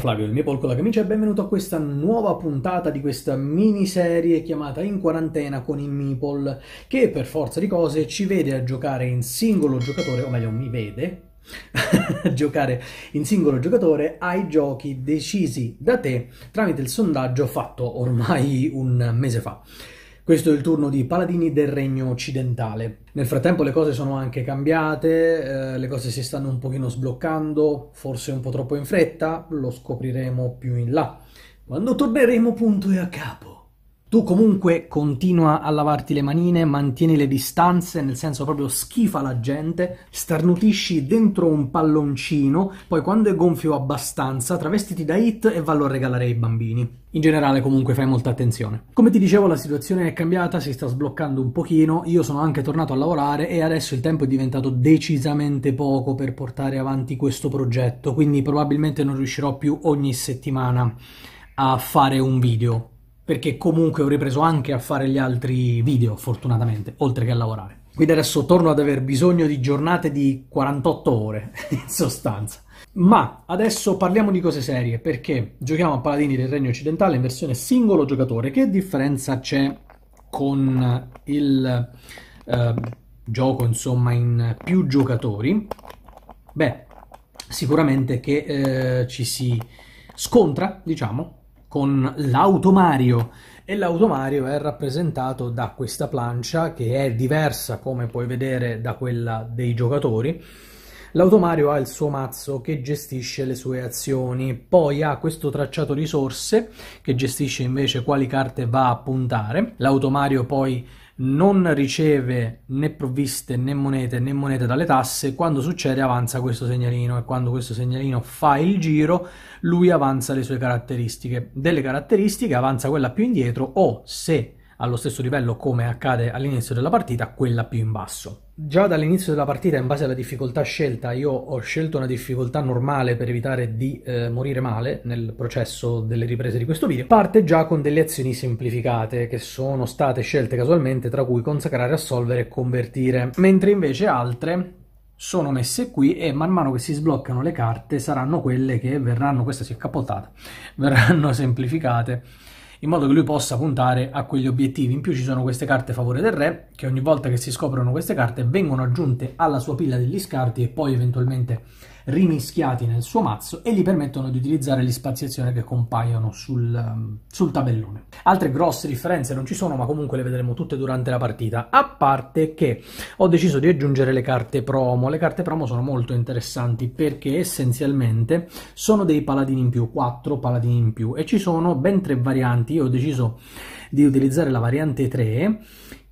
Flavio, del mio polco la camicia e benvenuto a questa nuova puntata di questa miniserie chiamata In quarantena con i Meeple che per forza di cose ci vede a giocare in singolo giocatore, o meglio mi vede, giocare in singolo giocatore ai giochi decisi da te tramite il sondaggio fatto ormai un mese fa. Questo è il turno di Paladini del Regno Occidentale. Nel frattempo le cose sono anche cambiate, eh, le cose si stanno un pochino sbloccando, forse un po' troppo in fretta, lo scopriremo più in là, quando torneremo punto e a capo. Tu comunque continua a lavarti le manine, mantieni le distanze, nel senso proprio schifa la gente, starnutisci dentro un palloncino, poi quando è gonfio abbastanza, travestiti da hit e vallo a regalare ai bambini. In generale comunque fai molta attenzione. Come ti dicevo la situazione è cambiata, si sta sbloccando un pochino, io sono anche tornato a lavorare e adesso il tempo è diventato decisamente poco per portare avanti questo progetto, quindi probabilmente non riuscirò più ogni settimana a fare un video perché comunque ho ripreso anche a fare gli altri video, fortunatamente, oltre che a lavorare. Quindi adesso torno ad aver bisogno di giornate di 48 ore, in sostanza. Ma adesso parliamo di cose serie, perché giochiamo a Paladini del Regno Occidentale in versione singolo giocatore. Che differenza c'è con il eh, gioco, insomma, in più giocatori? Beh, sicuramente che eh, ci si scontra, diciamo, con l'automario e l'automario è rappresentato da questa plancia che è diversa come puoi vedere da quella dei giocatori L'automario ha il suo mazzo che gestisce le sue azioni, poi ha questo tracciato risorse che gestisce invece quali carte va a puntare. L'automario poi non riceve né provviste né monete né monete dalle tasse, quando succede avanza questo segnalino e quando questo segnalino fa il giro lui avanza le sue caratteristiche. Delle caratteristiche avanza quella più indietro o se allo stesso livello come accade all'inizio della partita, quella più in basso. Già dall'inizio della partita, in base alla difficoltà scelta, io ho scelto una difficoltà normale per evitare di eh, morire male nel processo delle riprese di questo video. Parte già con delle azioni semplificate che sono state scelte casualmente, tra cui consacrare, assolvere e convertire, mentre invece altre sono messe qui e man mano che si sbloccano le carte saranno quelle che verranno, questa si è capotata, verranno semplificate in modo che lui possa puntare a quegli obiettivi. In più ci sono queste carte a favore del re, che ogni volta che si scoprono queste carte vengono aggiunte alla sua pila degli scarti e poi eventualmente rimischiati nel suo mazzo e gli permettono di utilizzare gli spaziazioni che compaiono sul, ehm, sul tabellone. Altre grosse differenze non ci sono, ma comunque le vedremo tutte durante la partita, a parte che ho deciso di aggiungere le carte promo. Le carte promo sono molto interessanti perché essenzialmente sono dei paladini in più, 4 paladini in più, e ci sono ben tre varianti. Io ho deciso di utilizzare la variante 3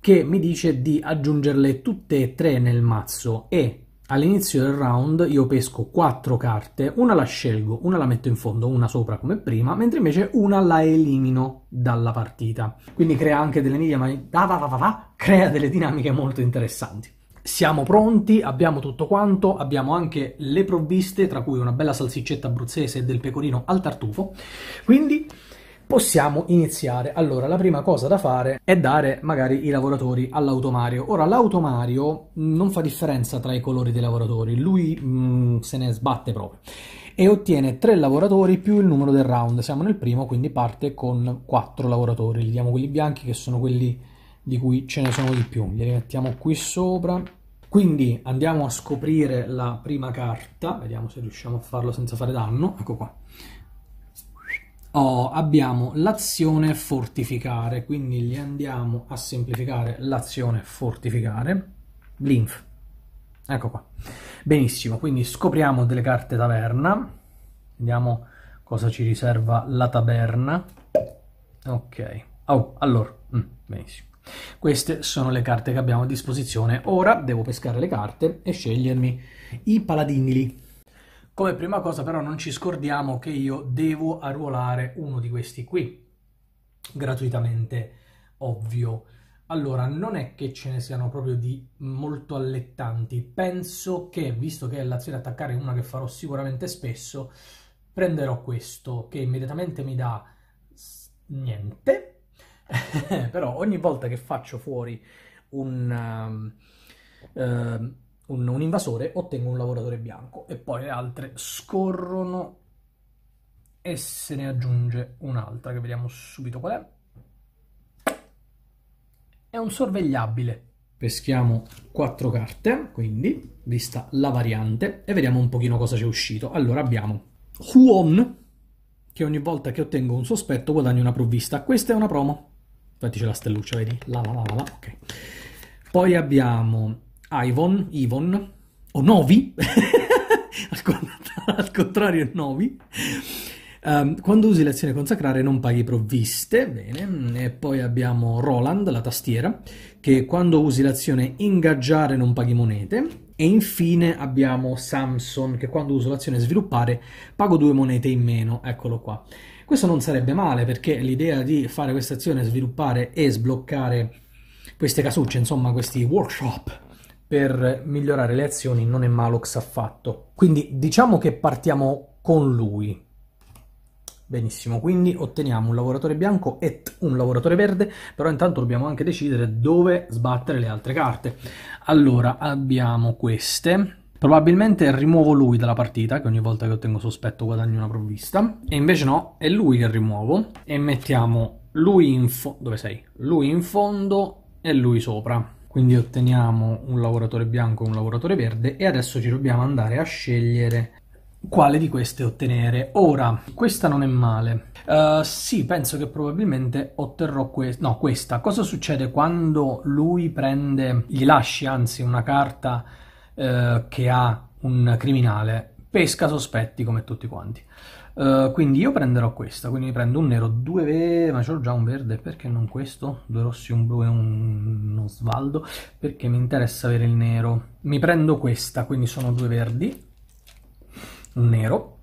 che mi dice di aggiungerle tutte e tre nel mazzo e All'inizio del round io pesco quattro carte, una la scelgo, una la metto in fondo, una sopra come prima, mentre invece una la elimino dalla partita. Quindi crea anche delle miglia, ma ah, va, va, va, crea delle dinamiche molto interessanti. Siamo pronti, abbiamo tutto quanto, abbiamo anche le provviste, tra cui una bella salsiccetta abruzzese e del pecorino al tartufo. Quindi possiamo iniziare. Allora, la prima cosa da fare è dare magari i lavoratori all'automario. Ora, l'automario non fa differenza tra i colori dei lavoratori, lui mh, mm, se ne sbatte proprio e ottiene tre lavoratori più il numero del round. Siamo nel primo, quindi parte con quattro lavoratori. Gli diamo quelli bianchi che sono quelli di cui ce ne sono di più. Li mettiamo qui sopra. Quindi andiamo a scoprire la prima carta, vediamo se riusciamo a farlo senza fare danno. Ecco qua oh, abbiamo l'azione fortificare, quindi gli andiamo a semplificare l'azione fortificare, l'inf. Ecco qua. Benissimo, quindi scopriamo delle carte taverna. Vediamo cosa ci riserva la taverna. Ok. Oh, allora, mm, benissimo. Queste sono le carte che abbiamo a disposizione. Ora devo pescare le carte e scegliermi i paladini lì. Come prima cosa però non ci scordiamo che io devo arruolare uno di questi qui, gratuitamente, ovvio. Allora, non è che ce ne siano proprio di molto allettanti, penso che, visto che è l'azione attaccare una che farò sicuramente spesso, prenderò questo, che immediatamente mi dà niente, però ogni volta che faccio fuori un... Um, uh, un, un invasore, ottengo un lavoratore bianco e poi le altre scorrono e se ne aggiunge un'altra che vediamo subito qual è. È un sorvegliabile. Peschiamo quattro carte, quindi, vista la variante, e vediamo un pochino cosa c'è uscito. Allora abbiamo Huon, che ogni volta che ottengo un sospetto guadagno una provvista. Questa è una promo. Infatti c'è la stelluccia, vedi? La la la la, ok. Poi abbiamo Ivon, Ivon o Novi, al contrario è Novi, um, quando usi l'azione consacrare non paghi provviste, bene, mm, e poi abbiamo Roland, la tastiera, che quando usi l'azione ingaggiare non paghi monete, e infine abbiamo Samson, che quando uso l'azione sviluppare pago due monete in meno, eccolo qua. Questo non sarebbe male perché l'idea di fare questa azione, sviluppare e sbloccare queste casucce, insomma questi workshop per migliorare le azioni non è Malox affatto. Quindi diciamo che partiamo con lui. Benissimo, quindi otteniamo un lavoratore bianco e un lavoratore verde, però intanto dobbiamo anche decidere dove sbattere le altre carte. Allora, abbiamo queste. Probabilmente rimuovo lui dalla partita, che ogni volta che ottengo sospetto guadagno una provvista. E invece no, è lui che rimuovo. E mettiamo lui in, fondo, dove sei? lui in fondo e lui sopra quindi otteniamo un lavoratore bianco e un lavoratore verde e adesso ci dobbiamo andare a scegliere quale di queste ottenere. Ora, questa non è male. Uh, sì, penso che probabilmente otterrò questa. No, questa. Cosa succede quando lui prende, gli lasci anzi una carta uh, che ha un criminale? Pesca sospetti come tutti quanti. Eh, quindi io prenderò questa, quindi prendo un nero, due verde, ma c'ho già un verde, perché non questo? Due rossi, un blu e un... uno svaldo, perché mi interessa avere il nero. Mi prendo questa, quindi sono due verdi, un nero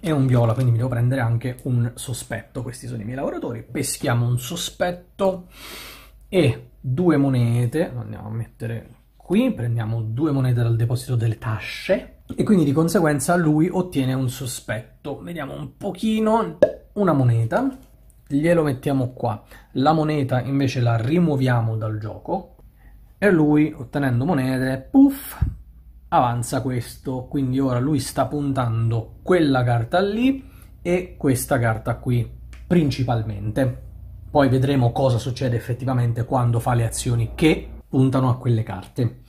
e un viola, quindi mi devo prendere anche un sospetto. Questi sono i miei lavoratori. Peschiamo un sospetto e due monete, andiamo a mettere qui, prendiamo due monete dal deposito delle tasche e quindi di conseguenza lui ottiene un sospetto. Vediamo un pochino una moneta, glielo mettiamo qua. La moneta invece la rimuoviamo dal gioco e lui ottenendo monete, puff, avanza questo. Quindi ora lui sta puntando quella carta lì e questa carta qui principalmente. Poi vedremo cosa succede effettivamente quando fa le azioni che puntano a quelle carte.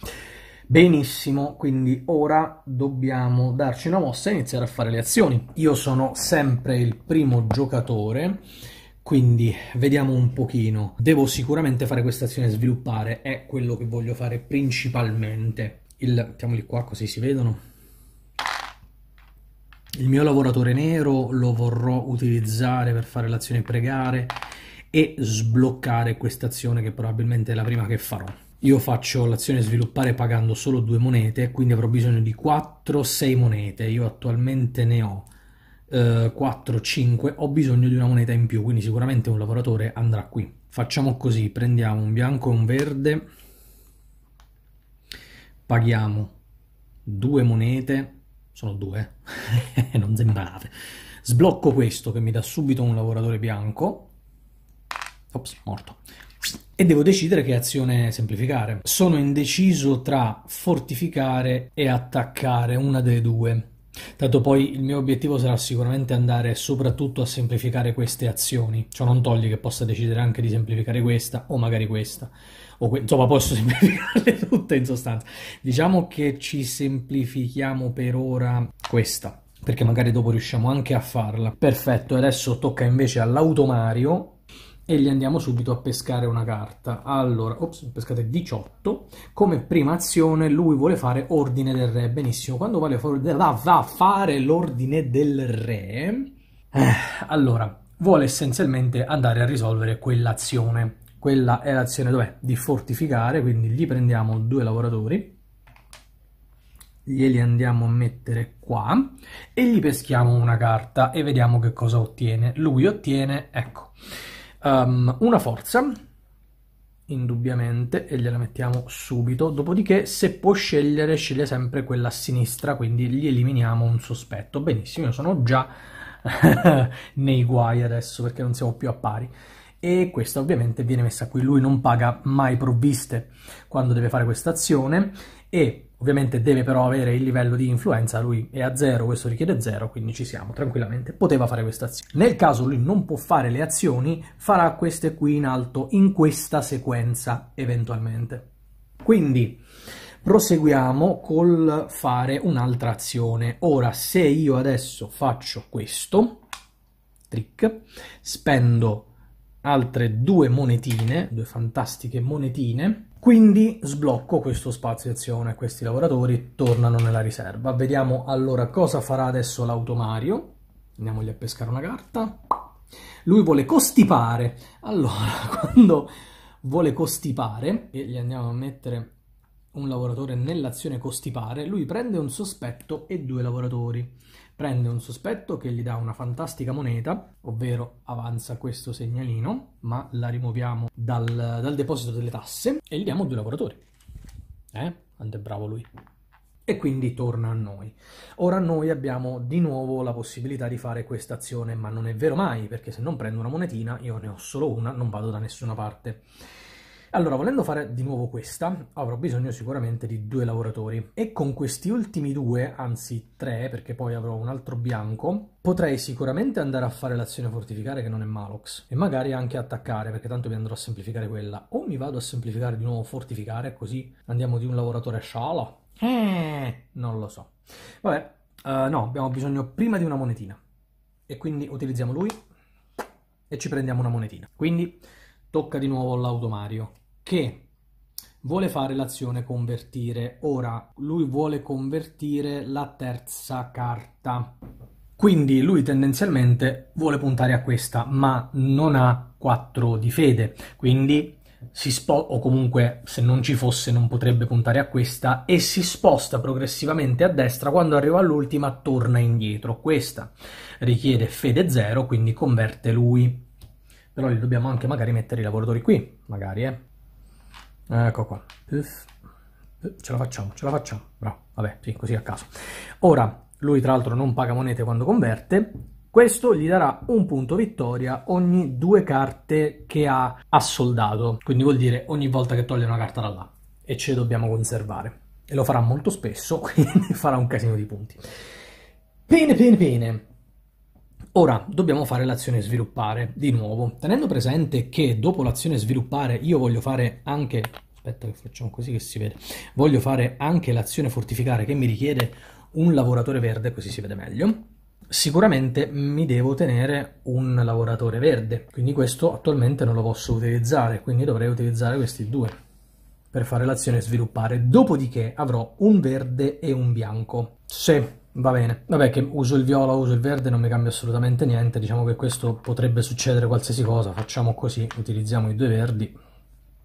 Benissimo, quindi ora dobbiamo darci una mossa e iniziare a fare le azioni. Io sono sempre il primo giocatore, quindi vediamo un pochino. Devo sicuramente fare questa azione sviluppare, è quello che voglio fare principalmente. Il, mettiamoli qua così si vedono. Il mio lavoratore nero lo vorrò utilizzare per fare l'azione pregare e sbloccare questa azione che probabilmente è la prima che farò. Io faccio l'azione sviluppare pagando solo due monete, quindi avrò bisogno di 4-6 monete. Io attualmente ne ho eh, 4-5, ho bisogno di una moneta in più, quindi sicuramente un lavoratore andrà qui. Facciamo così, prendiamo un bianco e un verde, paghiamo due monete, sono due, eh. non sembrate. Sblocco questo che mi dà subito un lavoratore bianco. Ops, morto e devo decidere che azione semplificare. Sono indeciso tra fortificare e attaccare una delle due. Tanto poi il mio obiettivo sarà sicuramente andare soprattutto a semplificare queste azioni, ciò non toglie che possa decidere anche di semplificare questa o magari questa, o que- insomma posso semplificarle tutte in sostanza. Diciamo che ci semplifichiamo per ora questa, perché magari dopo riusciamo anche a farla. Perfetto, adesso tocca invece all'automario e gli andiamo subito a pescare una carta. Allora, ops, pescate 18. Come prima azione lui vuole fare ordine del re, benissimo. Quando vuole va a fare l'ordine del re, eh, allora, vuole essenzialmente andare a risolvere quell'azione. Quella è l'azione dov'è? Di fortificare, quindi gli prendiamo due lavoratori glieli andiamo a mettere qua e gli peschiamo una carta e vediamo che cosa ottiene. Lui ottiene, ecco, um, una forza, indubbiamente, e gliela mettiamo subito. Dopodiché, se può scegliere, sceglie sempre quella a sinistra, quindi gli eliminiamo un sospetto. Benissimo, io sono già nei guai adesso perché non siamo più a pari. E questa ovviamente viene messa qui, lui non paga mai provviste quando deve fare questa azione e Ovviamente deve però avere il livello di influenza, lui è a 0, questo richiede 0, quindi ci siamo tranquillamente, poteva fare questa azione. Nel caso lui non può fare le azioni, farà queste qui in alto, in questa sequenza eventualmente. Quindi proseguiamo col fare un'altra azione. Ora, se io adesso faccio questo, trick, spendo altre due monetine, due fantastiche monetine, quindi sblocco questo spazio di azione, questi lavoratori tornano nella riserva. Vediamo allora cosa farà adesso l'automario. Andiamogli a pescare una carta. Lui vuole costipare. Allora, quando vuole costipare, e gli andiamo a mettere un lavoratore nell'azione costipare, lui prende un sospetto e due lavoratori prende un sospetto che gli dà una fantastica moneta, ovvero avanza questo segnalino, ma la rimuoviamo dal, dal deposito delle tasse e gli diamo due lavoratori. Eh? Quanto è bravo lui e quindi torna a noi. Ora noi abbiamo di nuovo la possibilità di fare questa azione, ma non è vero mai, perché se non prendo una monetina, io ne ho solo una, non vado da nessuna parte. Allora, volendo fare di nuovo questa, avrò bisogno sicuramente di due lavoratori e con questi ultimi due, anzi tre, perché poi avrò un altro bianco, potrei sicuramente andare a fare l'azione fortificare che non è Malox e magari anche attaccare, perché tanto mi andrò a semplificare quella. O mi vado a semplificare di nuovo fortificare, così andiamo di un lavoratore a sciala. Eh, non lo so. Vabbè, uh, no, abbiamo bisogno prima di una monetina. E quindi utilizziamo lui e ci prendiamo una monetina. Quindi tocca di nuovo l'automario che vuole fare l'azione convertire. Ora, lui vuole convertire la terza carta. Quindi lui tendenzialmente vuole puntare a questa, ma non ha 4 di fede. Quindi si sposta, o comunque se non ci fosse non potrebbe puntare a questa, e si sposta progressivamente a destra, quando arriva all'ultima torna indietro. Questa richiede fede 0, quindi converte lui. Però gli dobbiamo anche magari mettere i lavoratori qui, magari, eh. Ecco qua. Uff. Ce la facciamo, ce la facciamo. Bravo, vabbè, sì, così a caso. Ora, lui tra l'altro non paga monete quando converte, questo gli darà un punto vittoria ogni due carte che ha assoldato, quindi vuol dire ogni volta che toglie una carta da là e ce le dobbiamo conservare. E lo farà molto spesso, quindi farà un casino di punti. Bene, bene, bene. Ora dobbiamo fare l'azione sviluppare di nuovo, tenendo presente che dopo l'azione sviluppare io voglio fare anche aspetta che facciamo così che si vede. Voglio fare anche l'azione fortificare che mi richiede un lavoratore verde, così si vede meglio. Sicuramente mi devo tenere un lavoratore verde, quindi questo attualmente non lo posso utilizzare, quindi dovrei utilizzare questi due per fare l'azione sviluppare. Dopodiché avrò un verde e un bianco. Se Va bene, vabbè che uso il viola, uso il verde, non mi cambia assolutamente niente, diciamo che questo potrebbe succedere qualsiasi cosa, facciamo così, utilizziamo i due verdi,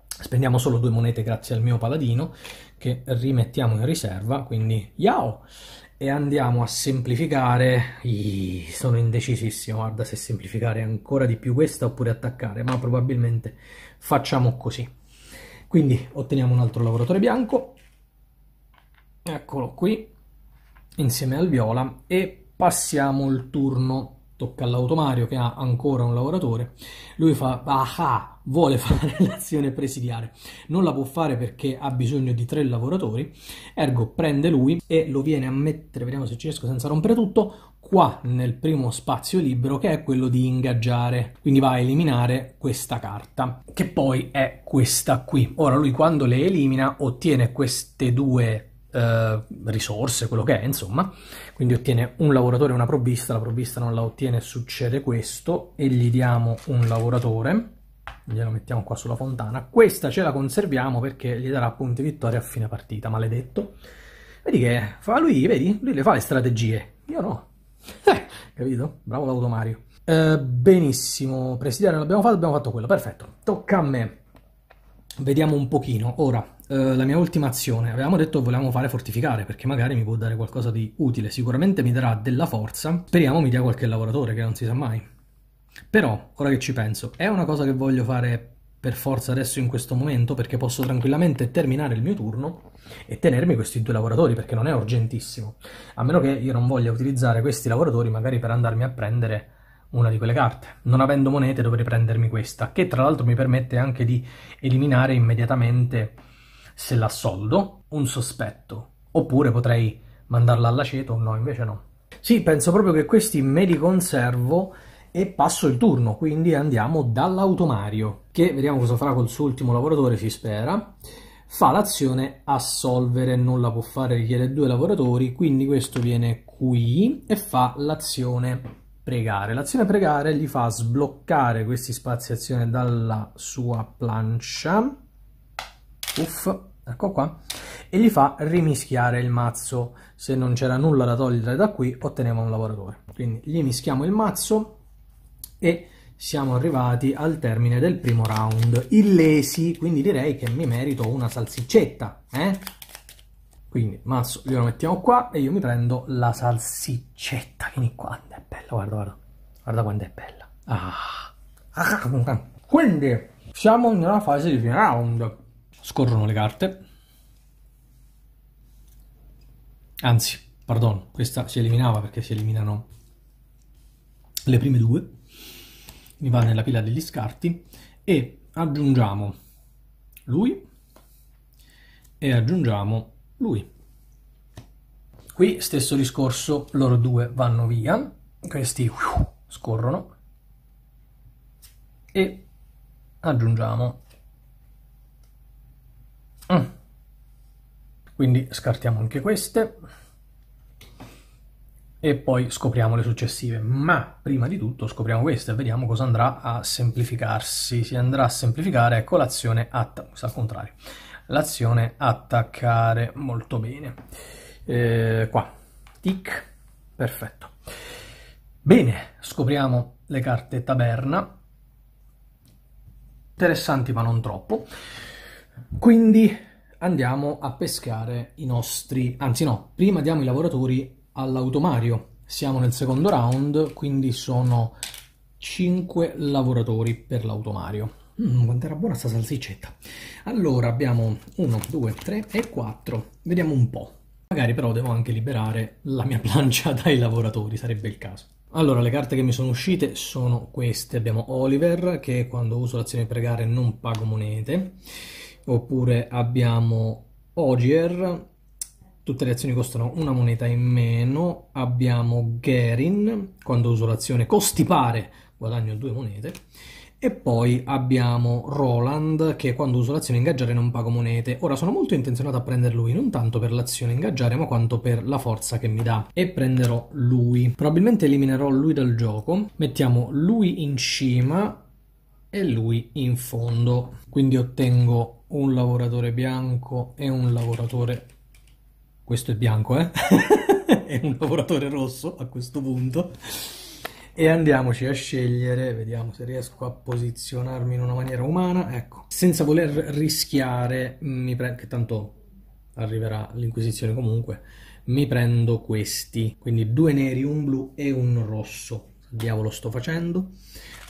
spendiamo solo due monete grazie al mio paladino, che rimettiamo in riserva, quindi yao! E andiamo a semplificare, Ii, sono indecisissimo, guarda se semplificare ancora di più questa oppure attaccare, ma probabilmente facciamo così. Quindi otteniamo un altro lavoratore bianco, eccolo qui, insieme al viola e passiamo il turno tocca all'automario che ha ancora un lavoratore, lui fa aha, vuole fare l'azione presidiare, non la può fare perché ha bisogno di tre lavoratori, ergo prende lui e lo viene a mettere, vediamo se ci riesco senza rompere tutto, qua nel primo spazio libero che è quello di ingaggiare, quindi va a eliminare questa carta, che poi è questa qui. Ora lui quando le elimina ottiene queste due eh, risorse, quello che è, insomma. Quindi ottiene un lavoratore e una provvista, la provvista non la ottiene, succede questo, e gli diamo un lavoratore, glielo mettiamo qua sulla fontana. Questa ce la conserviamo perché gli darà punti vittoria a fine partita, maledetto. Vedi che fa lui, vedi? Lui le fa le strategie, io no. Eh, capito? Bravo l'automario. Eh, benissimo, presidiario l'abbiamo fatto, abbiamo fatto quello, perfetto. Tocca a me. Vediamo un pochino. Ora, eh, la mia ultima azione. Avevamo detto che volevamo fare fortificare perché magari mi può dare qualcosa di utile. Sicuramente mi darà della forza. Speriamo mi dia qualche lavoratore che non si sa mai. Però, ora che ci penso, è una cosa che voglio fare per forza adesso in questo momento perché posso tranquillamente terminare il mio turno e tenermi questi due lavoratori perché non è urgentissimo. A meno che io non voglia utilizzare questi lavoratori magari per andarmi a prendere una di quelle carte. Non avendo monete dovrei prendermi questa, che tra l'altro mi permette anche di eliminare immediatamente se l'assoldo, un sospetto. Oppure potrei mandarla all'aceto, no, invece no. Sì, penso proprio che questi me li conservo e passo il turno, quindi andiamo dall'automario, che vediamo cosa farà col suo ultimo lavoratore, si spera. Fa l'azione assolvere, non la può fare, richiede due lavoratori, quindi questo viene qui e fa l'azione pregare. L'azione pregare gli fa sbloccare questi spazi azione dalla sua plancia. Uff, ecco qua, e gli fa rimischiare il mazzo. Se non c'era nulla da togliere da qui, otteneva un lavoratore. Quindi gli mischiamo il mazzo e siamo arrivati al termine del primo round. Illesi, quindi direi che mi merito una salsiccetta, eh? Quindi mazzo glielo mettiamo qua e io mi prendo la salsiccetta. Vieni qua, è bella, guarda, guarda. Guarda quanto è bella. Ah. ah. Quindi siamo nella fase di fine round scorrono le carte. Anzi, pardon, questa si eliminava perché si eliminano le prime due. Mi va nella pila degli scarti e aggiungiamo lui e aggiungiamo lui. Qui stesso discorso, loro due vanno via, questi scorrono e aggiungiamo Mm. Quindi scartiamo anche queste e poi scopriamo le successive. Ma prima di tutto scopriamo queste e vediamo cosa andrà a semplificarsi. Si andrà a semplificare, con ecco, l'azione attaccare. L'azione attaccare, molto bene. Eh, qua, tic, perfetto. Bene, scopriamo le carte taberna. Interessanti ma non troppo. Quindi andiamo a pescare i nostri, anzi no, prima diamo i lavoratori all'automario. Siamo nel secondo round, quindi sono 5 lavoratori per l'automario. Mmm, quanto era buona sta salsiccetta. Allora abbiamo 1, 2, 3 e 4. Vediamo un po'. Magari però devo anche liberare la mia plancia dai lavoratori, sarebbe il caso. Allora, le carte che mi sono uscite sono queste. Abbiamo Oliver, che quando uso l'azione pregare non pago monete oppure abbiamo Ogier, tutte le azioni costano una moneta in meno, abbiamo Gerin, quando uso l'azione costipare guadagno due monete, e poi abbiamo Roland, che quando uso l'azione ingaggiare non pago monete. Ora sono molto intenzionato a prendere lui, non tanto per l'azione ingaggiare, ma quanto per la forza che mi dà. E prenderò lui. Probabilmente eliminerò lui dal gioco. Mettiamo lui in cima e lui in fondo. Quindi ottengo un lavoratore bianco e un lavoratore... Questo è bianco, eh? è un lavoratore rosso a questo punto. E andiamoci a scegliere, vediamo se riesco a posizionarmi in una maniera umana, ecco, senza voler rischiare, mi pre- che tanto arriverà l'inquisizione comunque, mi prendo questi, quindi due neri, un blu e un rosso. Diavolo sto facendo?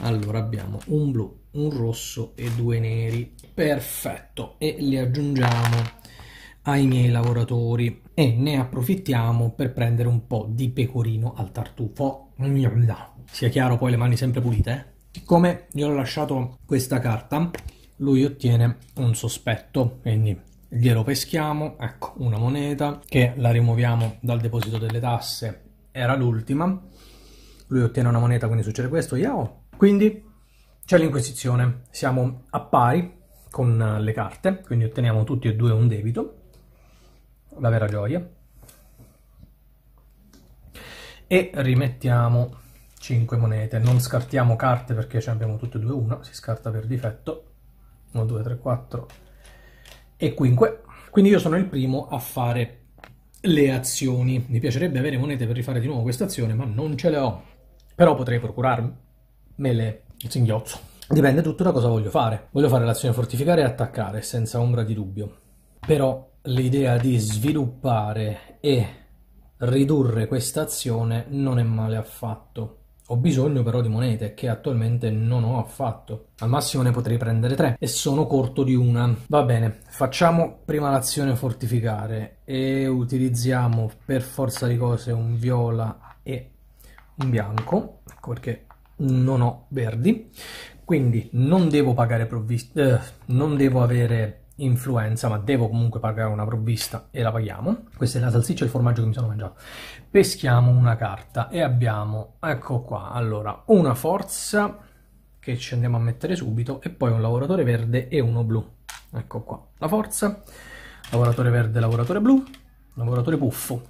Allora abbiamo un blu, un rosso e due neri Perfetto, e li aggiungiamo ai miei lavoratori e ne approfittiamo per prendere un po' di pecorino al tartufo. Sia chiaro, poi le mani sempre pulite. Siccome eh. gli ho lasciato questa carta, lui ottiene un sospetto, quindi glielo peschiamo, ecco, una moneta che la rimuoviamo dal deposito delle tasse, era l'ultima. Lui ottiene una moneta, quindi succede questo, yao. Quindi c'è l'inquisizione, siamo a pari con eh, le carte, quindi otteniamo tutti e due un debito, la vera gioia. E rimettiamo 5 monete, non scartiamo carte perché ce ne abbiamo tutte e due una, si scarta per difetto, 1, 2, 3, 4 e 5. Quindi io sono il primo a fare le azioni. Mi piacerebbe avere monete per rifare di nuovo questa azione, ma non ce le ho. Però potrei procurarmi. Me le singhiozzo. Dipende tutto da cosa voglio fare. Voglio fare l'azione fortificare e attaccare, senza ombra di dubbio. Però l'idea di sviluppare e ridurre questa azione non è male affatto. Ho bisogno però di monete che attualmente non ho affatto. Al massimo ne potrei prendere tre e sono corto di una. Va bene, facciamo prima l'azione fortificare e utilizziamo per forza di cose un viola e un bianco, ecco perché non ho verdi. Quindi non devo pagare provvista, eh, non devo avere influenza, ma devo comunque pagare una provvista e la paghiamo. Questa è la salsiccia e il formaggio che mi sono mangiato. Peschiamo una carta e abbiamo, ecco qua, allora, una forza che ci andiamo a mettere subito e poi un lavoratore verde e uno blu. Ecco qua, la forza, lavoratore verde, lavoratore blu, lavoratore puffo.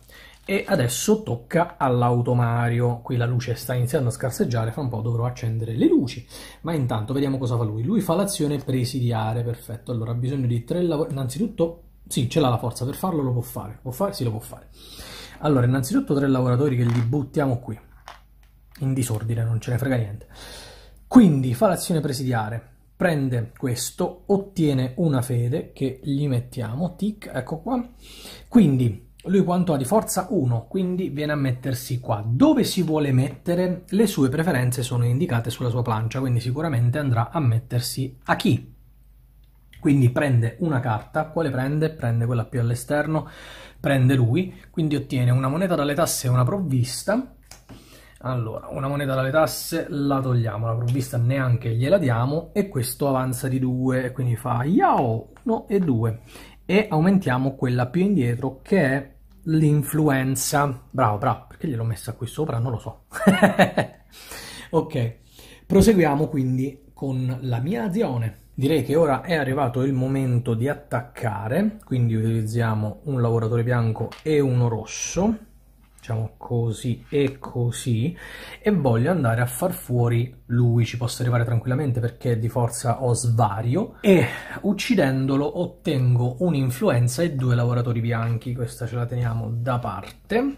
E adesso tocca all'automario. Qui la luce sta iniziando a scarseggiare, fra un po' dovrò accendere le luci. Ma intanto vediamo cosa fa lui. Lui fa l'azione presidiare, perfetto. Allora ha bisogno di tre lavori. Innanzitutto, sì, ce l'ha la forza per farlo, lo può fare. Può fare? Sì, lo può fare. Allora, innanzitutto tre lavoratori che li buttiamo qui. In disordine, non ce ne frega niente. Quindi fa l'azione presidiare prende questo, ottiene una fede che gli mettiamo, tic, ecco qua. Quindi lui quanto ha di forza 1, quindi viene a mettersi qua. Dove si vuole mettere? Le sue preferenze sono indicate sulla sua plancia, quindi sicuramente andrà a mettersi a chi. Quindi prende una carta, quale prende? Prende quella più all'esterno, prende lui, quindi ottiene una moneta dalle tasse e una provvista. Allora, una moneta dalle tasse la togliamo, la provvista neanche gliela diamo e questo avanza di 2, quindi fa yao 1 e 2 e aumentiamo quella più indietro che è l'influenza. Bravo, bravo, perché gliel'ho messa qui sopra? Non lo so. ok, proseguiamo quindi con la mia azione. Direi che ora è arrivato il momento di attaccare, quindi utilizziamo un lavoratore bianco e uno rosso diciamo così e così, e voglio andare a far fuori lui, ci posso arrivare tranquillamente perché di forza ho svario, e uccidendolo ottengo un'influenza e due lavoratori bianchi, questa ce la teniamo da parte,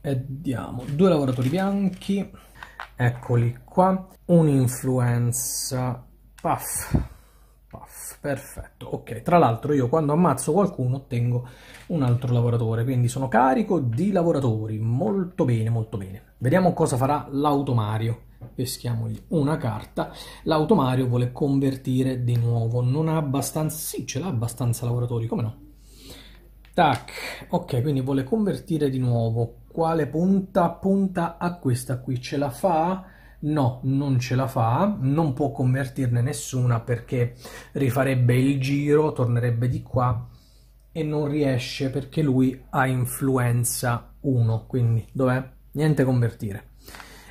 e diamo due lavoratori bianchi, eccoli qua, un'influenza, puff, puff, perfetto. Ok, tra l'altro io quando ammazzo qualcuno ottengo un altro lavoratore, quindi sono carico di lavoratori, molto bene, molto bene. Vediamo cosa farà l'automario. Peschiamo una carta. L'automario vuole convertire di nuovo, non ha abbastanza... sì, ce l'ha abbastanza lavoratori, come no? Tac, ok, quindi vuole convertire di nuovo. Quale punta? Punta a questa qui, ce la fa? No, non ce la fa, non può convertirne nessuna perché rifarebbe il giro, tornerebbe di qua e non riesce perché lui ha influenza 1, quindi dov'è? Niente convertire.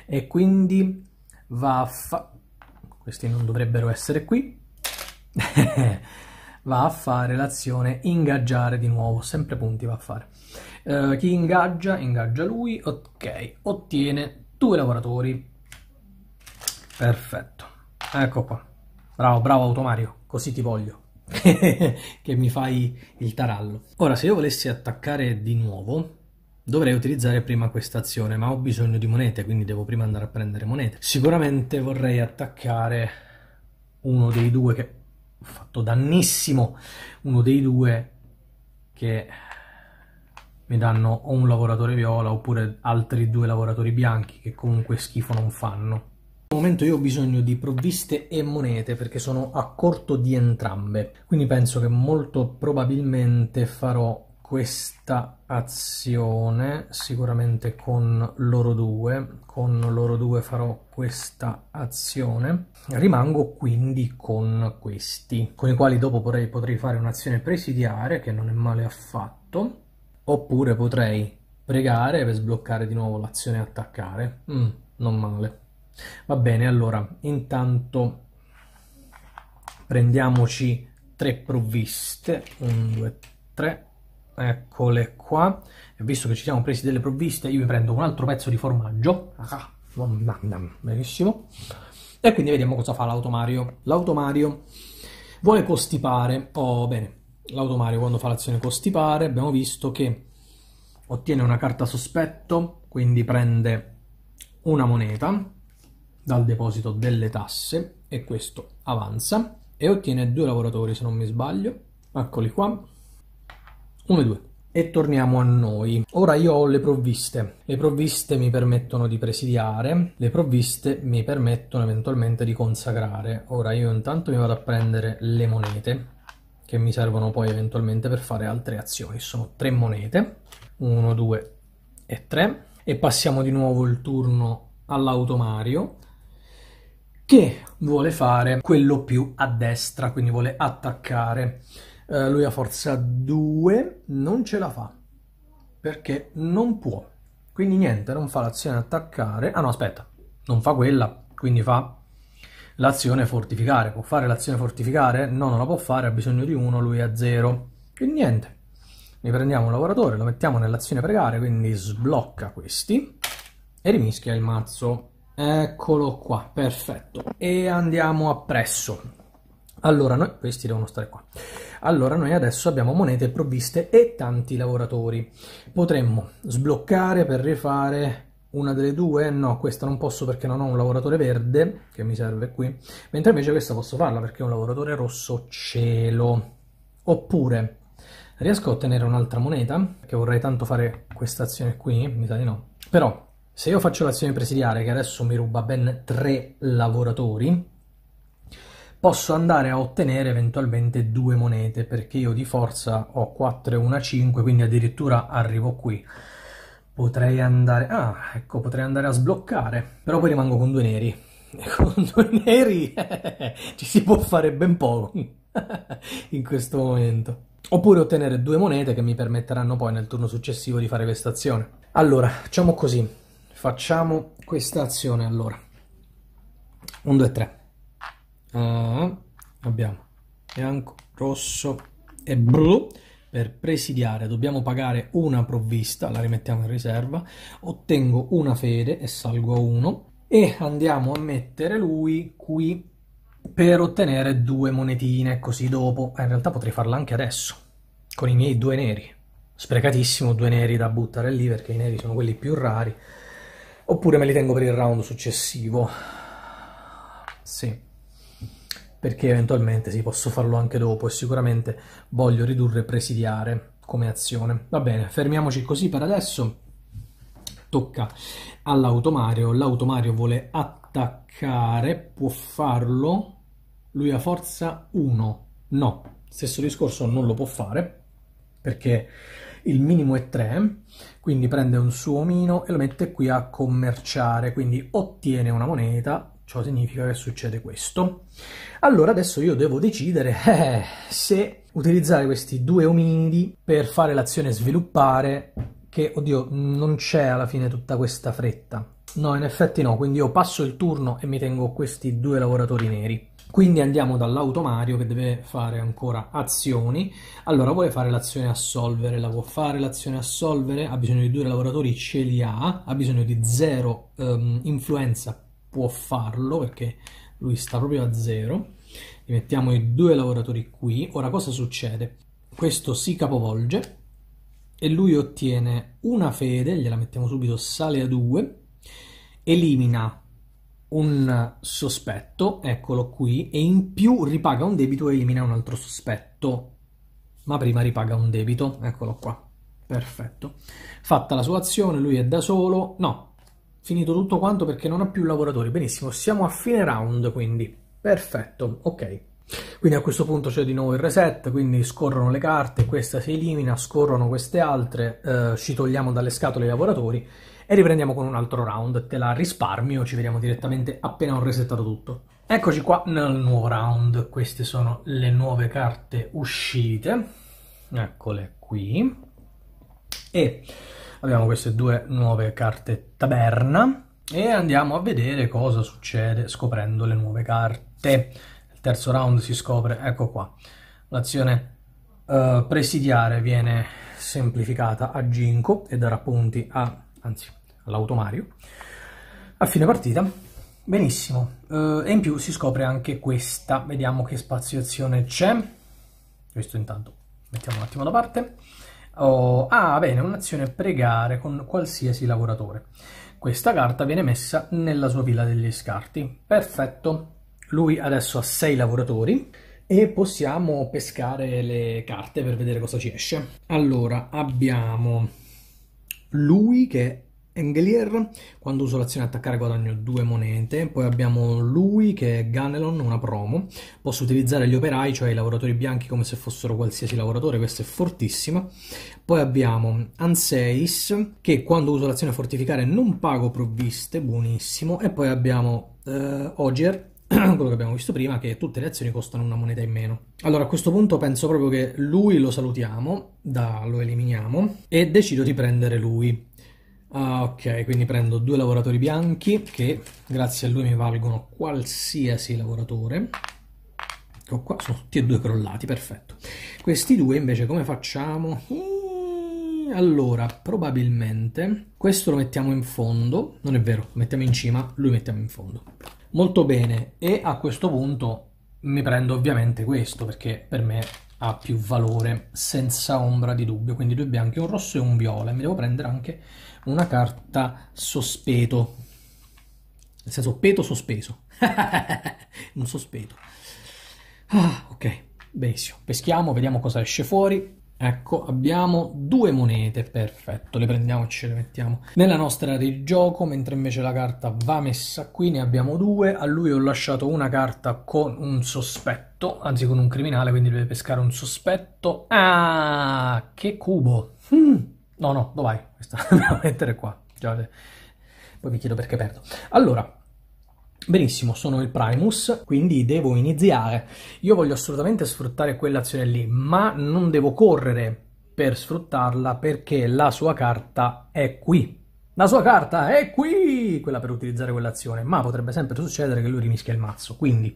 E quindi va a fa... questi non dovrebbero essere qui. va a fare l'azione ingaggiare di nuovo, sempre punti va a fare. Uh, chi ingaggia? Ingaggia lui, ok, ottiene due lavoratori Perfetto. Ecco qua. Bravo, bravo Automario, così ti voglio. che mi fai il tarallo. Ora, se io volessi attaccare di nuovo, dovrei utilizzare prima questa azione, ma ho bisogno di monete, quindi devo prima andare a prendere monete. Sicuramente vorrei attaccare uno dei due che ho fatto dannissimo, uno dei due che mi danno o un lavoratore viola oppure altri due lavoratori bianchi che comunque schifo non fanno momento io ho bisogno di provviste e monete perché sono a corto di entrambe, quindi penso che molto probabilmente farò questa azione sicuramente con loro due, con loro due farò questa azione, rimango quindi con questi, con i quali dopo potrei, potrei fare un'azione presidiare che non è male affatto, oppure potrei pregare per sbloccare di nuovo l'azione attaccare, mm, non male. Va bene, allora, intanto prendiamoci tre provviste, 1, due, tre. eccole qua. E visto che ci siamo presi delle provviste, io mi prendo un altro pezzo di formaggio. Ah, benissimo. E quindi vediamo cosa fa l'automario. L'automario vuole costipare. Oh, bene. L'automario quando fa l'azione costipare abbiamo visto che ottiene una carta sospetto, quindi prende una moneta dal deposito delle tasse e questo avanza e ottiene due lavoratori se non mi sbaglio. Eccoli qua. Uno e due. E torniamo a noi. Ora io ho le provviste. Le provviste mi permettono di presidiare, le provviste mi permettono eventualmente di consacrare. Ora io intanto mi vado a prendere le monete che mi servono poi eventualmente per fare altre azioni. Sono tre monete, 1, 2 e 3. E passiamo di nuovo il turno all'automario che vuole fare quello più a destra, quindi vuole attaccare. Eh, lui a forza 2 non ce la fa perché non può. Quindi niente, non fa l'azione attaccare. Ah no, aspetta, non fa quella, quindi fa l'azione fortificare. Può fare l'azione fortificare? No, non la può fare, ha bisogno di 1, lui a 0. Quindi niente, ne prendiamo un lavoratore, lo mettiamo nell'azione pregare, quindi sblocca questi e rimischia il mazzo. Eccolo qua, perfetto. E andiamo appresso. Allora, noi, questi devono stare qua. Allora, noi adesso abbiamo monete provviste e tanti lavoratori. Potremmo sbloccare per rifare una delle due? No, questa non posso perché non ho un lavoratore verde, che mi serve qui. Mentre invece questa posso farla perché ho un lavoratore rosso cielo. Oppure, riesco a ottenere un'altra moneta? Che vorrei tanto fare questa azione qui? Mi sa di no. Però, se io faccio l'azione presidiare, che adesso mi ruba ben tre lavoratori, posso andare a ottenere eventualmente due monete perché io di forza ho 4 e 1 5 quindi addirittura arrivo qui potrei andare ah ecco potrei andare a sbloccare però poi rimango con due neri e con due neri ci si può fare ben poco in questo momento oppure ottenere due monete che mi permetteranno poi nel turno successivo di fare questa azione allora facciamo così facciamo questa azione allora 1 2 3 abbiamo bianco rosso e blu per presidiare dobbiamo pagare una provvista la rimettiamo in riserva ottengo una fede e salgo a 1 e andiamo a mettere lui qui per ottenere due monetine così dopo ah, in realtà potrei farla anche adesso con i miei due neri sprecatissimo due neri da buttare lì perché i neri sono quelli più rari oppure me li tengo per il round successivo. Sì, perché eventualmente sì, posso farlo anche dopo e sicuramente voglio ridurre presidiare come azione. Va bene, fermiamoci così per adesso. Tocca all'automario. L'automario vuole attaccare, può farlo. Lui ha forza 1. No, stesso discorso non lo può fare perché il minimo è 3 quindi prende un suo omino e lo mette qui a commerciare, quindi ottiene una moneta, ciò significa che succede questo. Allora adesso io devo decidere eh, se utilizzare questi due omini per fare l'azione sviluppare, che oddio non c'è alla fine tutta questa fretta. No, in effetti no, quindi io passo il turno e mi tengo questi due lavoratori neri. Quindi andiamo dall'automario che deve fare ancora azioni. Allora vuole fare l'azione assolvere la può fare l'azione assolvere ha bisogno di due lavoratori, ce li ha, ha bisogno di zero um, influenza, può farlo perché lui sta proprio a zero. Gli mettiamo i due lavoratori qui. Ora cosa succede? Questo si capovolge e lui ottiene una fede, gliela mettiamo subito, sale a 2, elimina un sospetto, eccolo qui, e in più ripaga un debito e elimina un altro sospetto, ma prima ripaga un debito, eccolo qua. Perfetto. Fatta la sua azione, lui è da solo. No, finito tutto quanto perché non ha più lavoratori. Benissimo, siamo a fine round, quindi. Perfetto, ok. Quindi a questo punto c'è di nuovo il reset, quindi scorrono le carte, questa si elimina, scorrono queste altre, eh, ci togliamo dalle scatole i lavoratori e riprendiamo con un altro round. Te la risparmio, ci vediamo direttamente appena ho resettato tutto. Eccoci qua nel nuovo round, queste sono le nuove carte uscite, eccole qui, e abbiamo queste due nuove carte taberna e andiamo a vedere cosa succede scoprendo le nuove carte. Il terzo round si scopre, ecco qua, l'azione uh, presidiare viene semplificata a Ginko e darà punti a, anzi l'automario, a fine partita. Benissimo, uh, e in più si scopre anche questa, vediamo che spaziazione c'è, questo intanto mettiamo un attimo da parte. Oh, ah, bene, un'azione pregare con qualsiasi lavoratore. Questa carta viene messa nella sua pila degli scarti. Perfetto. Lui adesso ha 6 lavoratori e possiamo pescare le carte per vedere cosa ci esce. Allora, abbiamo lui che Engelier, quando uso l'azione attaccare guadagno due monete, poi abbiamo lui che è Ganelon, una promo, posso utilizzare gli operai, cioè i lavoratori bianchi come se fossero qualsiasi lavoratore, questa è fortissima, poi abbiamo Anseis che quando uso l'azione fortificare non pago provviste, buonissimo, e poi abbiamo eh, Ogier quello che abbiamo visto prima, che tutte le azioni costano una moneta in meno. Allora a questo punto penso proprio che lui lo salutiamo, da, lo eliminiamo e decido di prendere lui. Ah, ok, quindi prendo due lavoratori bianchi che grazie a lui mi valgono qualsiasi lavoratore. Ecco qua, sono tutti e due crollati, perfetto. Questi due invece come facciamo? Allora, probabilmente questo lo mettiamo in fondo, non è vero, lo mettiamo in cima, lui mettiamo in fondo. Molto bene, e a questo punto mi prendo ovviamente questo perché per me ha più valore senza ombra di dubbio, quindi due bianchi, un rosso e un viola, e mi devo prendere anche una carta sospeto, nel senso peto sospeso, un sospeto. Ah, ok, benissimo, peschiamo, vediamo cosa esce fuori. Ecco, abbiamo due monete, perfetto, le prendiamo e ce le mettiamo nella nostra area di gioco, mentre invece la carta va messa qui, ne abbiamo due, a lui ho lasciato una carta con un sospetto, anzi con un criminale, quindi deve pescare un sospetto. Ah, che cubo! Hmm. No, no, Dubai, questa devo mettere qua. Già, eh. Poi vi chiedo perché perdo. Allora, Benissimo, sono il Primus, quindi devo iniziare. Io voglio assolutamente sfruttare quell'azione lì, ma non devo correre per sfruttarla perché la sua carta è qui. La sua carta è qui, quella per utilizzare quell'azione, ma potrebbe sempre succedere che lui rimischia il mazzo, quindi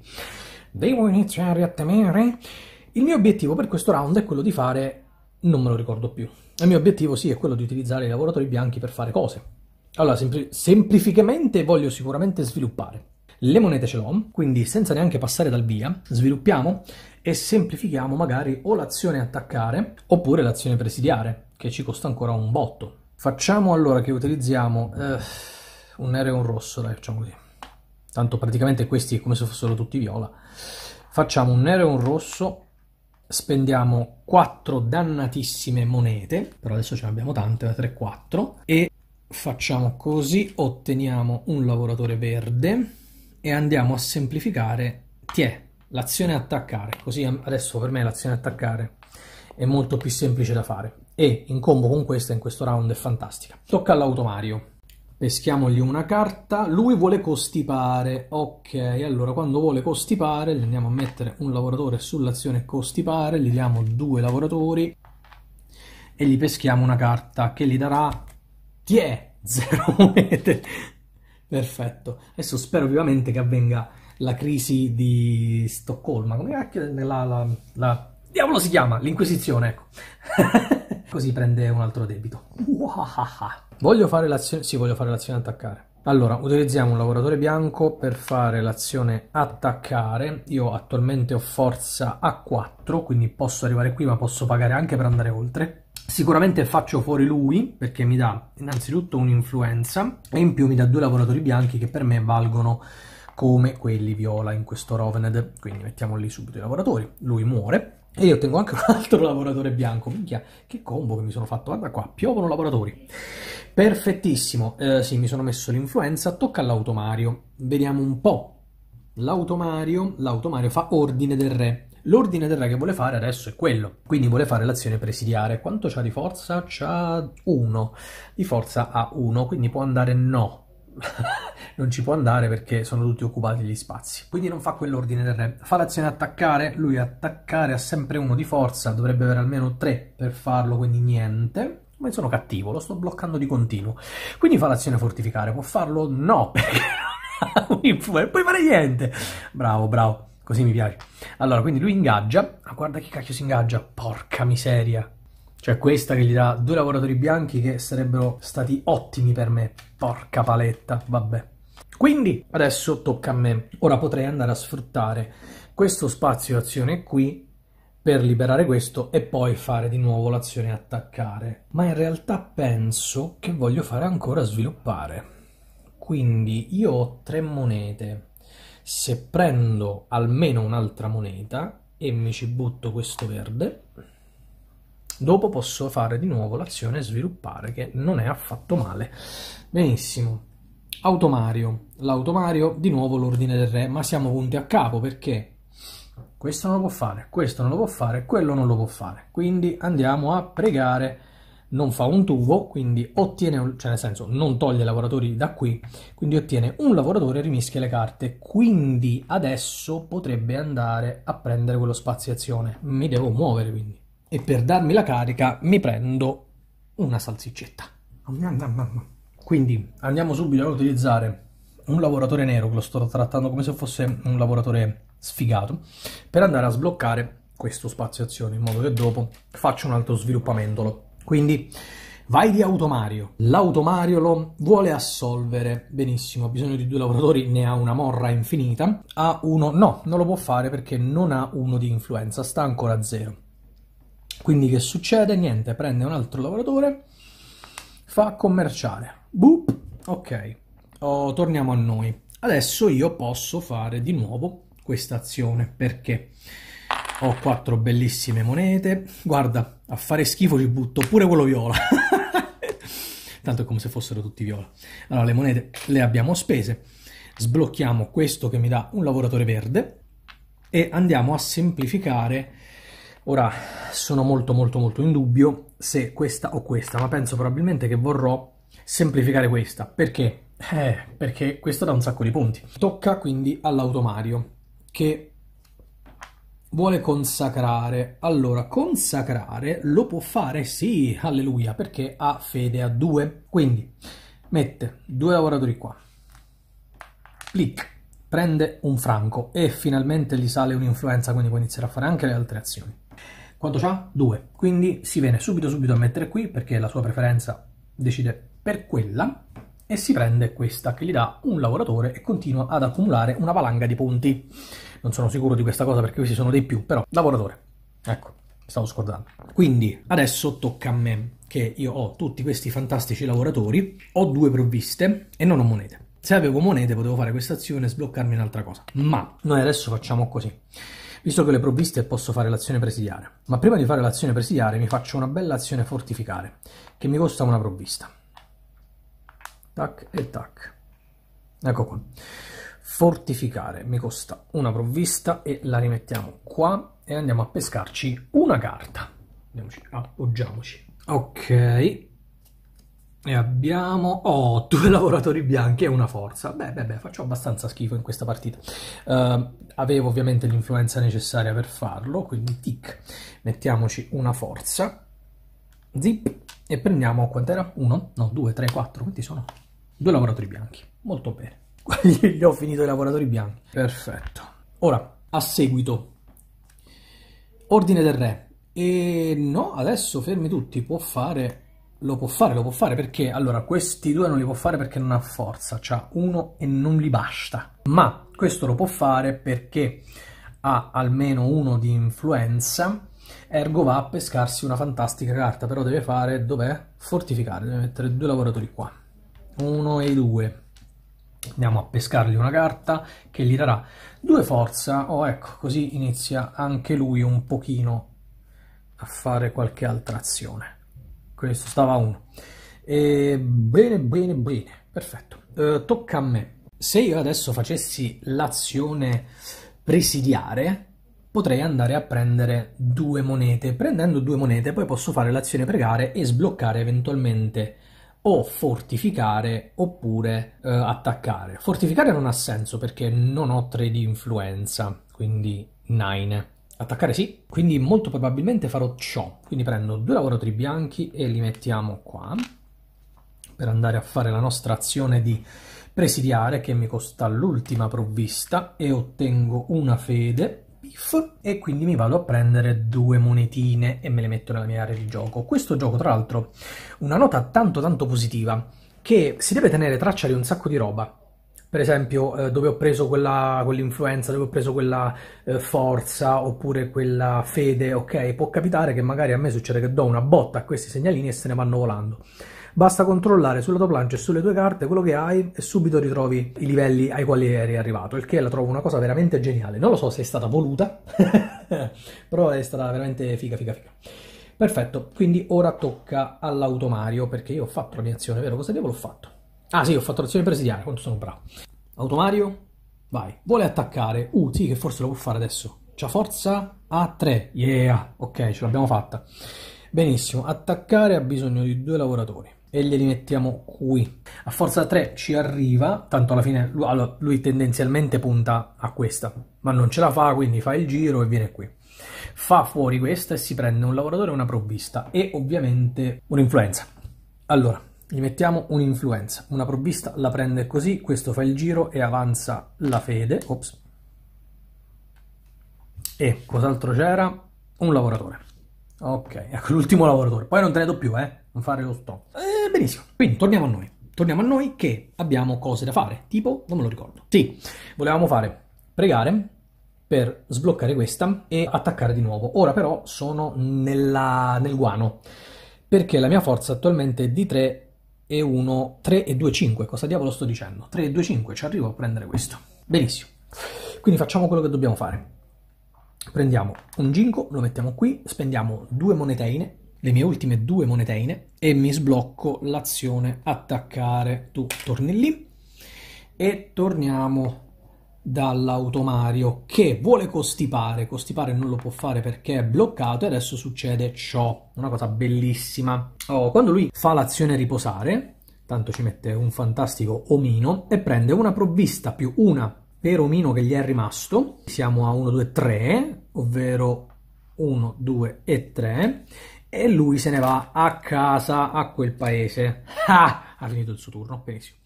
devo iniziare a temere. Il mio obiettivo per questo round è quello di fare, non me lo ricordo più, il mio obiettivo sì è quello di utilizzare i lavoratori bianchi per fare cose. Allora, sempl- semplificamente voglio sicuramente sviluppare. Le monete ce l'ho, quindi senza neanche passare dal via, sviluppiamo e semplifichiamo magari o l'azione attaccare oppure l'azione presidiare, che ci costa ancora un botto. Facciamo allora che utilizziamo eh, un nero e un rosso, dai, facciamo così. Tanto praticamente questi è come se fossero tutti viola. Facciamo un nero e un rosso spendiamo 4 dannatissime monete, però adesso ce ne abbiamo tante, 3-4, e facciamo così, otteniamo un lavoratore verde e andiamo a semplificare, tiè, l'azione attaccare, così adesso per me l'azione attaccare è molto più semplice da fare e in combo con questa in questo round è fantastica. Tocca all'automario. Peschiamogli una carta. Lui vuole costipare. Ok, allora quando vuole costipare, gli andiamo a mettere un lavoratore sull'azione costipare, gli diamo due lavoratori e gli peschiamo una carta che gli darà tie Zero monete. Perfetto. Adesso spero vivamente che avvenga la crisi di Stoccolma. Come cacchio la, la, la Diavolo si chiama? L'Inquisizione, ecco. Così prende un altro debito. Voglio fare l'azione... Sì, voglio fare l'azione attaccare. Allora, utilizziamo un lavoratore bianco per fare l'azione attaccare. Io attualmente ho forza A4, quindi posso arrivare qui, ma posso pagare anche per andare oltre. Sicuramente faccio fuori lui perché mi dà innanzitutto un'influenza e in più mi dà due lavoratori bianchi che per me valgono come quelli viola in questo Rovened. Quindi mettiamo lì subito i lavoratori. Lui muore. E io tengo anche un altro lavoratore bianco. Minchia, che combo che mi sono fatto. Guarda qua, piovono lavoratori. Perfettissimo. Eh, sì, mi sono messo l'influenza. Tocca all'automario. Vediamo un po'. L'automario, l'automario fa ordine del re. L'ordine del re che vuole fare adesso è quello, quindi vuole fare l'azione presidiare. Quanto c'ha di forza? C'ha 1, di forza ha 1, quindi può andare no, non ci può andare perché sono tutti occupati gli spazi. Quindi non fa quell'ordine del re. Fa l'azione attaccare, lui attaccare ha sempre uno di forza, dovrebbe avere almeno tre per farlo, quindi niente. Ma sono cattivo, lo sto bloccando di continuo. Quindi fa l'azione fortificare, può farlo? No, perché non puoi fare niente. Bravo, bravo, così mi piace. Allora, quindi lui ingaggia. Ma guarda che cacchio si ingaggia, porca miseria. Cioè questa che gli dà due lavoratori bianchi che sarebbero stati ottimi per me. Porca paletta, vabbè. Quindi adesso tocca a me. Ora potrei andare a sfruttare questo spazio azione qui per liberare questo e poi fare di nuovo l'azione attaccare. Ma in realtà penso che voglio fare ancora sviluppare. Quindi io ho tre monete. Se prendo almeno un'altra moneta e mi ci butto questo verde, Dopo posso fare di nuovo l'azione sviluppare che non è affatto male. Benissimo. Automario. L'automario, di nuovo l'ordine del re, ma siamo punti a capo perché questo non lo può fare, questo non lo può fare, quello non lo può fare. Quindi andiamo a pregare non fa un tubo, quindi ottiene, cioè nel senso non toglie lavoratori da qui, quindi ottiene un lavoratore rimischia le carte, quindi adesso potrebbe andare a prendere quello spazio azione, mi devo muovere quindi e per darmi la carica mi prendo una salsiccetta. Quindi andiamo subito ad utilizzare un lavoratore nero, che lo sto trattando come se fosse un lavoratore sfigato, per andare a sbloccare questo spazio azione, in modo che dopo faccio un altro sviluppamento. Quindi vai di Automario. L'Automario lo vuole assolvere benissimo, ha bisogno di due lavoratori, ne ha una morra infinita, ha uno no, non lo può fare perché non ha uno di influenza, sta ancora a zero. Quindi che succede? Niente, prende un altro lavoratore, fa commerciare. Boop, ok, oh, torniamo a noi. Adesso io posso fare di nuovo questa azione perché ho quattro bellissime monete. Guarda, a fare schifo ci butto pure quello viola. Tanto è come se fossero tutti viola. Allora, le monete le abbiamo spese. Sblocchiamo questo che mi dà un lavoratore verde e andiamo a semplificare Ora sono molto molto molto in dubbio se questa o questa, ma penso probabilmente che vorrò semplificare questa. Perché? Eh, perché questo dà un sacco di punti. Tocca quindi all'automario che vuole consacrare. Allora, consacrare lo può fare, sì, alleluia, perché ha fede a due. Quindi mette due lavoratori qua. Clic. Prende un franco e finalmente gli sale un'influenza, quindi può iniziare a fare anche le altre azioni. Quanto c'ha? 2. Quindi si viene subito subito a mettere qui perché la sua preferenza decide per quella e si prende questa che gli dà un lavoratore e continua ad accumulare una valanga di punti. Non sono sicuro di questa cosa perché questi sono dei più, però lavoratore. Ecco, stavo scordando. Quindi adesso tocca a me che io ho tutti questi fantastici lavoratori, ho due provviste e non ho monete. Se avevo monete potevo fare questa azione e sbloccarmi un'altra cosa. Ma noi adesso facciamo così visto che le provviste posso fare l'azione presidiare. Ma prima di fare l'azione presidiare mi faccio una bella azione fortificare, che mi costa una provvista. Tac e tac. Ecco qua. Fortificare mi costa una provvista e la rimettiamo qua e andiamo a pescarci una carta. Andiamoci, appoggiamoci. Ok, e abbiamo oh, due lavoratori bianchi e una forza. Beh, beh, beh, faccio abbastanza schifo in questa partita. Uh, avevo ovviamente l'influenza necessaria per farlo, quindi tic. Mettiamoci una forza. Zip. E prendiamo, quant'era? Uno? No, due, tre, quattro. Quanti sono? Due lavoratori bianchi. Molto bene. Gli ho finito i lavoratori bianchi. Perfetto. Ora, a seguito. Ordine del re. E no, adesso fermi tutti, può fare lo può fare, lo può fare perché allora questi due non li può fare perché non ha forza, c'ha uno e non gli basta. Ma questo lo può fare perché ha almeno uno di influenza, ergo va a pescarsi una fantastica carta, però deve fare, dov'è? Fortificare, deve mettere due lavoratori qua, uno e due. Andiamo a pescargli una carta che gli darà due forza, oh ecco, così inizia anche lui un pochino a fare qualche altra azione questo stava a uno. E bene, bene, bene, perfetto. Eh, tocca a me. Se io adesso facessi l'azione presidiare, potrei andare a prendere due monete. Prendendo due monete poi posso fare l'azione pregare e sbloccare eventualmente o fortificare oppure eh, attaccare. Fortificare non ha senso perché non ho 3 di influenza, quindi 9. Attaccare sì, quindi molto probabilmente farò ciò. Quindi prendo due lavoratori bianchi e li mettiamo qua per andare a fare la nostra azione di presidiare che mi costa l'ultima provvista e ottengo una fede piff, e quindi mi vado a prendere due monetine e me le metto nella mia area di gioco. Questo gioco tra l'altro una nota tanto tanto positiva che si deve tenere traccia di un sacco di roba per esempio eh, dove ho preso quella, quell'influenza, dove ho preso quella eh, forza oppure quella fede, ok? Può capitare che magari a me succede che do una botta a questi segnalini e se ne vanno volando. Basta controllare sulla tua plancia e sulle tue carte quello che hai e subito ritrovi i livelli ai quali eri arrivato, il che la trovo una cosa veramente geniale. Non lo so se è stata voluta, però è stata veramente figa, figa, figa. Perfetto, quindi ora tocca all'automario perché io ho fatto la mia azione, vero? Cosa devo? ho fatto. Ah sì, ho fatto l'azione presidiaria, quanto sono bravo. Automario, vai. Vuole attaccare. Uh, sì, che forse lo può fare adesso. C'ha forza A3. Yeah, ok, ce l'abbiamo fatta. Benissimo, attaccare ha bisogno di due lavoratori e glieli mettiamo qui. A forza 3 ci arriva, tanto alla fine lui, allora, lui tendenzialmente punta a questa, ma non ce la fa, quindi fa il giro e viene qui. Fa fuori questa e si prende un lavoratore e una provvista e ovviamente un'influenza. Allora, gli mettiamo un'influenza, una provvista la prende così, questo fa il giro e avanza la fede. Ops. E cos'altro c'era? Un lavoratore. Ok, ecco l'ultimo lavoratore. Poi non te ne do più, eh? Non fare lo stop. Eh, benissimo. Quindi torniamo a noi. Torniamo a noi che abbiamo cose da fare. Tipo, non me lo ricordo. Sì, volevamo fare pregare per sbloccare questa e attaccare di nuovo. Ora però sono nella, nel guano perché la mia forza attualmente è di 3 e 1, 3 e 2, 5. Cosa diavolo sto dicendo? 3 e 2, 5, ci arrivo a prendere questo. Benissimo. Quindi facciamo quello che dobbiamo fare. Prendiamo un ginko, lo mettiamo qui, spendiamo due moneteine, le mie ultime due moneteine, e mi sblocco l'azione attaccare. Tu torni lì e torniamo dall'automario che vuole costipare, costipare non lo può fare perché è bloccato e adesso succede ciò, una cosa bellissima. Oh, quando lui fa l'azione riposare, tanto ci mette un fantastico omino e prende una provvista più una per omino che gli è rimasto, siamo a 1, 2, 3, ovvero 1, 2 e 3 e lui se ne va a casa, a quel paese. Ah, ha finito il suo turno, benissimo.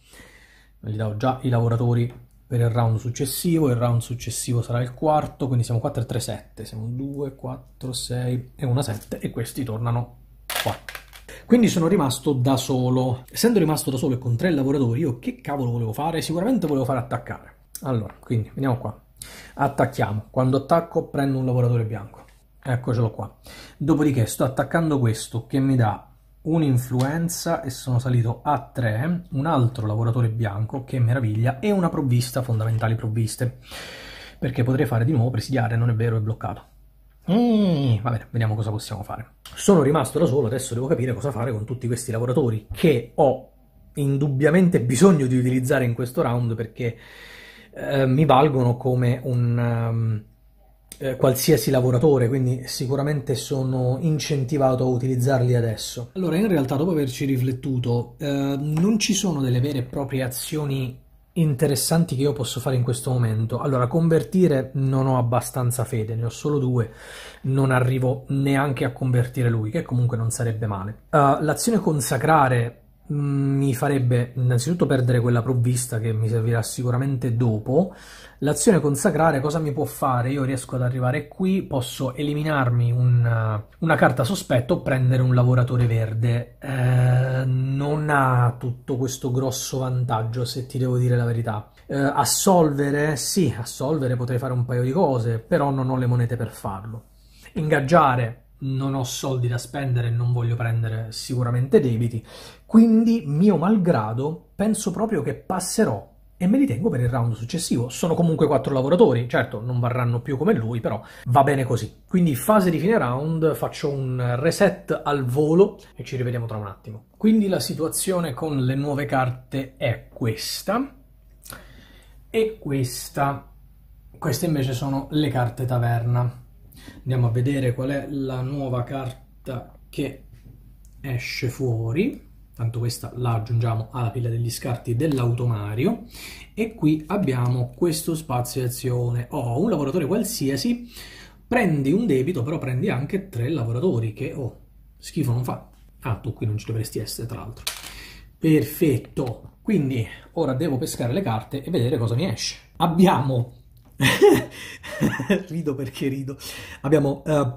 Gli do già i lavoratori per il round successivo, il round successivo sarà il quarto, quindi siamo 4 e 3, 7, siamo 2, 4, 6 e 1, 7 e questi tornano qua. Quindi sono rimasto da solo. Essendo rimasto da solo e con tre lavoratori, io che cavolo volevo fare? Sicuramente volevo fare attaccare. Allora, quindi veniamo qua. Attacchiamo. Quando attacco prendo un lavoratore bianco. Eccocelo qua. Dopodiché sto attaccando questo che mi dà un'influenza e sono salito a 3, un altro lavoratore bianco, che meraviglia, e una provvista, fondamentali provviste, perché potrei fare di nuovo presidiare, non è vero, è bloccato. Mm, va bene, vediamo cosa possiamo fare. Sono rimasto da solo, adesso devo capire cosa fare con tutti questi lavoratori che ho indubbiamente bisogno di utilizzare in questo round perché eh, mi valgono come un... Um, eh, qualsiasi lavoratore, quindi sicuramente sono incentivato a utilizzarli adesso. Allora, in realtà, dopo averci riflettuto, eh, non ci sono delle vere e proprie azioni interessanti che io posso fare in questo momento. Allora, convertire non ho abbastanza fede, ne ho solo due, non arrivo neanche a convertire lui, che comunque non sarebbe male. Uh, l'azione consacrare Mm, mi farebbe innanzitutto perdere quella provvista che mi servirà sicuramente dopo. L'azione consacrare cosa mi può fare? Io riesco ad arrivare qui, posso eliminarmi una, uh, una carta sospetto o prendere un lavoratore verde. Eh, non ha tutto questo grosso vantaggio, se ti devo dire la verità. Eh, assolvere? Sì, assolvere potrei fare un paio di cose, però non ho le monete per farlo. Ingaggiare? non ho soldi da spendere non voglio prendere sicuramente debiti, quindi mio malgrado penso proprio che passerò e me li tengo per il round successivo. Sono comunque quattro lavoratori, certo non varranno più come lui, però va bene così. Quindi fase di fine round, faccio un reset al volo e ci rivediamo tra un attimo. Quindi la situazione con le nuove carte è questa e questa. Queste invece sono le carte taverna. Andiamo a vedere qual è la nuova carta che esce fuori. Tanto questa la aggiungiamo alla pila degli scarti dell'automario. E qui abbiamo questo spazio di azione. Ho oh, un lavoratore qualsiasi, prendi un debito, però prendi anche tre lavoratori che, oh, schifo non fa. Ah, tu qui non ci dovresti essere, tra l'altro. Perfetto. Quindi ora devo pescare le carte e vedere cosa mi esce. Abbiamo rido perché rido. Abbiamo, uh,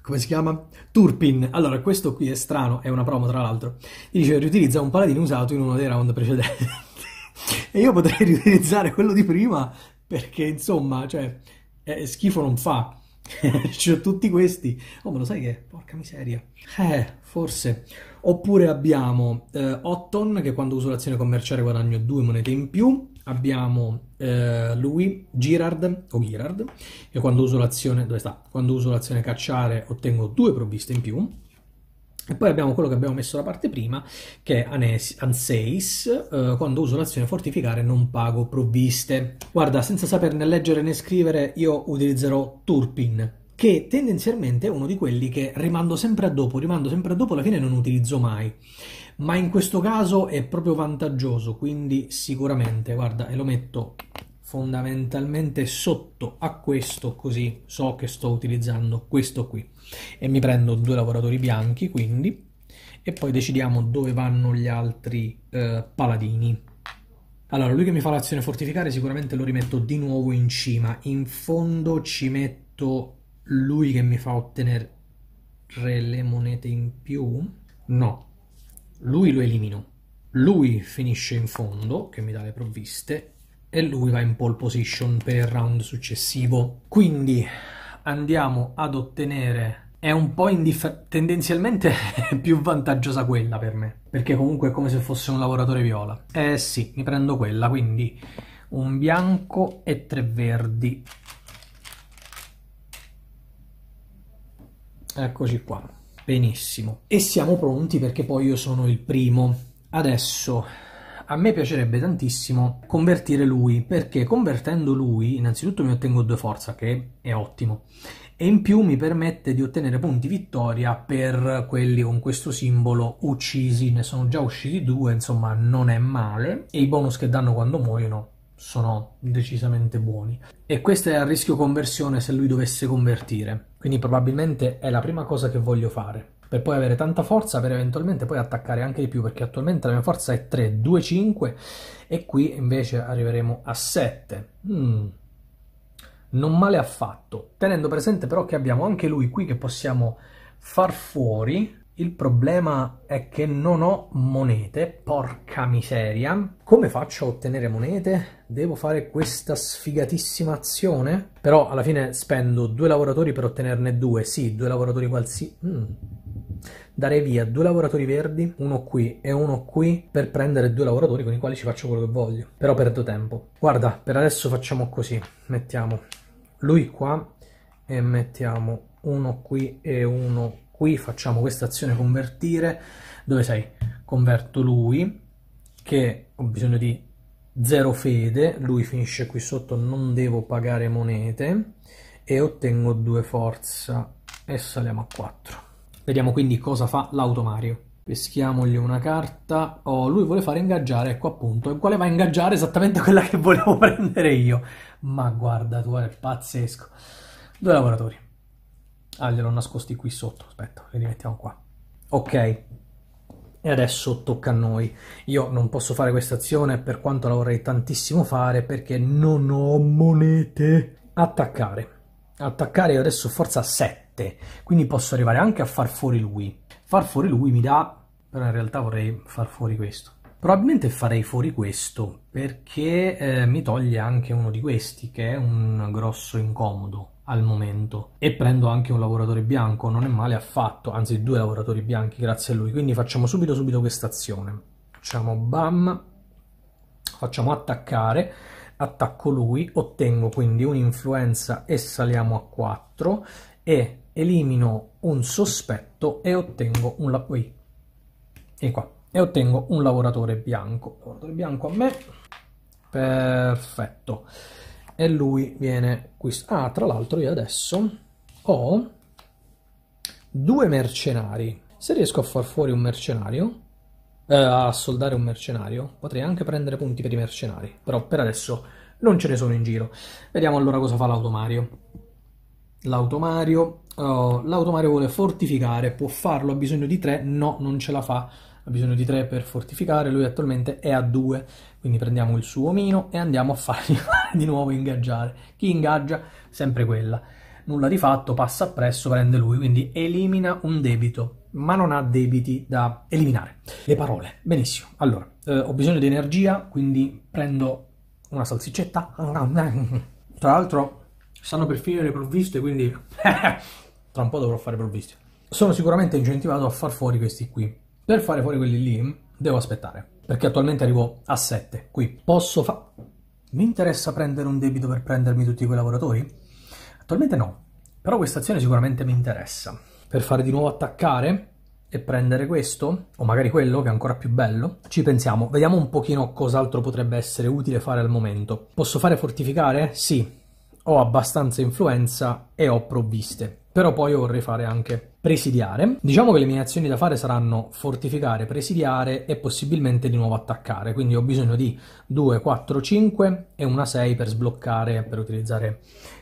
come si chiama? Turpin. Allora, questo qui è strano, è una promo tra l'altro. Dice, riutilizza un paladino usato in uno dei round precedenti. e io potrei riutilizzare quello di prima, perché insomma, cioè, eh, schifo non fa. C'ho tutti questi. Oh, ma lo sai che? Porca miseria. Eh, forse. Oppure abbiamo eh, Otton, che quando uso l'azione commerciale guadagno due monete in più abbiamo eh, lui, Girard o Girard, e quando uso l'azione, dove sta? Quando uso l'azione cacciare ottengo due provviste in più. E poi abbiamo quello che abbiamo messo da parte prima, che è Anseis, eh, quando uso l'azione fortificare non pago provviste. Guarda, senza saperne leggere né scrivere, io utilizzerò Turpin, che tendenzialmente è uno di quelli che rimando sempre a dopo, rimando sempre a dopo, alla fine non utilizzo mai ma in questo caso è proprio vantaggioso, quindi sicuramente, guarda, e lo metto fondamentalmente sotto a questo, così so che sto utilizzando questo qui. E mi prendo due lavoratori bianchi, quindi, e poi decidiamo dove vanno gli altri eh, paladini. Allora, lui che mi fa l'azione fortificare sicuramente lo rimetto di nuovo in cima. In fondo ci metto lui che mi fa ottenere le monete in più. No, lui lo elimino, lui finisce in fondo, che mi dà le provviste, e lui va in pole position per il round successivo. Quindi andiamo ad ottenere... È un po' indifferente, tendenzialmente è più vantaggiosa quella per me, perché comunque è come se fosse un lavoratore viola. Eh sì, mi prendo quella, quindi un bianco e tre verdi. Eccoci qua. Benissimo. E siamo pronti perché poi io sono il primo. Adesso a me piacerebbe tantissimo convertire lui, perché convertendo lui innanzitutto mi ottengo due forza, che è ottimo, e in più mi permette di ottenere punti vittoria per quelli con questo simbolo uccisi, ne sono già usciti due, insomma non è male, e i bonus che danno quando muoiono sono decisamente buoni. E questo è a rischio conversione se lui dovesse convertire. Quindi probabilmente è la prima cosa che voglio fare. Per poi avere tanta forza per eventualmente poi attaccare anche di più, perché attualmente la mia forza è 3, 2, 5 e qui invece arriveremo a 7. Mm. Non male affatto, tenendo presente però che abbiamo anche lui qui che possiamo far fuori. Il problema è che non ho monete, porca miseria. Come faccio a ottenere monete? devo fare questa sfigatissima azione? Però alla fine spendo due lavoratori per ottenerne due, sì, due lavoratori qualsiasi... Mm. Darei via due lavoratori verdi, uno qui e uno qui, per prendere due lavoratori con i quali ci faccio quello che voglio. Però perdo tempo. Guarda, per adesso facciamo così. Mettiamo lui qua e mettiamo uno qui e uno qui. Facciamo questa azione convertire. Dove sei? Converto lui, che ho bisogno di zero fede, lui finisce qui sotto, non devo pagare monete e ottengo 2 forza e saliamo a 4. Vediamo quindi cosa fa l'automario. Peschiamogli una carta. Oh, lui vuole fare ingaggiare, ecco appunto. E quale va a ingaggiare? Esattamente quella che volevo prendere io. Ma guarda tu, è pazzesco. Due lavoratori. Ah, gliel'ho nascosti qui sotto. Aspetta, li rimettiamo qua. Ok, e adesso tocca a noi. Io non posso fare questa azione per quanto la vorrei tantissimo fare perché non ho monete. Attaccare. Attaccare io adesso forza 7, quindi posso arrivare anche a far fuori lui. Far fuori lui mi dà... però in realtà vorrei far fuori questo. Probabilmente farei fuori questo perché eh, mi toglie anche uno di questi che è un grosso incomodo al momento e prendo anche un lavoratore bianco, non è male affatto, anzi due lavoratori bianchi grazie a lui, quindi facciamo subito subito questa azione. Facciamo bam, facciamo attaccare, attacco lui, ottengo quindi un'influenza e saliamo a 4 e elimino un sospetto e ottengo un lavoratore e qua e ottengo un lavoratore bianco. Lavoratore bianco a me. Perfetto e lui viene qui. Ah, tra l'altro io adesso ho due mercenari. Se riesco a far fuori un mercenario, eh, a soldare un mercenario, potrei anche prendere punti per i mercenari. Però per adesso non ce ne sono in giro. Vediamo allora cosa fa l'automario. L'automario, oh, l'automario vuole fortificare, può farlo, ha bisogno di tre, no, non ce la fa ha bisogno di 3 per fortificare, lui attualmente è a 2, quindi prendiamo il suo omino e andiamo a fargli di nuovo ingaggiare. Chi ingaggia? Sempre quella. Nulla di fatto, passa appresso, prende lui, quindi elimina un debito, ma non ha debiti da eliminare. Le parole, benissimo. Allora, eh, ho bisogno di energia, quindi prendo una salsiccetta. Tra l'altro, stanno per finire le provviste, quindi tra un po' dovrò fare provviste. Sono sicuramente incentivato a far fuori questi qui. Per fare fuori quelli lì devo aspettare, perché attualmente arrivo a 7 qui. Posso fare... Mi interessa prendere un debito per prendermi tutti quei lavoratori? Attualmente no, però questa azione sicuramente mi interessa. Per fare di nuovo attaccare e prendere questo, o magari quello che è ancora più bello, ci pensiamo, vediamo un pochino cos'altro potrebbe essere utile fare al momento. Posso fare fortificare? Sì, ho abbastanza influenza e ho provviste però poi io vorrei fare anche presidiare. Diciamo che le mie azioni da fare saranno fortificare, presidiare e possibilmente di nuovo attaccare, quindi ho bisogno di 2, 4, 5 e una 6 per sbloccare, per utilizzare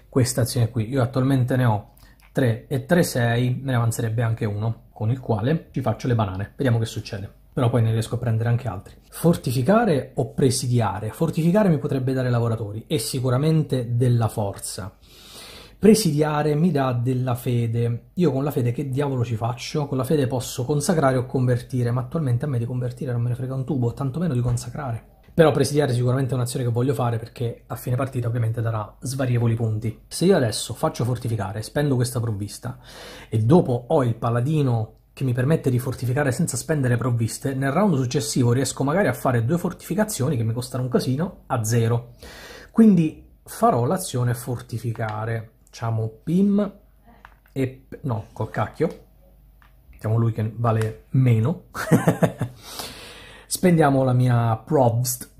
questa azione qui. Io attualmente ne ho 3 e 3, 6, me ne avanzerebbe anche uno, con il quale ci faccio le banane, vediamo che succede però poi ne riesco a prendere anche altri. Fortificare o presidiare? Fortificare mi potrebbe dare lavoratori e sicuramente della forza. Presidiare mi dà della fede. Io con la fede che diavolo ci faccio? Con la fede posso consacrare o convertire, ma attualmente a me di convertire non me ne frega un tubo, tantomeno di consacrare. Però presidiare sicuramente è un'azione che voglio fare perché a fine partita ovviamente darà svarievoli punti. Se io adesso faccio fortificare, spendo questa provvista e dopo ho il paladino che mi permette di fortificare senza spendere provviste, nel round successivo riesco magari a fare due fortificazioni che mi costano un casino a zero. Quindi farò l'azione fortificare facciamo pim e no, col cacchio, mettiamo lui che vale meno, spendiamo la mia probst.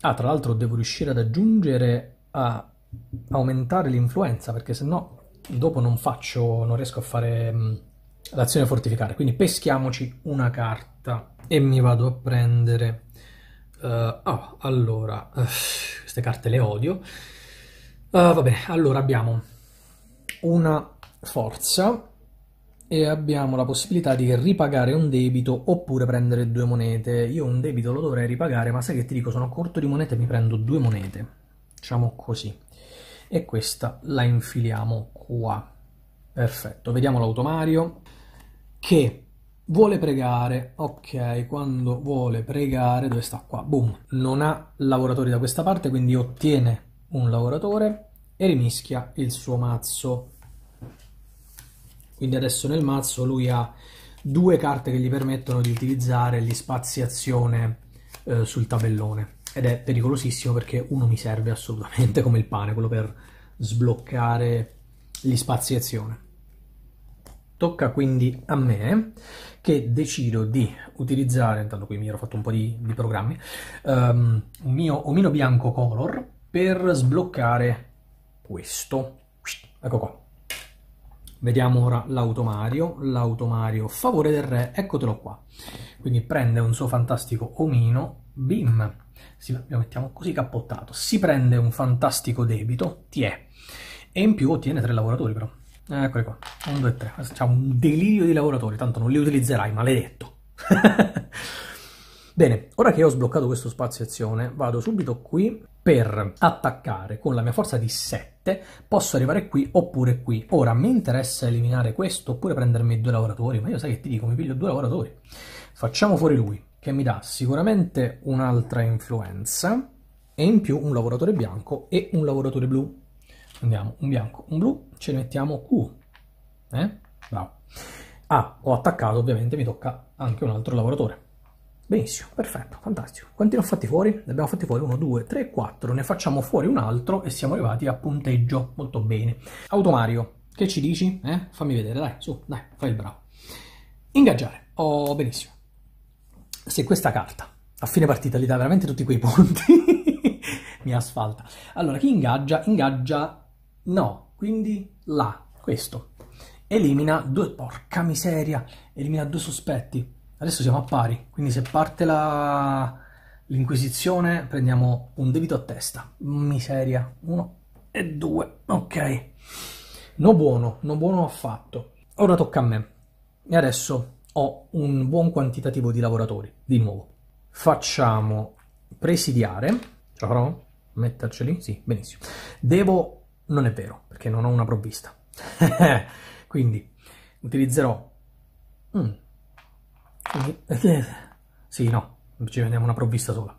Ah, tra l'altro devo riuscire ad aggiungere a aumentare l'influenza perché se no dopo non faccio, non riesco a fare mm, l'azione fortificare. Quindi peschiamoci una carta e mi vado a prendere. Uh, oh, allora, uh, queste carte le odio. Uh, va bene, allora abbiamo una forza e abbiamo la possibilità di ripagare un debito oppure prendere due monete. Io un debito lo dovrei ripagare, ma sai che ti dico, sono corto di monete e mi prendo due monete. Diciamo così. E questa la infiliamo qua. Perfetto, vediamo l'automario che vuole pregare. Ok, quando vuole pregare, dove sta qua? Boom, non ha lavoratori da questa parte, quindi ottiene un lavoratore e rimischia il suo mazzo. Quindi adesso nel mazzo lui ha due carte che gli permettono di utilizzare l'ispaziazione eh, sul tabellone ed è pericolosissimo perché uno mi serve assolutamente come il pane, quello per sbloccare gli l'ispaziazione. Tocca quindi a me che decido di utilizzare, intanto qui mi ero fatto un po' di, di programmi, um, un mio omino bianco color per sbloccare questo. Ecco qua. Vediamo ora l'automario, l'automario favore del re, eccotelo qua. Quindi prende un suo fantastico omino, bim, si, lo mettiamo così cappottato, si prende un fantastico debito, ti è, e in più ottiene tre lavoratori però. Eccoli qua, 1, due, tre, c'è un delirio di lavoratori, tanto non li utilizzerai, maledetto. Bene, ora che ho sbloccato questo spazio azione, vado subito qui per attaccare con la mia forza di 7 posso arrivare qui oppure qui. Ora, mi interessa eliminare questo oppure prendermi due lavoratori, ma io sai che ti dico, mi piglio due lavoratori. Facciamo fuori lui, che mi dà sicuramente un'altra influenza e in più un lavoratore bianco e un lavoratore blu. Andiamo, un bianco, un blu, ce ne mettiamo Q. Eh? Bravo. Ah, ho attaccato, ovviamente mi tocca anche un altro lavoratore. Benissimo, perfetto, fantastico. Quanti ne ho fatti fuori? Ne abbiamo fatti fuori uno, due, tre, quattro. Ne facciamo fuori un altro e siamo arrivati a punteggio. Molto bene. Automario, che ci dici? Eh? Fammi vedere, dai, su, dai, fai il bravo. Ingaggiare. Oh, benissimo. Se questa carta a fine partita gli dà veramente tutti quei punti, mi asfalta. Allora, chi ingaggia? Ingaggia no, quindi la, questo. Elimina due, porca miseria, elimina due sospetti. Adesso siamo a pari, quindi se parte la... l'inquisizione prendiamo un debito a testa. Miseria, uno e due, ok. No buono, no buono affatto. Ora tocca a me. E adesso ho un buon quantitativo di lavoratori, di nuovo. Facciamo presidiare. ciao però Metterceli? Sì, benissimo. Devo... non è vero, perché non ho una provvista. quindi utilizzerò... Mm sì, no, ci vendiamo una provvista sola.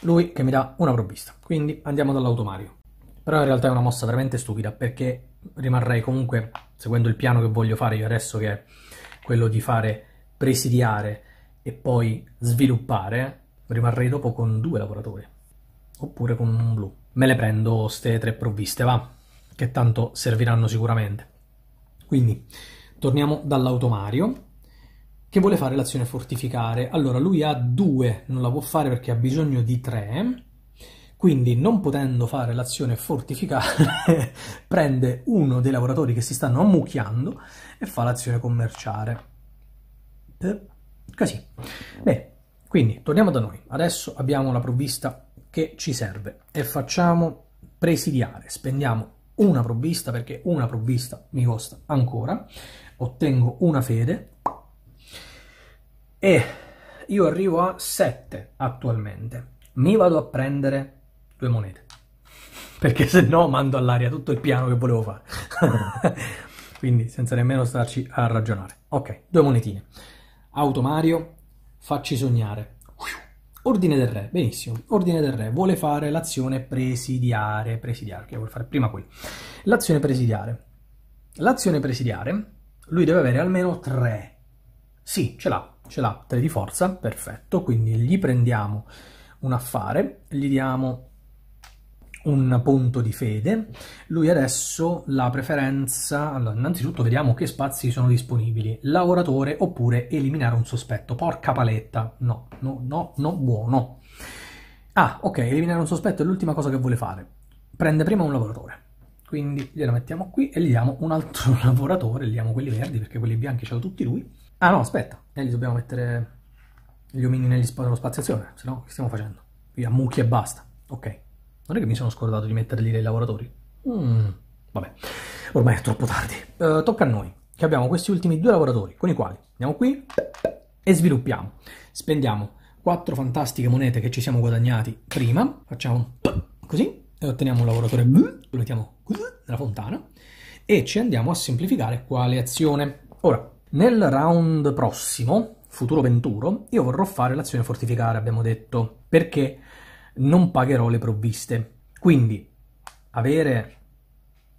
Lui che mi dà una provvista, quindi andiamo dall'automario. Però in realtà è una mossa veramente stupida perché rimarrei comunque, seguendo il piano che voglio fare io adesso, che è quello di fare presidiare e poi sviluppare, rimarrei dopo con due lavoratori. Oppure con un blu. Me le prendo queste tre provviste, va? Che tanto serviranno sicuramente. Quindi, torniamo dall'automario che vuole fare l'azione fortificare. Allora lui ha due, non la può fare perché ha bisogno di tre, quindi non potendo fare l'azione fortificare prende uno dei lavoratori che si stanno ammucchiando e fa l'azione commerciare. Così. Bene, quindi torniamo da noi. Adesso abbiamo la provvista che ci serve e facciamo presidiare, spendiamo una provvista perché una provvista mi costa ancora, ottengo una fede e io arrivo a 7 attualmente. Mi vado a prendere due monete perché se no mando all'aria tutto il piano che volevo fare. Quindi senza nemmeno starci a ragionare. Ok, due monetine. Auto Mario, facci sognare. Ordine del Re, benissimo. Ordine del Re vuole fare l'azione presidiare, presidiare, che vuole fare prima qui. L'azione presidiare. L'azione presidiare, lui deve avere almeno tre. Sì, ce l'ha ce l'ha 3 di forza, perfetto, quindi gli prendiamo un affare, gli diamo un punto di fede. Lui adesso la preferenza, allora, innanzitutto vediamo che spazi sono disponibili, lavoratore oppure eliminare un sospetto. Porca paletta, no, no, no, no, buono. Ah, ok, eliminare un sospetto è l'ultima cosa che vuole fare. Prende prima un lavoratore. Quindi glielo mettiamo qui e gli diamo un altro lavoratore, gli diamo quelli verdi perché quelli bianchi ce l'ha tutti lui. Ah no, aspetta, e eh, li dobbiamo mettere gli omini nello spaziazione, se no che stiamo facendo? Via mucchi e basta. Ok. Non è che mi sono scordato di metterli dei lavoratori. Mm, vabbè, ormai è troppo tardi. Uh, tocca a noi, che abbiamo questi ultimi due lavoratori, con i quali andiamo qui e sviluppiamo. Spendiamo quattro fantastiche monete che ci siamo guadagnati prima. Facciamo così e otteniamo un lavoratore lo mettiamo così nella fontana e ci andiamo a semplificare quale azione. Ora, nel round prossimo, futuro venturo, io vorrò fare l'azione fortificare, abbiamo detto, perché non pagherò le provviste. Quindi avere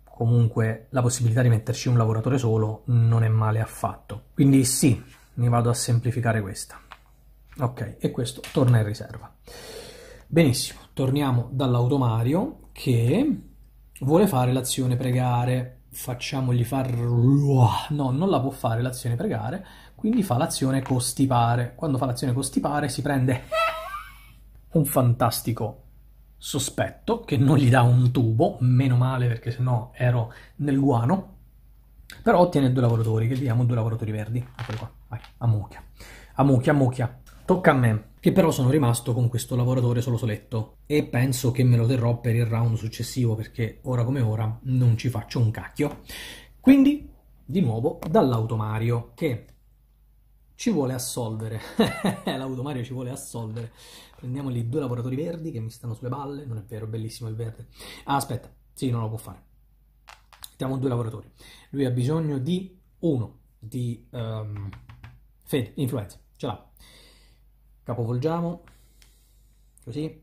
comunque la possibilità di metterci un lavoratore solo non è male affatto. Quindi sì, mi vado a semplificare questa. Ok, e questo torna in riserva. Benissimo, torniamo dall'automario che vuole fare l'azione pregare facciamogli far no, non la può fare l'azione pregare, quindi fa l'azione costipare. Quando fa l'azione costipare si prende un fantastico sospetto che non gli dà un tubo, meno male perché sennò ero nel guano. Però ottiene due lavoratori, che diamo due lavoratori verdi. qua, vai, a mucchia. A mucchia, a mucchia. Tocca a me, che però sono rimasto con questo lavoratore solo soletto e penso che me lo terrò per il round successivo perché ora come ora non ci faccio un cacchio. Quindi, di nuovo, dall'automario che ci vuole assolvere. L'automario ci vuole assolvere. Prendiamo lì due lavoratori verdi che mi stanno sulle balle. Non è vero, bellissimo il verde. Ah, aspetta, sì, non lo può fare. Mettiamo due lavoratori. Lui ha bisogno di uno di um, fede, influenza. Ce l'ha capovolgiamo così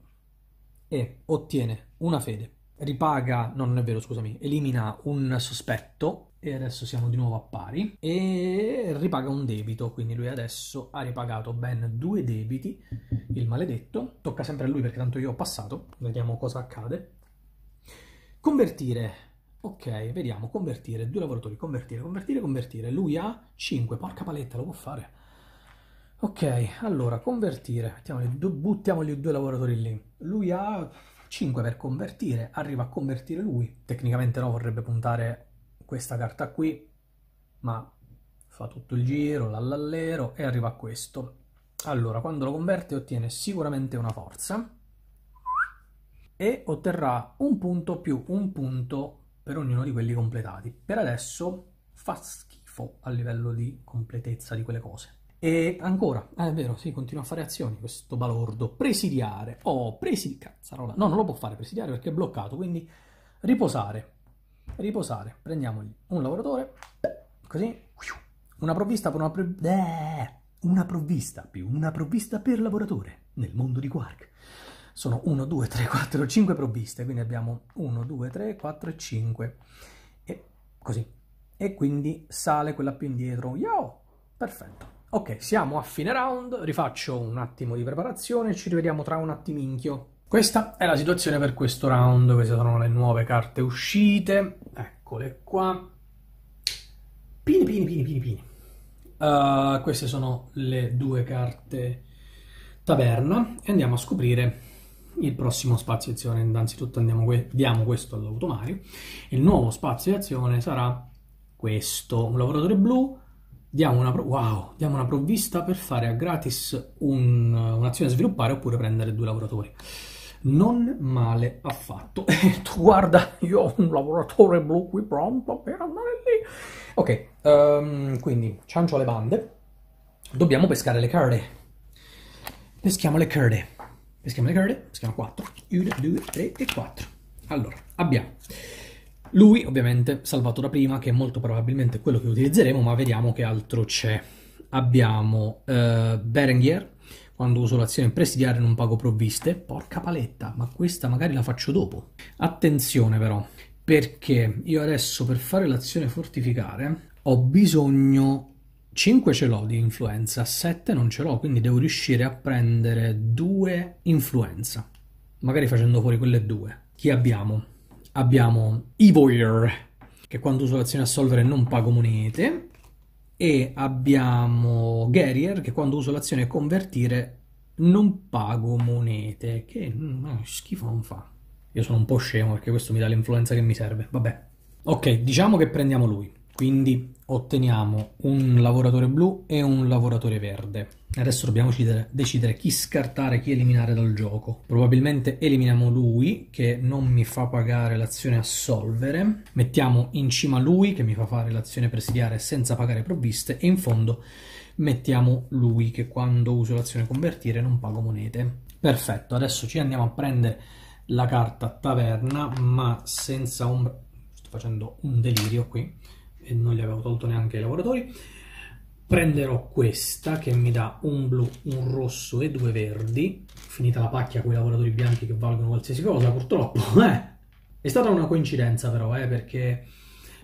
e ottiene una fede ripaga no non è vero scusami elimina un sospetto e adesso siamo di nuovo a pari e ripaga un debito quindi lui adesso ha ripagato ben due debiti il maledetto tocca sempre a lui perché tanto io ho passato vediamo cosa accade convertire ok vediamo convertire due lavoratori convertire convertire convertire lui ha 5 porca paletta lo può fare Ok, allora convertire, Mettiamoli, buttiamo i due lavoratori lì. Lui ha 5 per convertire, arriva a convertire lui. Tecnicamente no, vorrebbe puntare questa carta qui, ma fa tutto il giro, l'allallero e arriva a questo. Allora, quando lo converte ottiene sicuramente una forza e otterrà un punto più un punto per ognuno di quelli completati. Per adesso fa schifo a livello di completezza di quelle cose. E ancora, ah, è vero, sì, continua a fare azioni questo balordo. Presidiare. Oh, presidiare. Cazzarola. No, non lo può fare presidiare perché è bloccato, quindi riposare. Riposare. Prendiamogli un lavoratore, così. Una provvista per una... Pre... Eh, una provvista più una provvista per lavoratore nel mondo di Quark. Sono 1, 2, 3, 4, 5 provviste, quindi abbiamo 1, 2, 3, 4 5. E così. E quindi sale quella più indietro. Yo! Perfetto. Ok, siamo a fine round, rifaccio un attimo di preparazione e ci rivediamo tra un attiminchio. Questa è la situazione per questo round, queste sono le nuove carte uscite, eccole qua. Pini, pini, pini, pini, pini. Uh, queste sono le due carte taverna e andiamo a scoprire il prossimo spazio di azione. Innanzitutto andiamo, diamo questo all'automario. Il nuovo spazio di azione sarà questo, un lavoratore blu diamo una, wow, diamo una provvista per fare a gratis un, un'azione sviluppare oppure prendere due lavoratori. Non male affatto. tu guarda, io ho un lavoratore blu qui pronto per andare lì. Ok, um, quindi ciancio alle bande. Dobbiamo pescare le carte. Peschiamo le carte. Peschiamo le carte. Peschiamo 4. 1, 2, 3 e 4. Allora, abbiamo lui, ovviamente, salvato da prima, che è molto probabilmente quello che utilizzeremo, ma vediamo che altro c'è. Abbiamo eh, Berenguer, quando uso l'azione presidiare non pago provviste. Porca paletta, ma questa magari la faccio dopo. Attenzione però, perché io adesso per fare l'azione fortificare ho bisogno... 5 ce l'ho di influenza, 7 non ce l'ho, quindi devo riuscire a prendere 2 influenza. Magari facendo fuori quelle 2. Chi abbiamo? abbiamo Evoir, che quando uso l'azione assolvere non pago monete, e abbiamo Guerrier, che quando uso l'azione convertire non pago monete, che mm, no, schifo non fa. Io sono un po' scemo perché questo mi dà l'influenza che mi serve, vabbè. Ok, diciamo che prendiamo lui, quindi otteniamo un lavoratore blu e un lavoratore verde. Adesso dobbiamo decidere, decidere, chi scartare, chi eliminare dal gioco. Probabilmente eliminiamo lui, che non mi fa pagare l'azione assolvere. Mettiamo in cima lui, che mi fa fare l'azione presidiare senza pagare provviste. E in fondo mettiamo lui, che quando uso l'azione convertire non pago monete. Perfetto, adesso ci andiamo a prendere la carta taverna, ma senza ombra... Sto facendo un delirio qui, e non gli avevo tolto neanche i lavoratori prenderò questa che mi dà un blu, un rosso e due verdi. Finita la pacchia con i lavoratori bianchi che valgono qualsiasi cosa, purtroppo. Eh. È stata una coincidenza però, eh, perché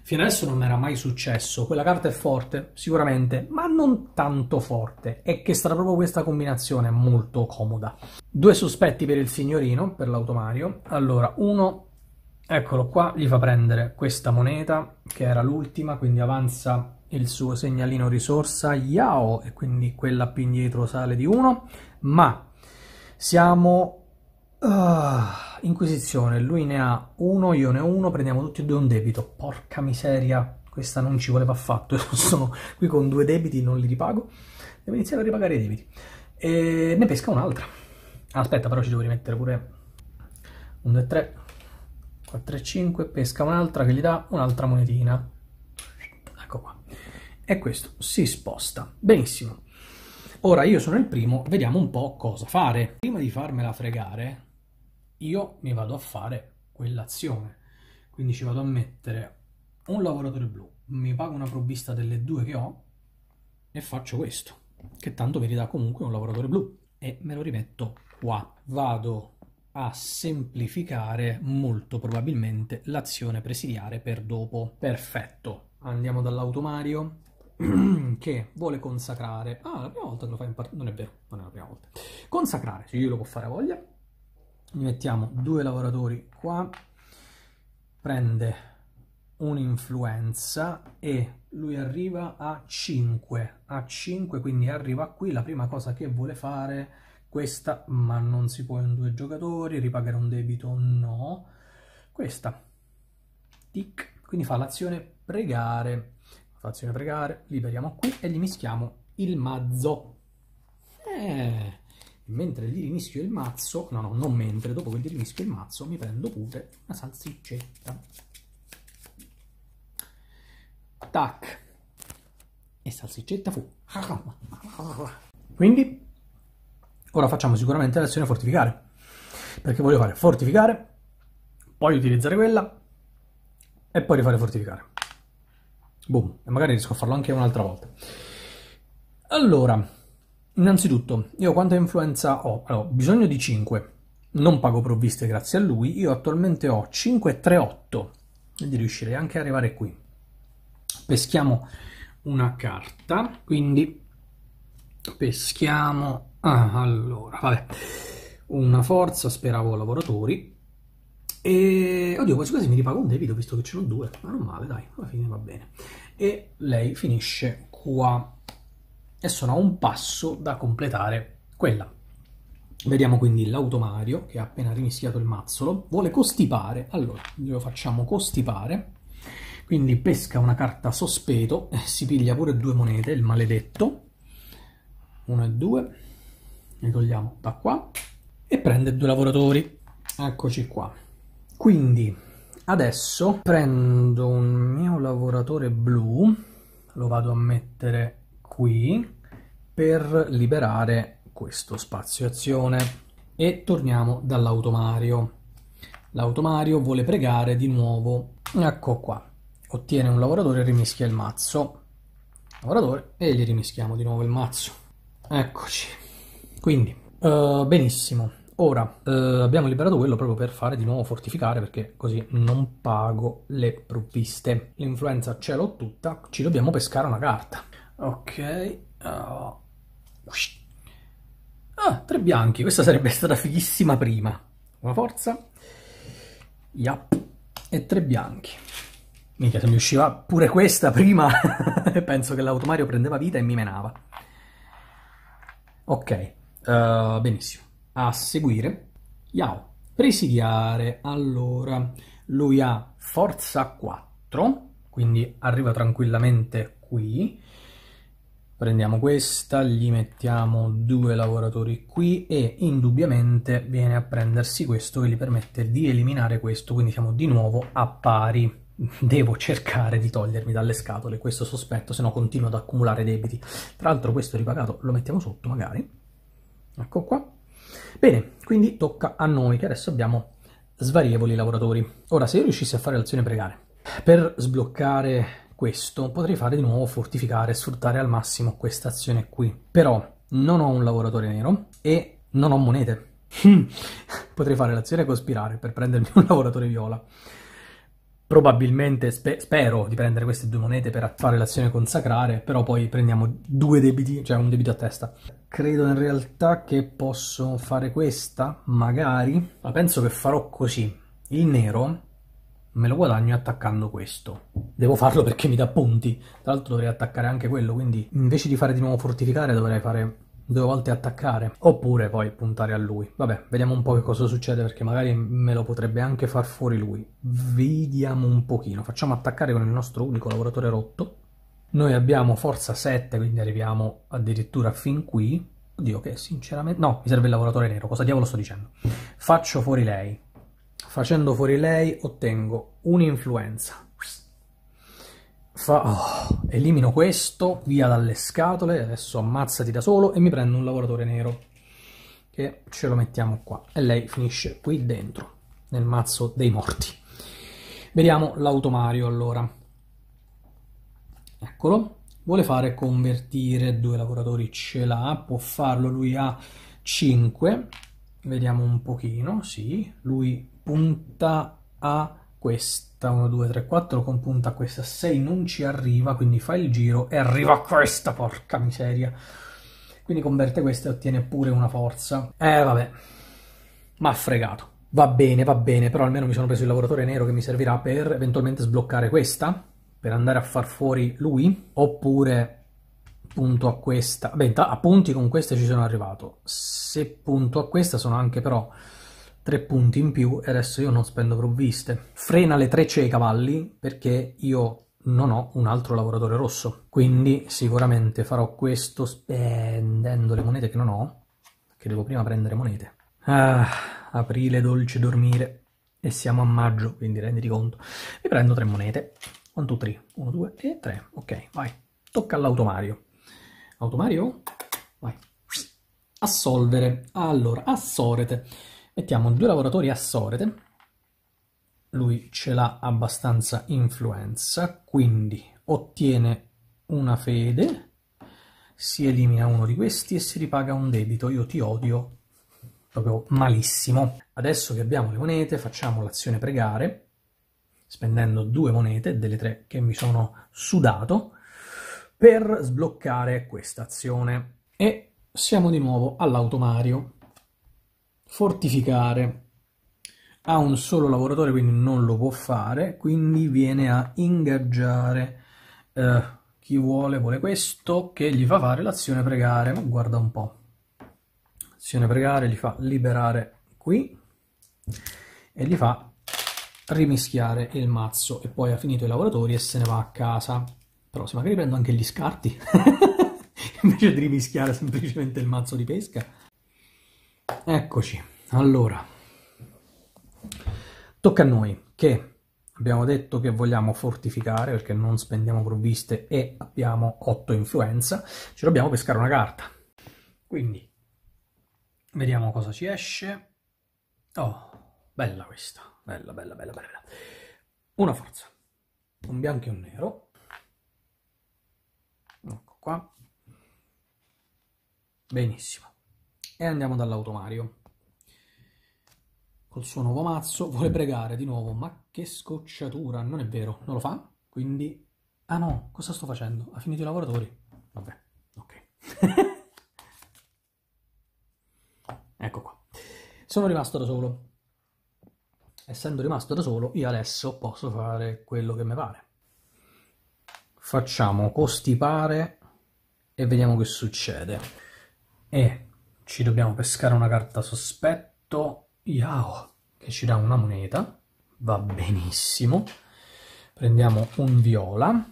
fino adesso non mi era mai successo. Quella carta è forte, sicuramente, ma non tanto forte. È che sarà proprio questa combinazione molto comoda. Due sospetti per il signorino, per l'automario. Allora, uno, eccolo qua, gli fa prendere questa moneta, che era l'ultima, quindi avanza il suo segnalino risorsa Yao e quindi quella più indietro sale di 1, ma siamo uh, Inquisizione, lui ne ha uno io ne ho uno prendiamo tutti e due un debito, porca miseria, questa non ci voleva affatto, sono qui con due debiti, non li ripago, devo iniziare a ripagare i debiti, e ne pesca un'altra, aspetta però ci devo rimettere pure 1, 2, 3, 4 5, pesca un'altra che gli dà un'altra monetina, e questo si sposta. Benissimo. Ora io sono il primo, vediamo un po' cosa fare. Prima di farmela fregare, io mi vado a fare quell'azione. Quindi ci vado a mettere un lavoratore blu, mi pago una provvista delle due che ho e faccio questo, che tanto mi ridà comunque un lavoratore blu. E me lo rimetto qua. Vado a semplificare molto probabilmente l'azione presidiare per dopo. Perfetto. Andiamo dall'automario, che vuole consacrare. Ah, la prima volta che lo fa in partita. Non è vero, non è la prima volta. Consacrare, io lo può fare a voglia. Gli mettiamo due lavoratori qua. Prende un'influenza e lui arriva a 5. A 5, quindi arriva qui. La prima cosa che vuole fare questa, ma non si può in due giocatori. Ripagare un debito, no. Questa. Tic. Quindi fa l'azione pregare Fazione pregare, liberiamo qui e gli mischiamo il mazzo. Eh, mentre gli rischio il mazzo, no no, non mentre, dopo che gli rischio il mazzo mi prendo pure una salsiccetta. Tac. E salsiccetta fu. Quindi, ora facciamo sicuramente l'azione fortificare, perché voglio fare fortificare, poi utilizzare quella e poi rifare fortificare. Boom, e magari riesco a farlo anche un'altra volta. Allora, innanzitutto, io quanta influenza ho? ho bisogno di 5. Non pago provviste grazie a lui. Io attualmente ho 538. di riuscire anche a arrivare qui. Peschiamo una carta, quindi peschiamo... Ah, allora, vabbè. Una forza, speravo lavoratori. E oddio, quasi quasi mi ripago un debito visto che ce n'ho due, ma non male, dai, alla fine va bene. E lei finisce qua e sono a un passo da completare quella. Vediamo quindi l'automario che ha appena rimischiato il mazzolo. Vuole costipare, allora lo facciamo costipare. Quindi pesca una carta sospeto, eh, si piglia pure due monete, il maledetto. Uno e due. Le togliamo da qua. E prende due lavoratori. Eccoci qua. Quindi adesso prendo un mio lavoratore blu, lo vado a mettere qui per liberare questo spazio azione e torniamo dall'automario. L'automario vuole pregare di nuovo, ecco qua, ottiene un lavoratore e rimischia il mazzo, lavoratore e gli rimischiamo di nuovo il mazzo. Eccoci. Quindi, uh, benissimo. Ora eh, abbiamo liberato quello proprio per fare di nuovo fortificare perché così non pago le provviste. L'influenza ce l'ho tutta, ci dobbiamo pescare una carta. Ok. Uh. Ah, tre bianchi, questa sarebbe stata fighissima prima. Una forza. Yap. E tre bianchi. Minchia, se mi usciva pure questa prima, penso che l'automario prendeva vita e mi menava. Ok, uh, benissimo a seguire Yao. Presidiare, allora, lui ha forza 4, quindi arriva tranquillamente qui. Prendiamo questa, gli mettiamo due lavoratori qui e indubbiamente viene a prendersi questo che gli permette di eliminare questo, quindi siamo di nuovo a pari. Devo cercare di togliermi dalle scatole questo sospetto, se no continuo ad accumulare debiti. Tra l'altro questo ripagato lo mettiamo sotto magari. Ecco qua, Bene, quindi tocca a noi che adesso abbiamo svarievoli lavoratori. Ora, se io riuscissi a fare l'azione pregare per sbloccare questo potrei fare di nuovo fortificare, sfruttare al massimo questa azione qui. Però non ho un lavoratore nero e non ho monete. potrei fare l'azione cospirare per prendermi un lavoratore viola. Probabilmente spe- spero di prendere queste due monete per fare l'azione consacrare, però poi prendiamo due debiti, cioè un debito a testa credo in realtà che posso fare questa, magari, ma penso che farò così. Il nero me lo guadagno attaccando questo. Devo farlo perché mi dà punti. Tra l'altro dovrei attaccare anche quello, quindi invece di fare di nuovo fortificare dovrei fare due volte attaccare. Oppure poi puntare a lui. Vabbè, vediamo un po' che cosa succede perché magari me lo potrebbe anche far fuori lui. Vediamo un pochino. Facciamo attaccare con il nostro unico lavoratore rotto. Noi abbiamo forza 7, quindi arriviamo addirittura fin qui. Oddio che sinceramente... No, mi serve il lavoratore nero, cosa diavolo sto dicendo? Faccio fuori lei. Facendo fuori lei ottengo un'influenza. Fa... Oh, elimino questo, via dalle scatole, adesso ammazzati da solo e mi prendo un lavoratore nero. Che ce lo mettiamo qua. E lei finisce qui dentro, nel mazzo dei morti. Vediamo l'automario allora eccolo, vuole fare convertire due lavoratori, ce l'ha, può farlo, lui ha 5, vediamo un pochino, sì, lui punta a questa 1, 2, 3, 4 con punta a questa 6 non ci arriva, quindi fa il giro e arriva a questa, porca miseria. Quindi converte questa e ottiene pure una forza. Eh vabbè, ma fregato. Va bene, va bene, però almeno mi sono preso il lavoratore nero che mi servirà per eventualmente sbloccare questa per andare a far fuori lui, oppure punto a questa. Beh, a punti con queste ci sono arrivato. Se punto a questa sono anche però tre punti in più e adesso io non spendo provviste. Frena le trecce ai cavalli perché io non ho un altro lavoratore rosso. Quindi sicuramente farò questo spendendo le monete che non ho, che devo prima prendere monete. Ah, aprile dolce dormire. E siamo a maggio, quindi renditi conto. Mi prendo tre monete. 1, 2, 3, 1, 2 e 3, ok, vai, tocca all'automario, automario, vai, assolvere, allora, assorete, mettiamo due lavoratori assorete, lui ce l'ha abbastanza influenza, quindi ottiene una fede, si elimina uno di questi e si ripaga un debito, io ti odio proprio malissimo. Adesso che abbiamo le monete facciamo l'azione pregare, spendendo due monete delle tre che mi sono sudato per sbloccare questa azione. E siamo di nuovo all'automario. Fortificare ha un solo lavoratore, quindi non lo può fare, quindi viene a ingaggiare eh, chi vuole, vuole questo, che gli fa fare l'azione pregare, ma guarda un po'. azione pregare gli fa liberare qui e gli fa rimischiare il mazzo e poi ha finito i lavoratori e se ne va a casa. Però se magari prendo anche gli scarti, invece di rimischiare semplicemente il mazzo di pesca. Eccoci, allora, tocca a noi che abbiamo detto che vogliamo fortificare perché non spendiamo provviste e abbiamo 8 influenza, ci dobbiamo pescare una carta. Quindi, vediamo cosa ci esce. Oh, bella questa. Bella, bella, bella, bella. Una forza. Un bianco e un nero. Ecco qua. Benissimo. E andiamo dall'automario. Col suo nuovo mazzo vuole pregare di nuovo. Ma che scocciatura! Non è vero, non lo fa. Quindi... Ah no, cosa sto facendo? Ha finito i lavoratori. Vabbè, ok. ecco qua. Sono rimasto da solo essendo rimasto da solo, io adesso posso fare quello che mi pare. Facciamo costipare e vediamo che succede. E ci dobbiamo pescare una carta sospetto, Yao, che ci dà una moneta, va benissimo. Prendiamo un viola.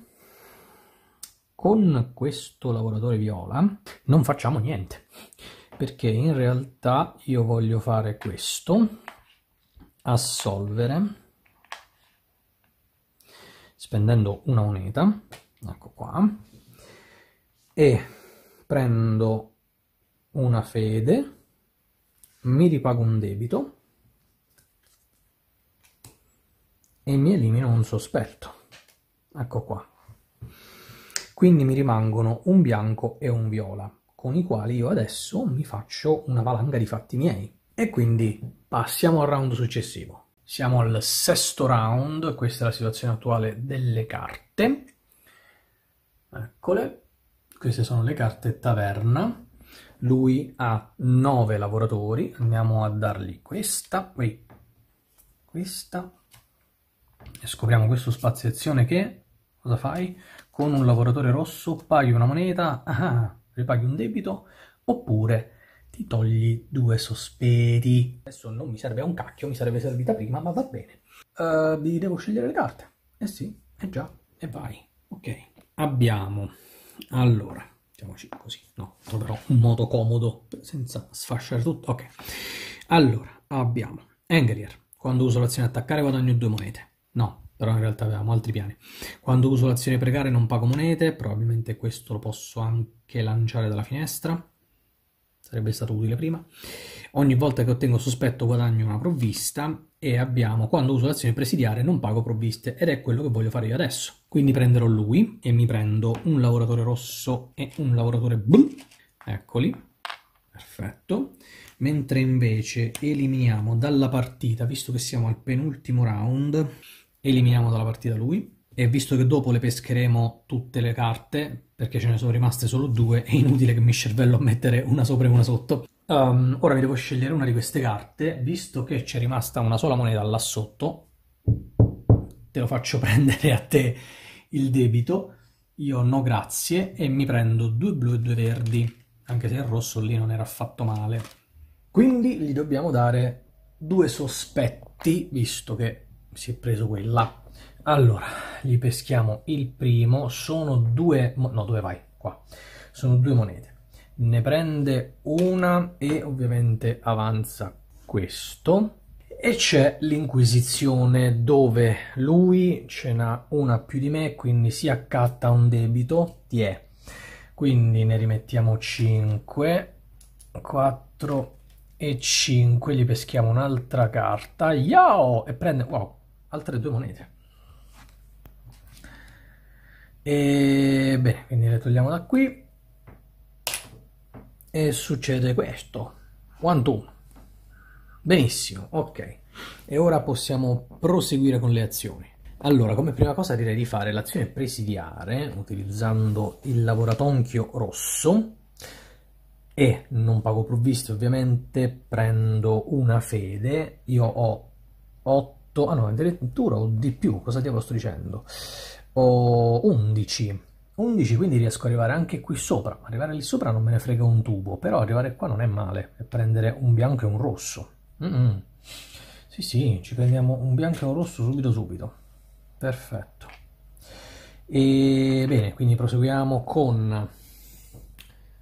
Con questo lavoratore viola non facciamo niente, perché in realtà io voglio fare questo, assolvere spendendo una moneta, ecco qua, e prendo una fede, mi ripago un debito e mi elimino un sospetto. Ecco qua. Quindi mi rimangono un bianco e un viola, con i quali io adesso mi faccio una valanga di fatti miei. E quindi passiamo al round successivo. Siamo al sesto round, questa è la situazione attuale delle carte. Eccole, queste sono le carte taverna. Lui ha 9 lavoratori, andiamo a dargli questa, qui, questa. E scopriamo questo spazio azione che, cosa fai? Con un lavoratore rosso paghi una moneta, ah, ah ripaghi un debito, oppure ti togli due sospiri. Adesso non mi serve un cacchio, mi sarebbe servita prima, ma va bene. Uh, eh, vi devo scegliere le carte. Eh sì, eh già, e vai. Ok. Abbiamo, allora, diciamoci così, no, troverò un modo comodo senza sfasciare tutto. Ok. Allora, abbiamo Angrier. Quando uso l'azione attaccare guadagno due monete. No, però in realtà avevamo altri piani. Quando uso l'azione pregare non pago monete, probabilmente questo lo posso anche lanciare dalla finestra sarebbe stato utile prima. Ogni volta che ottengo sospetto guadagno una provvista e abbiamo quando uso l'azione presidiare non pago provviste ed è quello che voglio fare io adesso. Quindi prenderò lui e mi prendo un lavoratore rosso e un lavoratore blu, eccoli, perfetto. Mentre invece eliminiamo dalla partita, visto che siamo al penultimo round, eliminiamo dalla partita lui e visto che dopo le pescheremo tutte le carte, perché ce ne sono rimaste solo due, è inutile che mi cervello a mettere una sopra e una sotto. Um, ora vi devo scegliere una di queste carte, visto che c'è rimasta una sola moneta là sotto, te lo faccio prendere a te il debito, io no grazie e mi prendo due blu e due verdi, anche se il rosso lì non era affatto male. Quindi gli dobbiamo dare due sospetti, visto che si è preso quella. Allora, gli peschiamo il primo, sono due, no dove vai? Qua, sono due monete. Ne prende una e ovviamente avanza questo. E c'è l'Inquisizione dove lui ce n'ha una più di me, quindi si accatta un debito, ti è. Quindi ne rimettiamo 5, 4 e 5, gli peschiamo un'altra carta, yao! E prende, wow, altre due monete e bene quindi le togliamo da qui e succede questo one 1 benissimo ok e ora possiamo proseguire con le azioni allora come prima cosa direi di fare l'azione presidiare utilizzando il lavoratonchio rosso e non pago provviste ovviamente prendo una fede io ho 8 ah no addirittura ho di più cosa diavolo sto dicendo ho 11. 11 quindi riesco ad arrivare anche qui sopra, arrivare lì sopra non me ne frega un tubo, però arrivare qua non è male, E prendere un bianco e un rosso. Mm -mm. Sì sì, ci prendiamo un bianco e un rosso subito subito. Perfetto. E bene, quindi proseguiamo con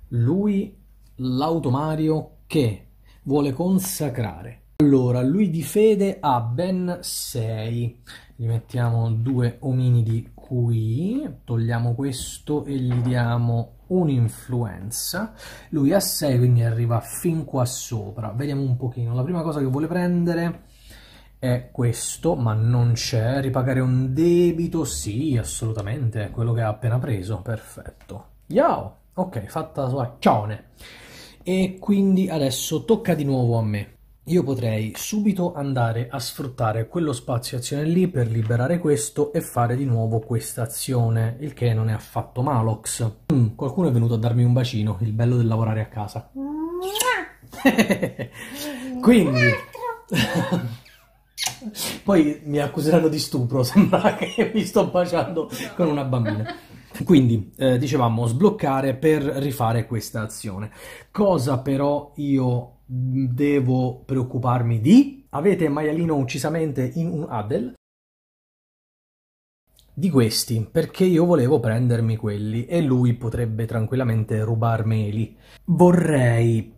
lui, l'automario che vuole consacrare. Allora, lui di fede ha ben 6. Gli mettiamo due ominidi qui togliamo questo e gli diamo un'influenza lui ha 6 quindi arriva fin qua sopra vediamo un pochino la prima cosa che vuole prendere è questo ma non c'è ripagare un debito sì assolutamente è quello che ha appena preso perfetto Yao! ok fatta la sua ciao e quindi adesso tocca di nuovo a me io potrei subito andare a sfruttare quello spazio azione lì per liberare questo e fare di nuovo questa azione, il che non è affatto malox. Mm, qualcuno è venuto a darmi un bacino, il bello del lavorare a casa. Quindi... Poi mi accuseranno di stupro, sembra che mi sto baciando con una bambina. Quindi, eh, dicevamo, sbloccare per rifare questa azione. Cosa però io devo preoccuparmi di? Avete maialino uccisamente in un Adel? Di questi, perché io volevo prendermi quelli e lui potrebbe tranquillamente rubarmeli. Vorrei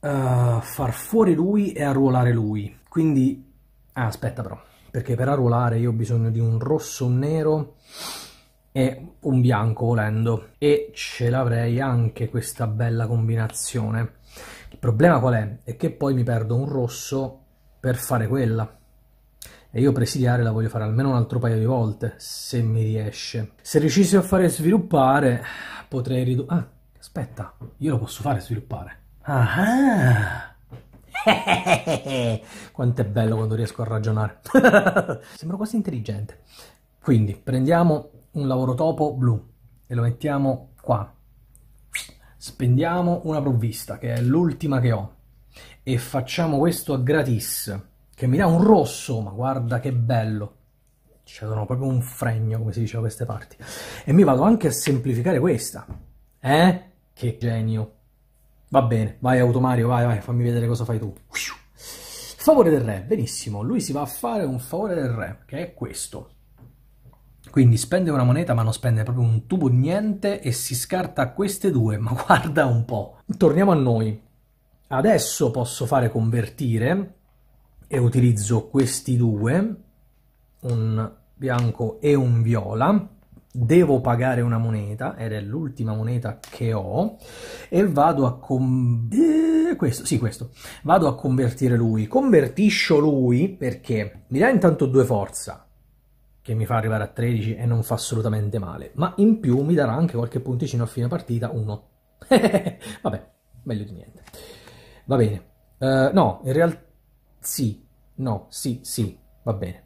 uh, far fuori lui e arruolare lui. Quindi... Ah, aspetta però, perché per arruolare io ho bisogno di un rosso, un nero e un bianco volendo. E ce l'avrei anche questa bella combinazione. Il problema qual è? È che poi mi perdo un rosso per fare quella. E io presidiare la voglio fare almeno un altro paio di volte, se mi riesce. Se riuscissi a fare sviluppare, potrei ridurre... Ah, aspetta, io lo posso fare sviluppare. Ah! ah. Quanto è bello quando riesco a ragionare. Sembro quasi intelligente. Quindi prendiamo un lavoro topo blu e lo mettiamo qua spendiamo una provvista, che è l'ultima che ho, e facciamo questo a gratis, che mi dà un rosso, ma guarda che bello. Cioè, sono proprio un fregno, come si dice da queste parti. E mi vado anche a semplificare questa. Eh? Che genio. Va bene, vai Automario, vai, vai, fammi vedere cosa fai tu. Favore del re, benissimo, lui si va a fare un favore del re, che è questo. Quindi spende una moneta ma non spende proprio un tubo di niente e si scarta queste due, ma guarda un po'. Torniamo a noi. Adesso posso fare convertire e utilizzo questi due, un bianco e un viola. Devo pagare una moneta, ed è l'ultima moneta che ho, e vado a... Con... Eh, questo, sì, questo. Vado a convertire lui. Convertiscio lui perché mi dà intanto due forza che mi fa arrivare a 13 e non fa assolutamente male, ma in più mi darà anche qualche punticino a fine partita, 1. Vabbè, meglio di niente. Va bene. Uh, no, in realtà... Sì, no, sì, sì, va bene.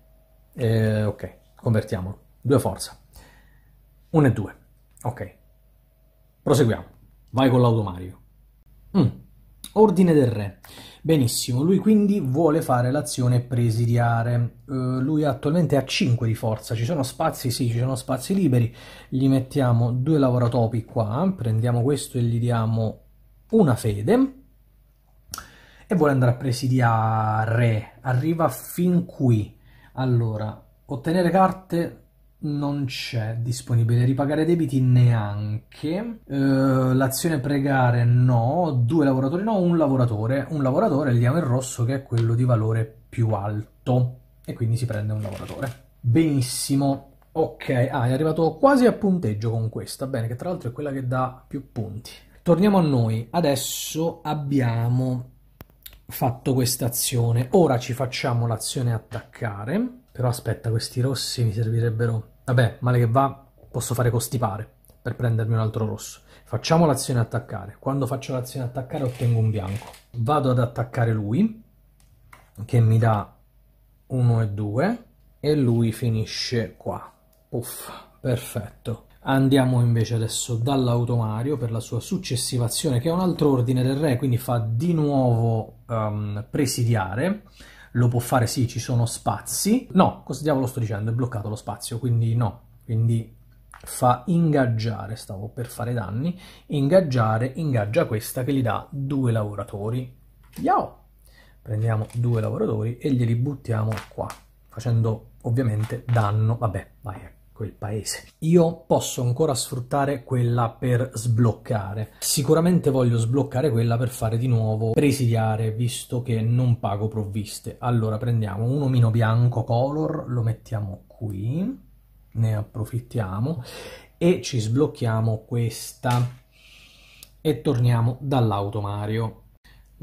Eh, ok, convertiamolo. Due forza. 1 e 2. Ok. Proseguiamo. Vai con l'automario. Mm. Ordine del re. Benissimo, lui quindi vuole fare l'azione presidiare. Uh, lui attualmente ha 5 di forza, ci sono spazi, sì, ci sono spazi liberi. Gli mettiamo due lavoratopi qua, prendiamo questo e gli diamo una fede. E vuole andare a presidiare. Arriva fin qui. Allora, ottenere carte non c'è disponibile ripagare debiti neanche eh, l'azione pregare no due lavoratori no un lavoratore un lavoratore gli il rosso che è quello di valore più alto e quindi si prende un lavoratore benissimo ok ah, è arrivato quasi a punteggio con questa bene che tra l'altro è quella che dà più punti torniamo a noi adesso abbiamo fatto questa azione ora ci facciamo l'azione attaccare però aspetta, questi rossi mi servirebbero Vabbè, male che va, posso fare costipare per prendermi un altro rosso. Facciamo l'azione attaccare. Quando faccio l'azione attaccare ottengo un bianco. Vado ad attaccare lui, che mi dà 1 e 2, e lui finisce qua. Puff, perfetto. Andiamo invece adesso dall'automario per la sua successiva azione, che è un altro ordine del re, quindi fa di nuovo um, presidiare lo può fare, sì, ci sono spazi. No, cosa diavolo sto dicendo? È bloccato lo spazio, quindi no. Quindi fa ingaggiare, stavo per fare danni, ingaggiare, ingaggia questa che gli dà due lavoratori. Yao! Prendiamo due lavoratori e glieli buttiamo qua, facendo ovviamente danno. Vabbè, vai, ecco quel paese. Io posso ancora sfruttare quella per sbloccare. Sicuramente voglio sbloccare quella per fare di nuovo presidiare, visto che non pago provviste. Allora prendiamo un omino bianco color, lo mettiamo qui, ne approfittiamo e ci sblocchiamo questa. E torniamo dall'automario.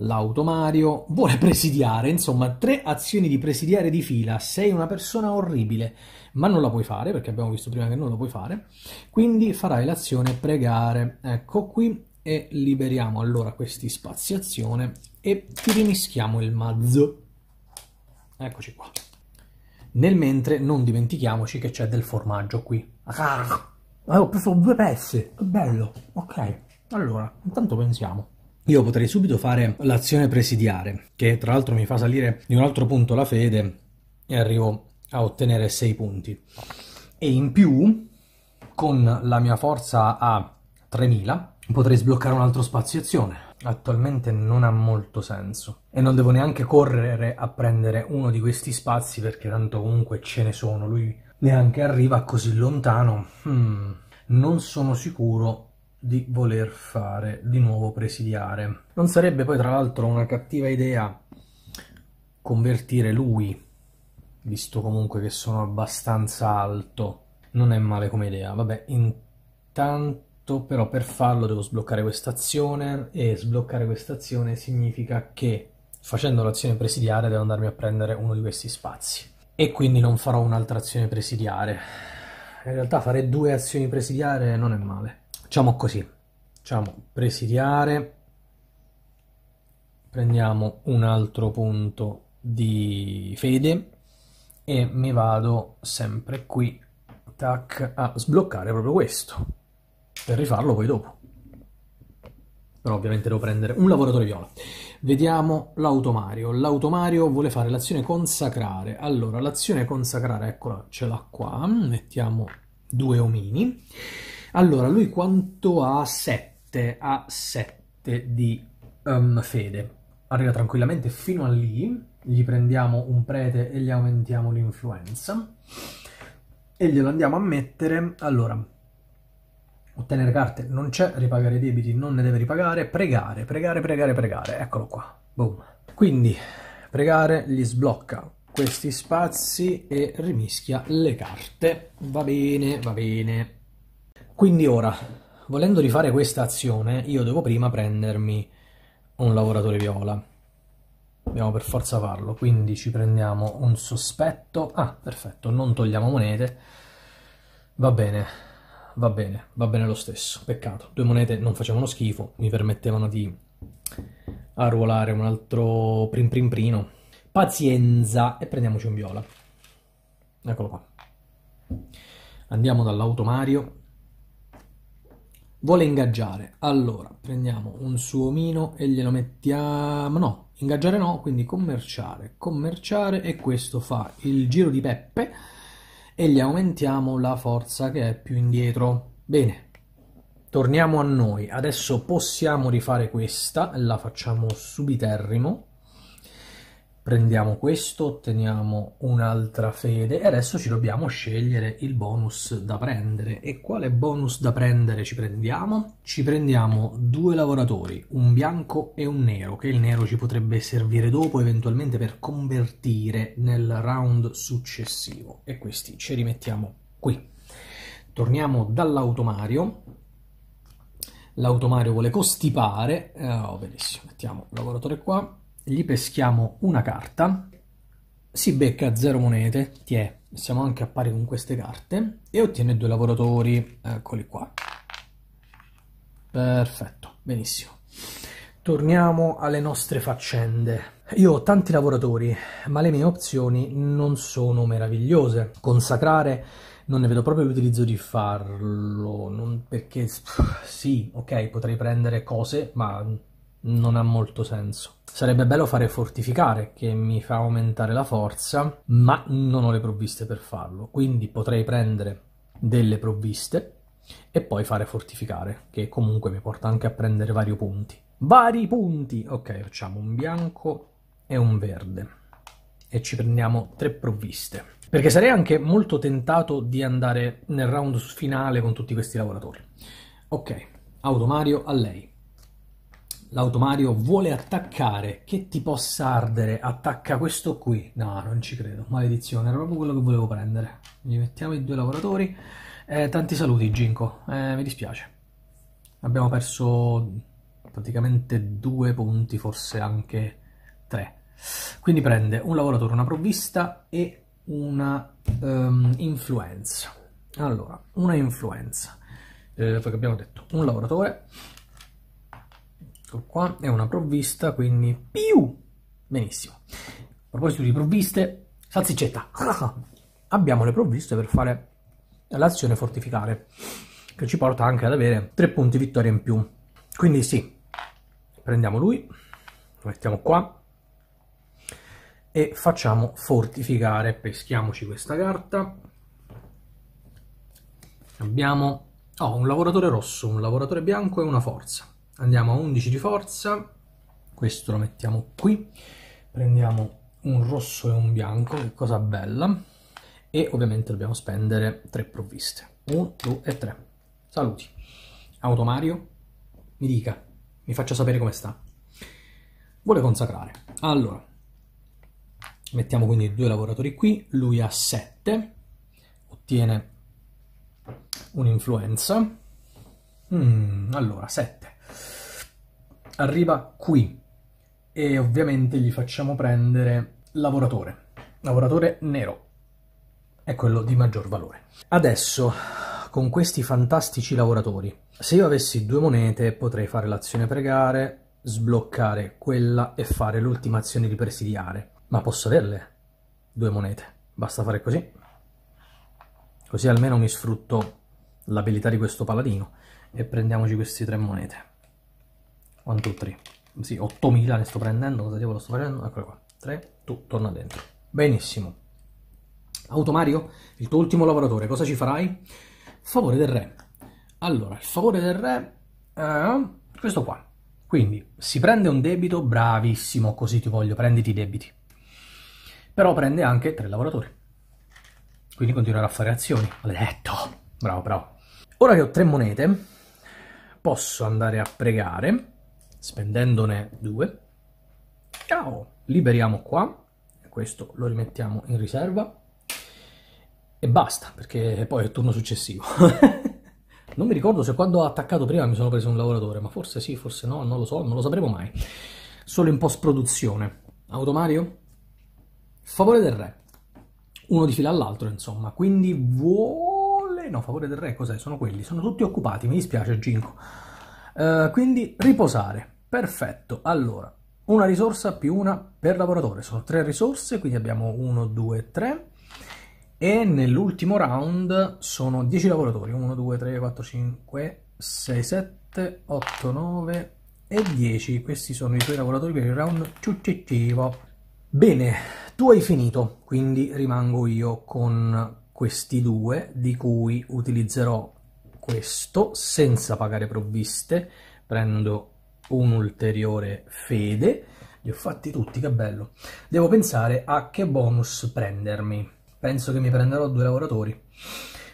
L'automario vuole presidiare, insomma, tre azioni di presidiare di fila. Sei una persona orribile ma non la puoi fare perché abbiamo visto prima che non la puoi fare, quindi farai l'azione pregare. Ecco qui e liberiamo allora questi spazi azione e ti rimischiamo il mazzo. Eccoci qua. Nel mentre non dimentichiamoci che c'è del formaggio qui. Ah, ho preso due pezzi, che bello. Ok, allora, intanto pensiamo. Io potrei subito fare l'azione presidiare, che tra l'altro mi fa salire di un altro punto la fede e arrivo a ottenere 6 punti. E in più, con la mia forza a 3000, potrei sbloccare un altro spazio azione. Attualmente non ha molto senso. E non devo neanche correre a prendere uno di questi spazi perché tanto comunque ce ne sono. Lui neanche arriva così lontano. Hmm. Non sono sicuro di voler fare di nuovo presidiare. Non sarebbe poi tra l'altro una cattiva idea convertire lui visto comunque che sono abbastanza alto. Non è male come idea. Vabbè, intanto però per farlo devo sbloccare questa azione e sbloccare questa azione significa che facendo l'azione presidiare devo andarmi a prendere uno di questi spazi e quindi non farò un'altra azione presidiare. In realtà fare due azioni presidiare non è male. Facciamo così. Facciamo presidiare prendiamo un altro punto di fede e mi vado sempre qui tac a sbloccare proprio questo per rifarlo poi dopo però ovviamente devo prendere un lavoratore viola vediamo l'automario l'automario vuole fare l'azione consacrare allora l'azione consacrare eccola ce l'ha qua mettiamo due omini allora lui quanto ha 7 ha 7 di um, fede arriva tranquillamente fino a lì gli prendiamo un prete e gli aumentiamo l'influenza e glielo andiamo a mettere, allora, ottenere carte non c'è, ripagare i debiti non ne deve ripagare, pregare, pregare, pregare, pregare, eccolo qua, boom. Quindi pregare gli sblocca questi spazi e rimischia le carte, va bene, va bene. Quindi ora, volendo rifare questa azione, io devo prima prendermi un lavoratore viola Dobbiamo per forza farlo, quindi ci prendiamo un sospetto. Ah, perfetto, non togliamo monete. Va bene, va bene, va bene lo stesso. Peccato, due monete non facevano schifo, mi permettevano di arruolare un altro prim prim prino. Pazienza e prendiamoci un viola. Eccolo qua. Andiamo dall'automario. Vuole ingaggiare. Allora, prendiamo un suo omino e glielo mettiamo... No, ingaggiare no, quindi commerciare, commerciare e questo fa il giro di Peppe e gli aumentiamo la forza che è più indietro. Bene, torniamo a noi, adesso possiamo rifare questa, la facciamo subiterrimo prendiamo questo, otteniamo un'altra fede e adesso ci dobbiamo scegliere il bonus da prendere. E quale bonus da prendere ci prendiamo? Ci prendiamo due lavoratori, un bianco e un nero, che il nero ci potrebbe servire dopo eventualmente per convertire nel round successivo. E questi ce li mettiamo qui. Torniamo dall'automario. L'automario vuole costipare, eh, oh, benissimo, mettiamo il lavoratore qua, gli peschiamo una carta, si becca zero monete, ti è, siamo anche a pari con queste carte, e ottiene due lavoratori, eccoli qua. Perfetto, benissimo. Torniamo alle nostre faccende. Io ho tanti lavoratori, ma le mie opzioni non sono meravigliose. Consacrare non ne vedo proprio l'utilizzo di farlo, non perché sì, ok, potrei prendere cose, ma non ha molto senso. Sarebbe bello fare fortificare, che mi fa aumentare la forza, ma non ho le provviste per farlo. Quindi potrei prendere delle provviste e poi fare fortificare, che comunque mi porta anche a prendere vari punti. Vari punti! Ok, facciamo un bianco e un verde. E ci prendiamo tre provviste. Perché sarei anche molto tentato di andare nel round finale con tutti questi lavoratori. Ok, Automario a lei l'automario vuole attaccare, che ti possa ardere, attacca questo qui. No, non ci credo, maledizione, era proprio quello che volevo prendere. Gli mettiamo i due lavoratori. Eh, tanti saluti Ginko, eh, mi dispiace. Abbiamo perso praticamente due punti, forse anche tre. Quindi prende un lavoratore, una provvista e una um, influenza. Allora, una influenza. Eh, abbiamo detto un lavoratore questo qua è una provvista, quindi più. Benissimo. A proposito di provviste, salsiccetta. Abbiamo le provviste per fare l'azione fortificare, che ci porta anche ad avere tre punti vittoria in più. Quindi sì, prendiamo lui, lo mettiamo qua e facciamo fortificare. Peschiamoci questa carta. Abbiamo oh, un lavoratore rosso, un lavoratore bianco e una forza andiamo a 11 di forza questo lo mettiamo qui prendiamo un rosso e un bianco che cosa bella e ovviamente dobbiamo spendere tre provviste 1 2 e 3 saluti automario mi dica mi faccia sapere come sta vuole consacrare allora mettiamo quindi due lavoratori qui lui ha 7 ottiene un'influenza mm, allora 7 arriva qui e ovviamente gli facciamo prendere lavoratore, lavoratore nero, è quello di maggior valore. Adesso, con questi fantastici lavoratori, se io avessi due monete potrei fare l'azione pregare, sbloccare quella e fare l'ultima azione di presidiare, ma posso averle due monete, basta fare così, così almeno mi sfrutto l'abilità di questo paladino e prendiamoci queste tre monete. 1, 2, 3. Sì, 8000 ne sto prendendo, cosa devo lo sto facendo? Eccolo qua. 3, tu torna dentro. Benissimo. Automario, il tuo ultimo lavoratore, cosa ci farai? Favore del re. Allora, il favore del re è eh, questo qua. Quindi, si prende un debito, bravissimo, così ti voglio, prenditi i debiti. Però prende anche tre lavoratori. Quindi continuerà a fare azioni. Maledetto! Bravo, bravo. Ora che ho tre monete, posso andare a pregare spendendone 2. Ciao, liberiamo qua, questo lo rimettiamo in riserva e basta, perché poi è turno successivo. non mi ricordo se quando ho attaccato prima mi sono preso un lavoratore, ma forse sì, forse no, non lo so, non lo sapremo mai. Solo in post-produzione. Automario? Favore del re. Uno di fila all'altro, insomma. Quindi vuole... No, favore del re cos'è? Sono quelli. Sono tutti occupati, mi dispiace Ginko. Uh, quindi riposare. Perfetto, allora, una risorsa più una per lavoratore, sono tre risorse, quindi abbiamo 1, 2, 3 e nell'ultimo round sono 10 lavoratori, 1, 2, 3, 4, 5, 6, 7, 8, 9 e 10, questi sono i tuoi lavoratori per il round successivo. Bene, tu hai finito, quindi rimango io con questi due di cui utilizzerò questo senza pagare provviste, prendo un'ulteriore fede. Li ho fatti tutti, che bello. Devo pensare a che bonus prendermi. Penso che mi prenderò due lavoratori,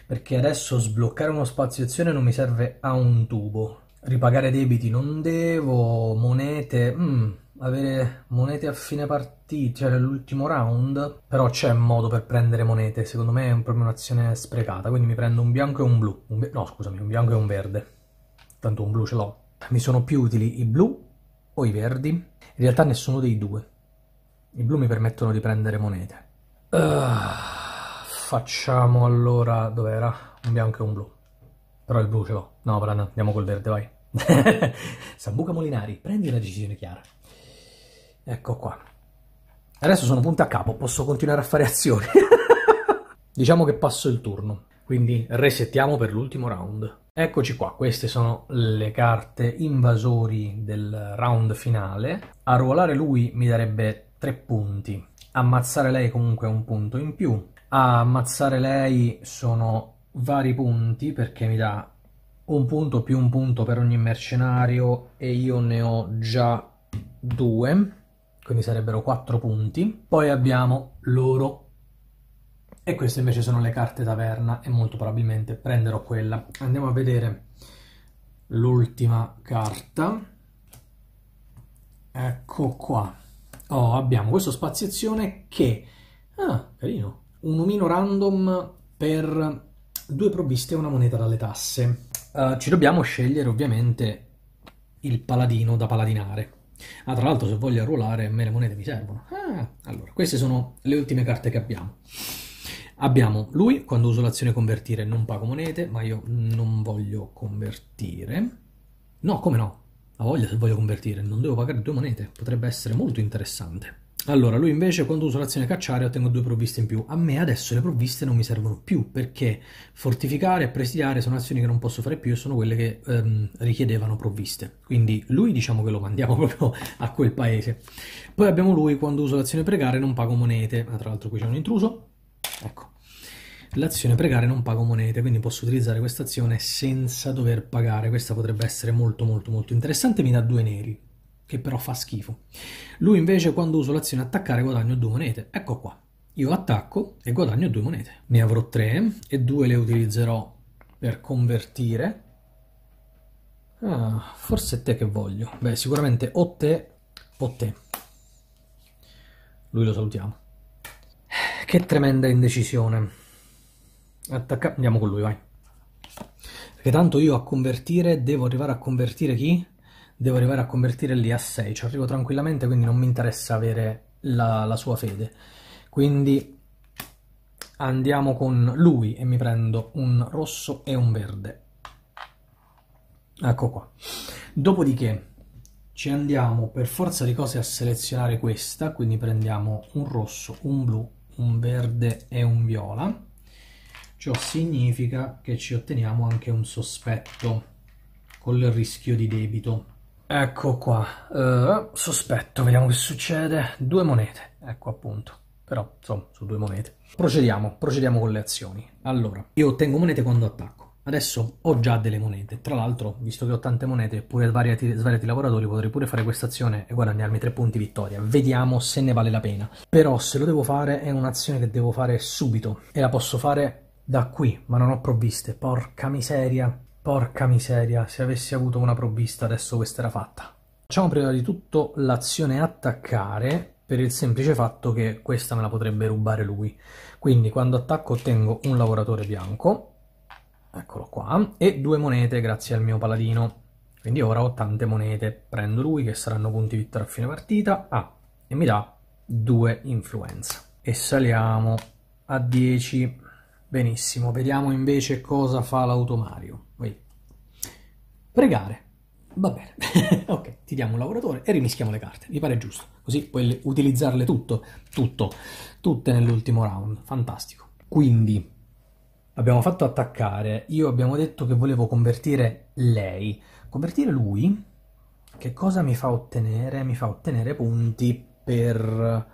perché adesso sbloccare uno spazio di azione non mi serve a un tubo. Ripagare debiti non devo, monete... Mm, avere monete a fine partita, cioè l'ultimo round, però c'è modo per prendere monete, secondo me è proprio un'azione sprecata, quindi mi prendo un bianco e un blu, un no scusami, un bianco e un verde, tanto un blu ce l'ho, mi sono più utili i blu o i verdi? In realtà nessuno dei due. I blu mi permettono di prendere monete. Uh, facciamo allora... dov'era? Un bianco e un blu. Però il blu ce l'ho. No, però andiamo col verde, vai. Sambuca Molinari, prendi una decisione chiara. Ecco qua. Adesso sono punto a capo, posso continuare a fare azioni. diciamo che passo il turno. Quindi resettiamo per l'ultimo round. Eccoci qua, queste sono le carte invasori del round finale. A ruolare lui mi darebbe 3 punti, ammazzare lei comunque un punto in più. A ammazzare lei sono vari punti perché mi dà un punto più un punto per ogni mercenario e io ne ho già due, quindi sarebbero 4 punti. Poi abbiamo loro e queste invece sono le carte taverna e molto probabilmente prenderò quella. Andiamo a vedere l'ultima carta. Ecco qua. Oh, abbiamo questa spaziazione che... Ah, carino. Un omino random per due provviste e una moneta dalle tasse. Uh, ci dobbiamo scegliere ovviamente il paladino da paladinare. Ah, tra l'altro se voglio arruolare a me le monete mi servono. Ah, allora, queste sono le ultime carte che abbiamo. Abbiamo lui, quando uso l'azione convertire non pago monete, ma io non voglio convertire. No, come no? Ha voglia se voglio convertire, non devo pagare due monete, potrebbe essere molto interessante. Allora, lui invece quando uso l'azione cacciare ottengo due provviste in più. A me adesso le provviste non mi servono più perché fortificare e presidiare sono azioni che non posso fare più e sono quelle che ehm, richiedevano provviste. Quindi lui diciamo che lo mandiamo proprio a quel paese. Poi abbiamo lui quando uso l'azione pregare non pago monete. Ah, tra l'altro qui c'è un intruso. Ecco. L'azione pregare non pago monete, quindi posso utilizzare questa azione senza dover pagare. Questa potrebbe essere molto molto molto interessante, mi dà due neri, che però fa schifo. Lui invece quando uso l'azione attaccare guadagno due monete. Ecco qua. Io attacco e guadagno due monete. Ne avrò tre e due le utilizzerò per convertire. Ah, forse è te che voglio. Beh, sicuramente o te o te. Lui lo salutiamo. Che tremenda indecisione. Attacca... Andiamo con lui, vai. Perché tanto io a convertire, devo arrivare a convertire chi? Devo arrivare a convertire lì a 6. Ci arrivo tranquillamente, quindi non mi interessa avere la, la sua fede. Quindi andiamo con lui e mi prendo un rosso e un verde. Ecco qua. Dopodiché ci andiamo per forza di cose a selezionare questa, quindi prendiamo un rosso, un blu un verde e un viola. Ciò significa che ci otteniamo anche un sospetto con il rischio di debito. Ecco qua, uh, sospetto, vediamo che succede. Due monete, ecco appunto. Però, insomma, su due monete. Procediamo, procediamo con le azioni. Allora, io ottengo monete quando attacco. Adesso ho già delle monete, tra l'altro, visto che ho tante monete, pure svariati, svariati lavoratori, potrei pure fare questa azione e guadagnarmi tre punti vittoria. Vediamo se ne vale la pena. Però se lo devo fare è un'azione che devo fare subito e la posso fare da qui, ma non ho provviste. Porca miseria, porca miseria, se avessi avuto una provvista adesso questa era fatta. Facciamo prima di tutto l'azione attaccare per il semplice fatto che questa me la potrebbe rubare lui. Quindi quando attacco ottengo un lavoratore bianco eccolo qua, e due monete grazie al mio paladino. Quindi ora ho tante monete, prendo lui che saranno punti vittoria a fine partita, ah, e mi dà due influenza. E saliamo a 10, benissimo, vediamo invece cosa fa l'automario. Pregare, va bene, ok, ti diamo un lavoratore e rimischiamo le carte, mi pare giusto, così puoi utilizzarle tutto, tutto, tutte nell'ultimo round, fantastico. Quindi abbiamo fatto attaccare, io abbiamo detto che volevo convertire lei. Convertire lui, che cosa mi fa ottenere? Mi fa ottenere punti per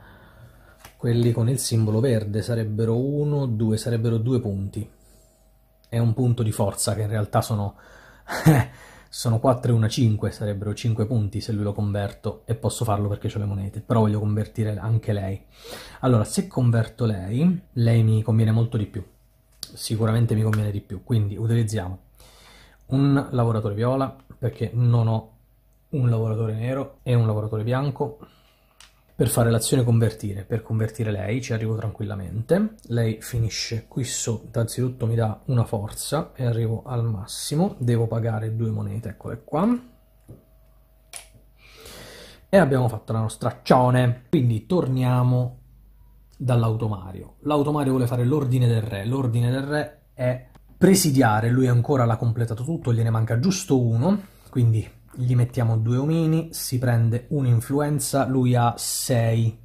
quelli con il simbolo verde, sarebbero uno, due, sarebbero due punti. È un punto di forza che in realtà sono... sono 4 e una 5, sarebbero 5 punti se lui lo converto e posso farlo perché ho le monete, però voglio convertire anche lei. Allora, se converto lei, lei mi conviene molto di più sicuramente mi conviene di più. Quindi utilizziamo un lavoratore viola perché non ho un lavoratore nero e un lavoratore bianco per fare l'azione convertire, per convertire lei ci arrivo tranquillamente, lei finisce qui sotto, anzitutto mi dà una forza e arrivo al massimo, devo pagare due monete, eccole qua, e abbiamo fatto la nostra azione, quindi torniamo dall'automario. L'automario vuole fare l'ordine del re, l'ordine del re è presidiare, lui ancora l'ha completato tutto, gliene manca giusto uno, quindi gli mettiamo due omini, si prende un'influenza, lui ha 6.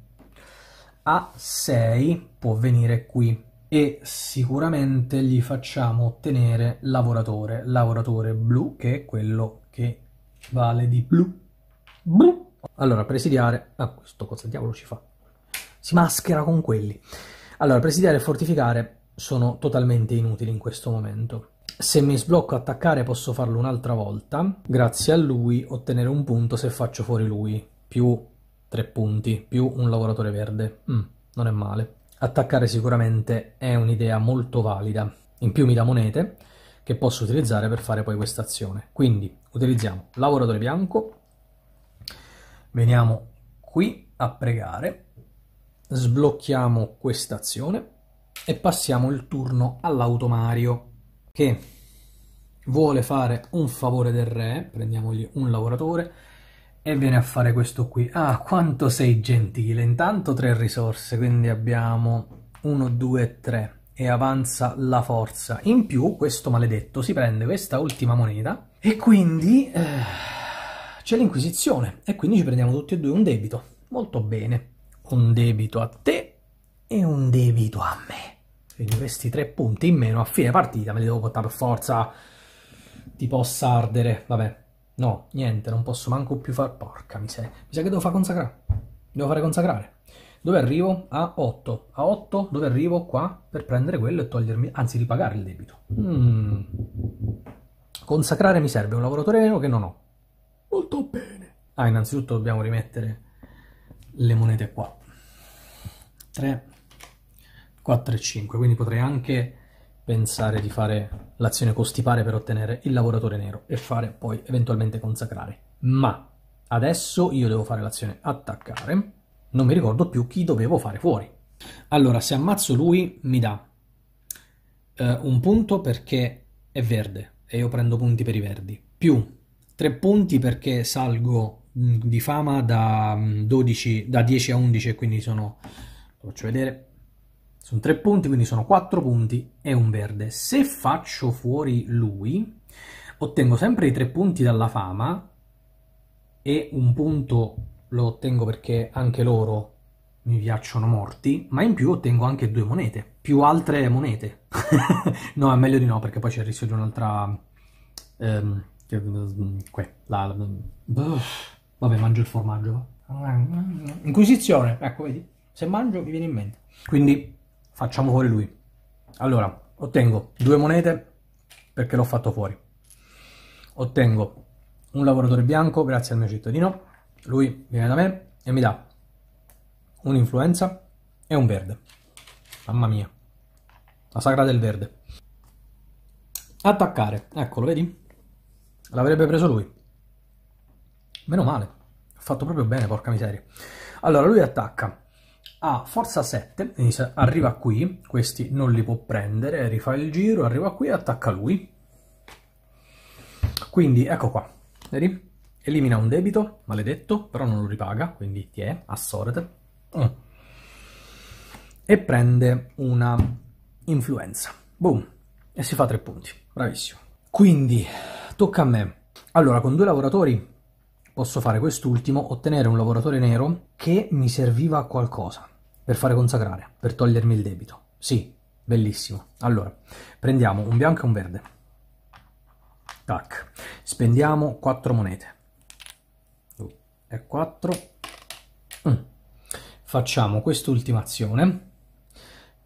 A 6 può venire qui e sicuramente gli facciamo ottenere lavoratore, lavoratore blu che è quello che vale di blu. blu. Allora, presidiare, ah, questo cosa diavolo ci fa? si maschera con quelli. Allora, presidiare e fortificare sono totalmente inutili in questo momento. Se mi sblocco attaccare posso farlo un'altra volta, grazie a lui ottenere un punto se faccio fuori lui, più tre punti, più un lavoratore verde. Mm, non è male. Attaccare sicuramente è un'idea molto valida. In più mi dà monete che posso utilizzare per fare poi questa azione. Quindi utilizziamo lavoratore bianco, veniamo qui a pregare sblocchiamo questa azione e passiamo il turno all'automario che vuole fare un favore del re, prendiamogli un lavoratore e viene a fare questo qui. Ah, quanto sei gentile! Intanto tre risorse, quindi abbiamo 1, 2, 3 e avanza la forza. In più questo maledetto si prende questa ultima moneta e quindi eh, c'è l'inquisizione e quindi ci prendiamo tutti e due un debito. Molto bene un debito a te e un debito a me. Quindi questi tre punti in meno a fine partita me li devo portare per forza. Ti possa ardere. Vabbè, no, niente, non posso manco più far... Porca miseria. Mi sa che devo fare consacrare. Devo fare consacrare. Dove arrivo? A 8. A 8 dove arrivo? Qua per prendere quello e togliermi... Anzi, ripagare il debito. Mm. Consacrare mi serve un lavoratore meno che non ho. Molto bene. Ah, innanzitutto dobbiamo rimettere le monete qua 3 4 e 5 quindi potrei anche pensare di fare l'azione costipare per ottenere il lavoratore nero e fare poi eventualmente consacrare ma adesso io devo fare l'azione attaccare non mi ricordo più chi dovevo fare fuori allora se ammazzo lui mi dà eh, un punto perché è verde e io prendo punti per i verdi più tre punti perché salgo di fama da, 12, da 10 a 11 quindi sono lo faccio vedere sono tre punti quindi sono quattro punti e un verde se faccio fuori lui ottengo sempre i tre punti dalla fama e un punto lo ottengo perché anche loro mi piacciono morti ma in più ottengo anche due monete più altre monete no è meglio di no perché poi c'è il rischio di un'altra ehm, que, la, la, Vabbè, mangio il formaggio. Eh, inquisizione, ecco, vedi? Se mangio mi viene in mente. Quindi facciamo fuori lui. Allora, ottengo due monete perché l'ho fatto fuori. Ottengo un lavoratore bianco grazie al mio cittadino. Lui viene da me e mi dà un'influenza e un verde. Mamma mia. La sagra del verde. Attaccare. Eccolo, vedi? L'avrebbe preso lui. Meno male, ho fatto proprio bene, porca miseria. Allora, lui attacca a forza 7, arriva qui, questi non li può prendere, rifà il giro, arriva qui e attacca lui. Quindi, ecco qua, vedi? Elimina un debito, maledetto, però non lo ripaga, quindi ti è, assorete. Mm. E prende una influenza. Boom. E si fa tre punti. Bravissimo. Quindi, tocca a me. Allora, con due lavoratori posso fare quest'ultimo, ottenere un lavoratore nero che mi serviva a qualcosa per fare consacrare, per togliermi il debito. Sì, bellissimo. Allora, prendiamo un bianco e un verde. Tac. Spendiamo 4 monete. E 4. Mm. Facciamo quest'ultima azione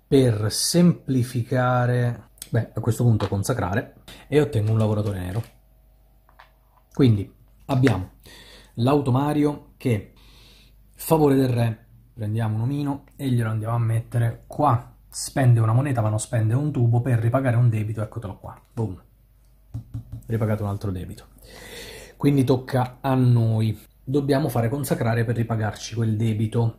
per semplificare, beh, a questo punto consacrare e ottengo un lavoratore nero. Quindi abbiamo l'automario che favore del re, prendiamo un omino e glielo andiamo a mettere qua, spende una moneta ma non spende un tubo per ripagare un debito, eccotelo qua, boom, ripagato un altro debito. Quindi tocca a noi, dobbiamo fare consacrare per ripagarci quel debito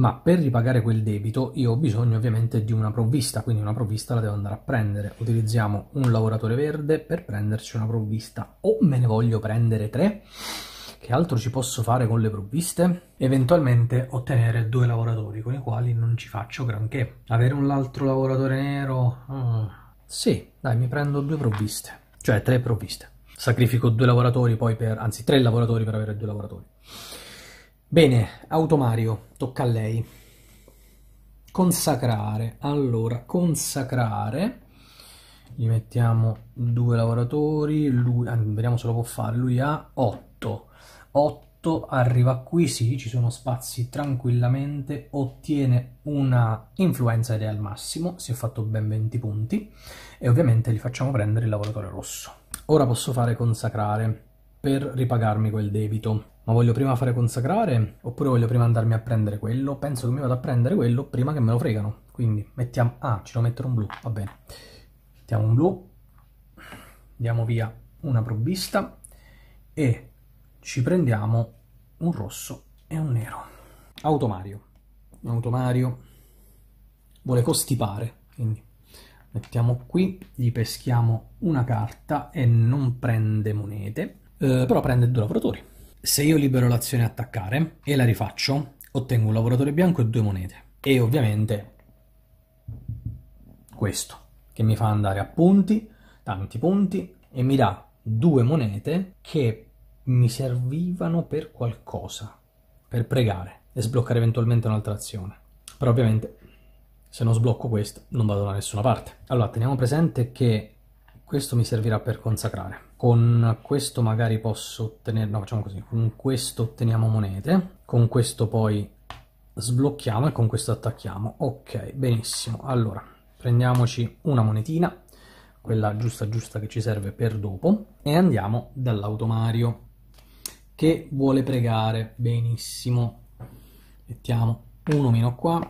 ma per ripagare quel debito io ho bisogno ovviamente di una provvista, quindi una provvista la devo andare a prendere. Utilizziamo un lavoratore verde per prenderci una provvista o me ne voglio prendere tre? Che altro ci posso fare con le provviste? Eventualmente ottenere due lavoratori con i quali non ci faccio granché. Avere un altro lavoratore nero? Mm. Sì, dai, mi prendo due provviste, cioè tre provviste. Sacrifico due lavoratori poi per, anzi tre lavoratori per avere due lavoratori. Bene, Automario, tocca a lei. Consacrare. Allora, consacrare. Gli mettiamo due lavoratori. Lui, ah, vediamo se lo può fare. Lui ha 8. 8 arriva qui, sì, ci sono spazi tranquillamente. Ottiene una influenza ed è al massimo. Si è fatto ben 20 punti. E ovviamente gli facciamo prendere il lavoratore rosso. Ora posso fare consacrare per ripagarmi quel debito. Ma voglio prima fare consacrare oppure voglio prima andarmi a prendere quello? Penso che mi vado a prendere quello prima che me lo fregano. Quindi mettiamo... Ah, ci devo mettere un blu, va bene. Mettiamo un blu. Diamo via una provvista. E ci prendiamo un rosso e un nero. Automario. Automario vuole costipare, quindi mettiamo qui, gli peschiamo una carta e non prende monete eh, però prende due lavoratori. Se io libero l'azione attaccare e la rifaccio, ottengo un lavoratore bianco e due monete. E ovviamente questo, che mi fa andare a punti, tanti punti, e mi dà due monete che mi servivano per qualcosa, per pregare e sbloccare eventualmente un'altra azione. Però ovviamente se non sblocco questo non vado da nessuna parte. Allora teniamo presente che questo mi servirà per consacrare. Con questo magari posso ottenere... no, facciamo così. Con questo otteniamo monete, con questo poi sblocchiamo e con questo attacchiamo. Ok, benissimo. Allora, prendiamoci una monetina, quella giusta giusta che ci serve per dopo, e andiamo dall'automario, che vuole pregare. Benissimo. Mettiamo uno meno qua,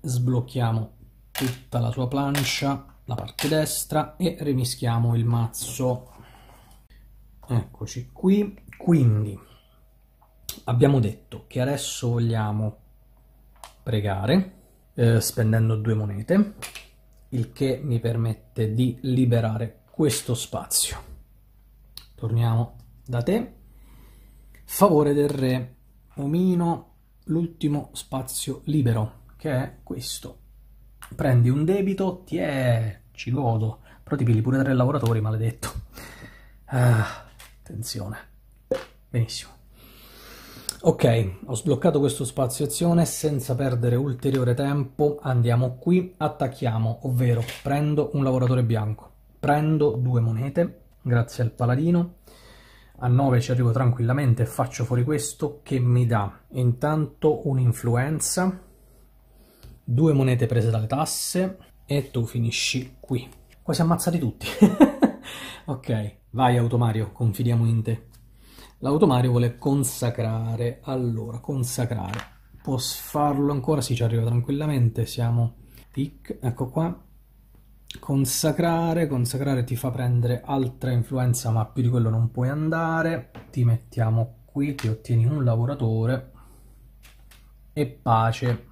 sblocchiamo tutta la sua plancia la parte destra e rimischiamo il mazzo eccoci qui quindi abbiamo detto che adesso vogliamo pregare eh, spendendo due monete il che mi permette di liberare questo spazio torniamo da te favore del re omino l'ultimo spazio libero che è questo prendi un debito, ti è... ci godo, però ti pigli pure tre lavoratori, maledetto. Ah, attenzione. Benissimo. Ok, ho sbloccato questo spazio azione, senza perdere ulteriore tempo andiamo qui, attacchiamo, ovvero prendo un lavoratore bianco, prendo due monete, grazie al paladino, a 9 ci arrivo tranquillamente, faccio fuori questo che mi dà intanto un'influenza, due monete prese dalle tasse e tu finisci qui. Quasi ammazzati tutti. ok, vai Automario, confidiamo in te. L'Automario vuole consacrare, allora, consacrare. Può farlo ancora? Sì, ci arriva tranquillamente, siamo... Tic, ecco qua. Consacrare, consacrare ti fa prendere altra influenza, ma più di quello non puoi andare. Ti mettiamo qui, ti ottieni un lavoratore. E pace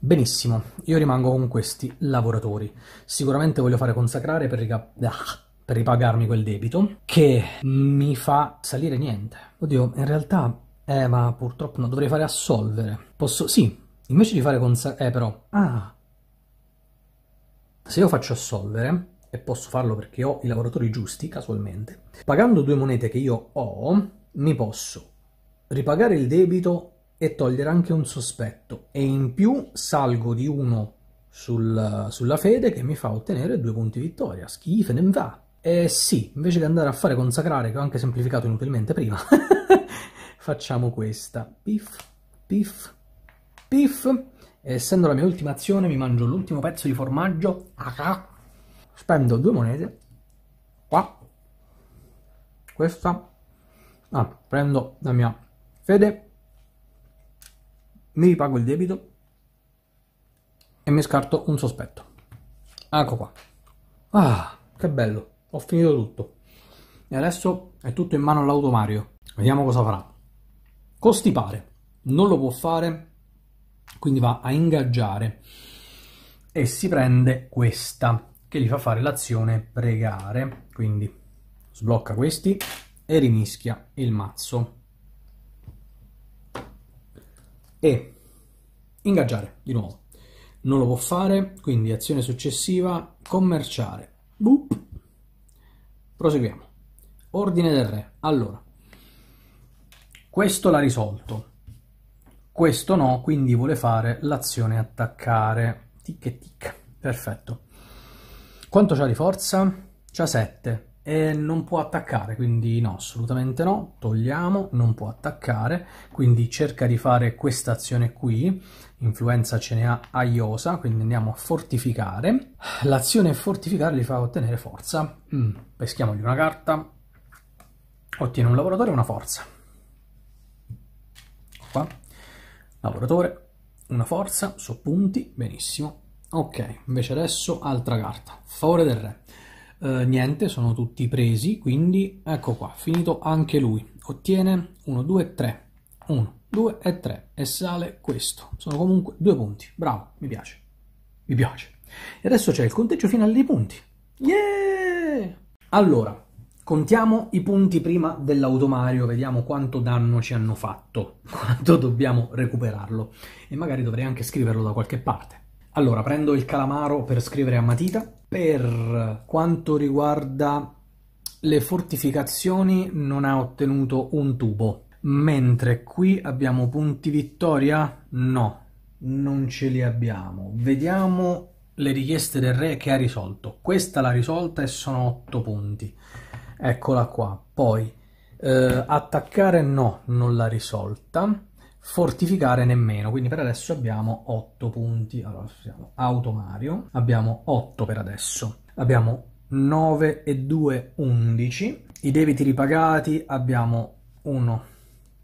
Benissimo, io rimango con questi lavoratori. Sicuramente voglio fare consacrare per, riga- ah, per ripagarmi quel debito che mi fa salire niente. Oddio, in realtà, eh, ma purtroppo non dovrei fare assolvere. Posso, sì, invece di fare consacrare, eh, però, ah, se io faccio assolvere, e posso farlo perché ho i lavoratori giusti, casualmente, pagando due monete che io ho, mi posso ripagare il debito e togliere anche un sospetto e in più salgo di uno sul, sulla fede che mi fa ottenere due punti vittoria. Schifo, ne va. E sì, invece di andare a fare consacrare, che ho anche semplificato inutilmente prima, facciamo questa. Pif, pif, pif. E essendo la mia ultima azione, mi mangio l'ultimo pezzo di formaggio. Ah, ah. Spendo due monete. Qua. Questa. Ah, prendo la mia fede mi ripago il debito e mi scarto un sospetto. Ecco qua. Ah, che bello, ho finito tutto. E adesso è tutto in mano all'automario. Vediamo cosa farà. Costipare. Non lo può fare, quindi va a ingaggiare e si prende questa che gli fa fare l'azione pregare. Quindi sblocca questi e rimischia il mazzo e ingaggiare di nuovo. Non lo può fare, quindi azione successiva, commerciare. Boop. Proseguiamo. Ordine del re. Allora, questo l'ha risolto. Questo no, quindi vuole fare l'azione attaccare. Tic e tic. Perfetto. Quanto c'ha di forza? C'ha 7 eh, non può attaccare, quindi no, assolutamente no, togliamo, non può attaccare, quindi cerca di fare questa azione qui, influenza ce ne ha Aiosa, quindi andiamo a fortificare, l'azione fortificare gli fa ottenere forza, mm, peschiamogli una carta, ottiene un lavoratore e una forza, qua, lavoratore, una forza, su punti, benissimo, ok, invece adesso altra carta, favore del re, eh, niente, sono tutti presi, quindi ecco qua, finito anche lui. Ottiene 1, 2, 3, 1, 2 e 3 e sale questo. Sono comunque due punti. Bravo, mi piace. Mi piace. E adesso c'è il conteggio finale dei punti. Yeah! Allora, contiamo i punti prima dell'automario, vediamo quanto danno ci hanno fatto, quanto dobbiamo recuperarlo e magari dovrei anche scriverlo da qualche parte. Allora, prendo il calamaro per scrivere a matita. Per quanto riguarda le fortificazioni, non ha ottenuto un tubo. Mentre qui abbiamo punti vittoria? No, non ce li abbiamo. Vediamo le richieste del re che ha risolto. Questa l'ha risolta e sono 8 punti. Eccola qua. Poi, eh, attaccare no, non l'ha risolta fortificare nemmeno, quindi per adesso abbiamo 8 punti. Allora, siamo Auto abbiamo 8 per adesso. Abbiamo 9 e 2, 11. I debiti ripagati abbiamo 1,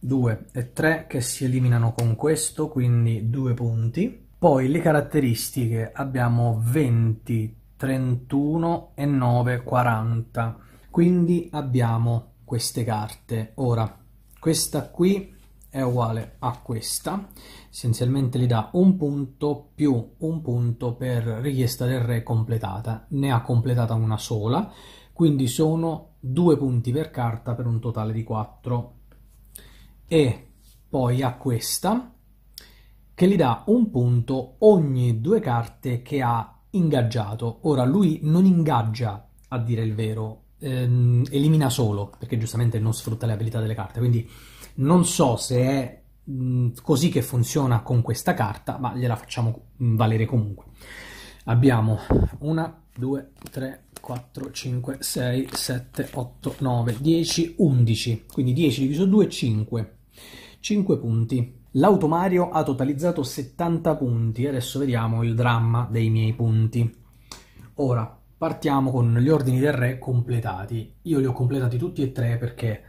2 e 3 che si eliminano con questo, quindi 2 punti. Poi le caratteristiche abbiamo 20, 31 e 9, 40. Quindi abbiamo queste carte. Ora, questa qui è uguale a questa, essenzialmente gli dà un punto più un punto per richiesta del re completata, ne ha completata una sola, quindi sono due punti per carta per un totale di 4. E poi a questa che gli dà un punto ogni due carte che ha ingaggiato. Ora lui non ingaggia, a dire il vero, ehm, elimina solo, perché giustamente non sfrutta le abilità delle carte, quindi non so se è mm, così che funziona con questa carta, ma gliela facciamo mm, valere comunque. Abbiamo 1, 2, 3, 4, 5, 6, 7, 8, 9, 10, 11. Quindi 10 diviso 2, 5. 5 punti. L'automario ha totalizzato 70 punti. Adesso vediamo il dramma dei miei punti. Ora, partiamo con gli ordini del re completati. Io li ho completati tutti e tre perché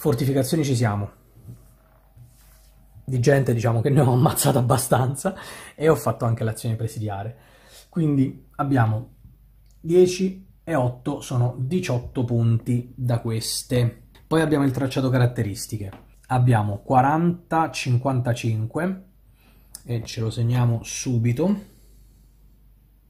fortificazioni ci siamo. Di gente, diciamo, che ne ho ammazzato abbastanza e ho fatto anche l'azione presidiare. Quindi abbiamo 10 e 8 sono 18 punti da queste. Poi abbiamo il tracciato caratteristiche. Abbiamo 40, 55 e ce lo segniamo subito.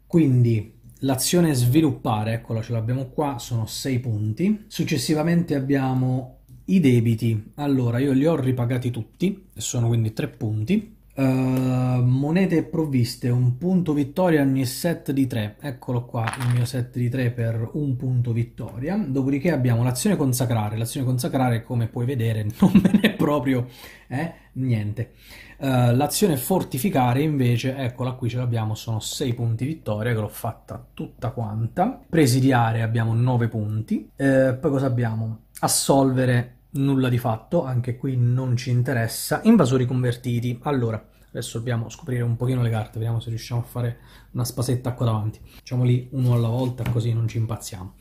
Quindi l'azione sviluppare, eccola ce l'abbiamo qua, sono 6 punti. Successivamente abbiamo i debiti, allora io li ho ripagati tutti, sono quindi tre punti. Uh, monete e provviste, un punto vittoria ogni set di 3. Eccolo qua il mio set di 3 per un punto vittoria. Dopodiché abbiamo l'azione consacrare. L'azione consacrare, come puoi vedere, non me ne è proprio eh, niente. Uh, l'azione fortificare, invece, eccola qui ce l'abbiamo, sono 6 punti vittoria che l'ho fatta tutta quanta. Presidiare abbiamo 9 punti. Uh, poi cosa abbiamo? Assolvere nulla di fatto, anche qui non ci interessa. Invasori convertiti. Allora, adesso dobbiamo scoprire un pochino le carte, vediamo se riusciamo a fare una spasetta qua davanti. Facciamoli uno alla volta, così non ci impazziamo.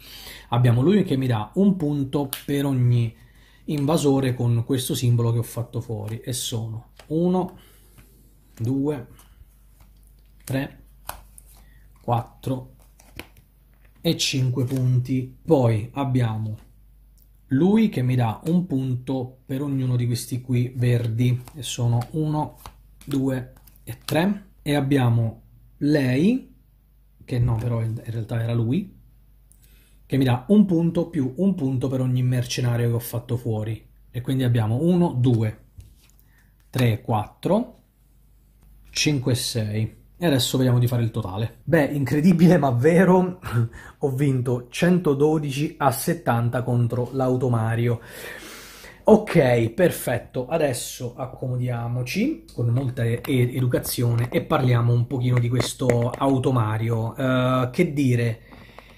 Abbiamo lui che mi dà un punto per ogni invasore con questo simbolo che ho fatto fuori. E sono 1, 2, 3, 4 e 5 punti. Poi abbiamo lui che mi dà un punto per ognuno di questi qui verdi e sono 1 2 e 3 e abbiamo lei che no però in realtà era lui che mi dà un punto più un punto per ogni mercenario che ho fatto fuori e quindi abbiamo 1 2 3 4 5 6 e adesso vediamo di fare il totale. Beh, incredibile ma vero, ho vinto 112 a 70 contro l'Automario. Ok, perfetto. Adesso accomodiamoci con molta e- educazione e parliamo un pochino di questo Automario. Uh, che dire,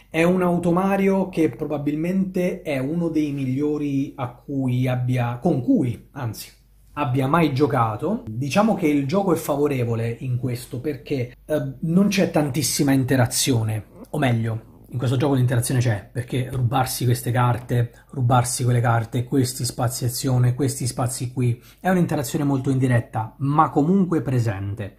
è un automario che probabilmente è uno dei migliori cui abbia, con cui, anzi, abbia mai giocato, diciamo che il gioco è favorevole in questo perché eh, non c'è tantissima interazione, o meglio, in questo gioco l'interazione c'è, perché rubarsi queste carte, rubarsi quelle carte, questi spazi azione, questi spazi qui, è un'interazione molto indiretta, ma comunque presente.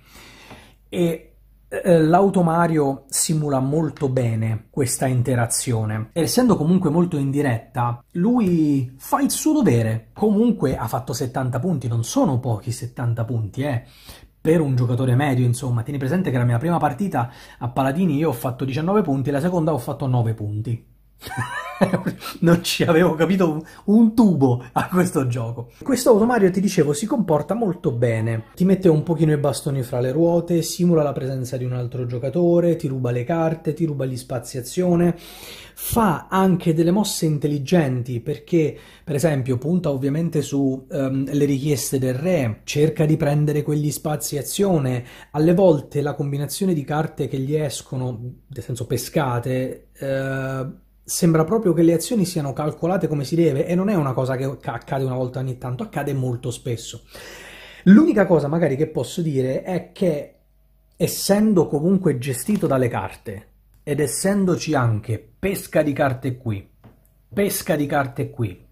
E eh, L'automario simula molto bene questa interazione. Essendo comunque molto in diretta, lui fa il suo dovere. Comunque ha fatto 70 punti, non sono pochi 70 punti, eh. Per un giocatore medio, insomma, tieni presente che la mia prima partita a Paladini io ho fatto 19 punti, la seconda ho fatto 9 punti. non ci avevo capito un, tubo a questo gioco. Questo automario, ti dicevo, si comporta molto bene. Ti mette un pochino i bastoni fra le ruote, simula la presenza di un altro giocatore, ti ruba le carte, ti ruba gli spazi azione. Fa anche delle mosse intelligenti perché, per esempio, punta ovviamente sulle ehm, um, richieste del re, cerca di prendere quegli spazi azione. Alle volte la combinazione di carte che gli escono, nel senso pescate, uh, sembra proprio che le azioni siano calcolate come si deve e non è una cosa che accade una volta ogni tanto, accade molto spesso. L'unica cosa magari che posso dire è che essendo comunque gestito dalle carte ed essendoci anche pesca di carte qui, pesca di carte qui,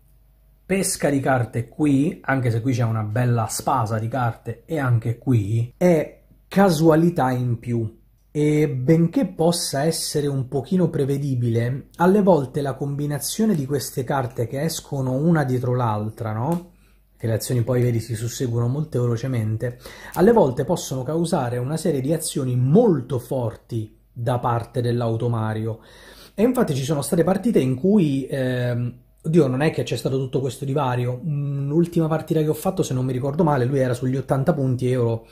pesca di carte qui, anche se qui c'è una bella spasa di carte e anche qui, è casualità in più e benché possa essere un pochino prevedibile, alle volte la combinazione di queste carte che escono una dietro l'altra, no? che le azioni poi vedi si susseguono molto velocemente, alle volte possono causare una serie di azioni molto forti da parte dell'automario. E infatti ci sono state partite in cui, eh, oddio, non è che c'è stato tutto questo divario. Mm, l'ultima partita che ho fatto, se non mi ricordo male, lui era sugli 80 punti e io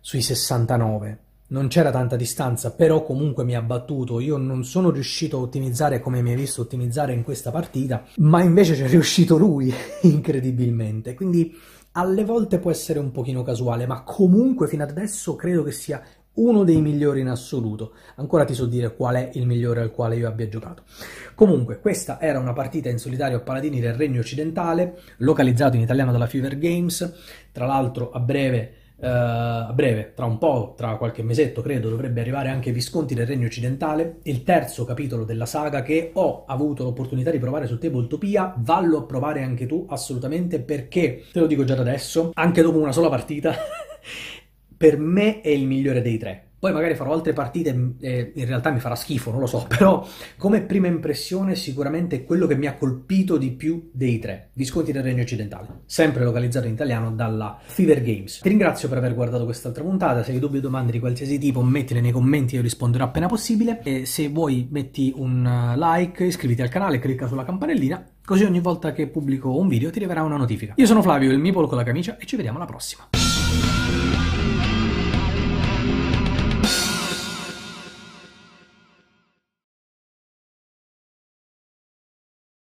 sui 69 non c'era tanta distanza, però comunque mi ha battuto. Io non sono riuscito a ottimizzare come mi hai visto ottimizzare in questa partita, ma invece c'è riuscito lui, incredibilmente. Quindi alle volte può essere un pochino casuale, ma comunque fino ad adesso credo che sia uno dei migliori in assoluto. Ancora ti so dire qual è il migliore al quale io abbia giocato. Comunque, questa era una partita in solitario a Paladini del Regno Occidentale, localizzato in italiano dalla Fever Games. Tra l'altro, a breve eh, a breve, tra un po', tra qualche mesetto credo, dovrebbe arrivare anche Visconti del Regno Occidentale, il terzo capitolo della saga che ho avuto l'opportunità di provare su Tabletopia, vallo a provare anche tu assolutamente perché, te lo dico già da adesso, anche dopo una sola partita, per me è il migliore dei tre poi magari farò altre partite mm, e in realtà mi farà schifo, non lo so, però come prima impressione sicuramente quello che mi ha colpito di più dei tre, Visconti del Regno Occidentale, sempre localizzato in italiano dalla Fever Games. Ti ringrazio per aver guardato quest'altra puntata, se hai dubbi o domande di qualsiasi tipo mettile nei commenti, io risponderò appena possibile e se vuoi metti un eh, like, iscriviti al canale, clicca sulla campanellina, così ogni volta che pubblico un video ti arriverà una notifica. Io sono Flavio, il Mipolo con la camicia e ci vediamo alla prossima.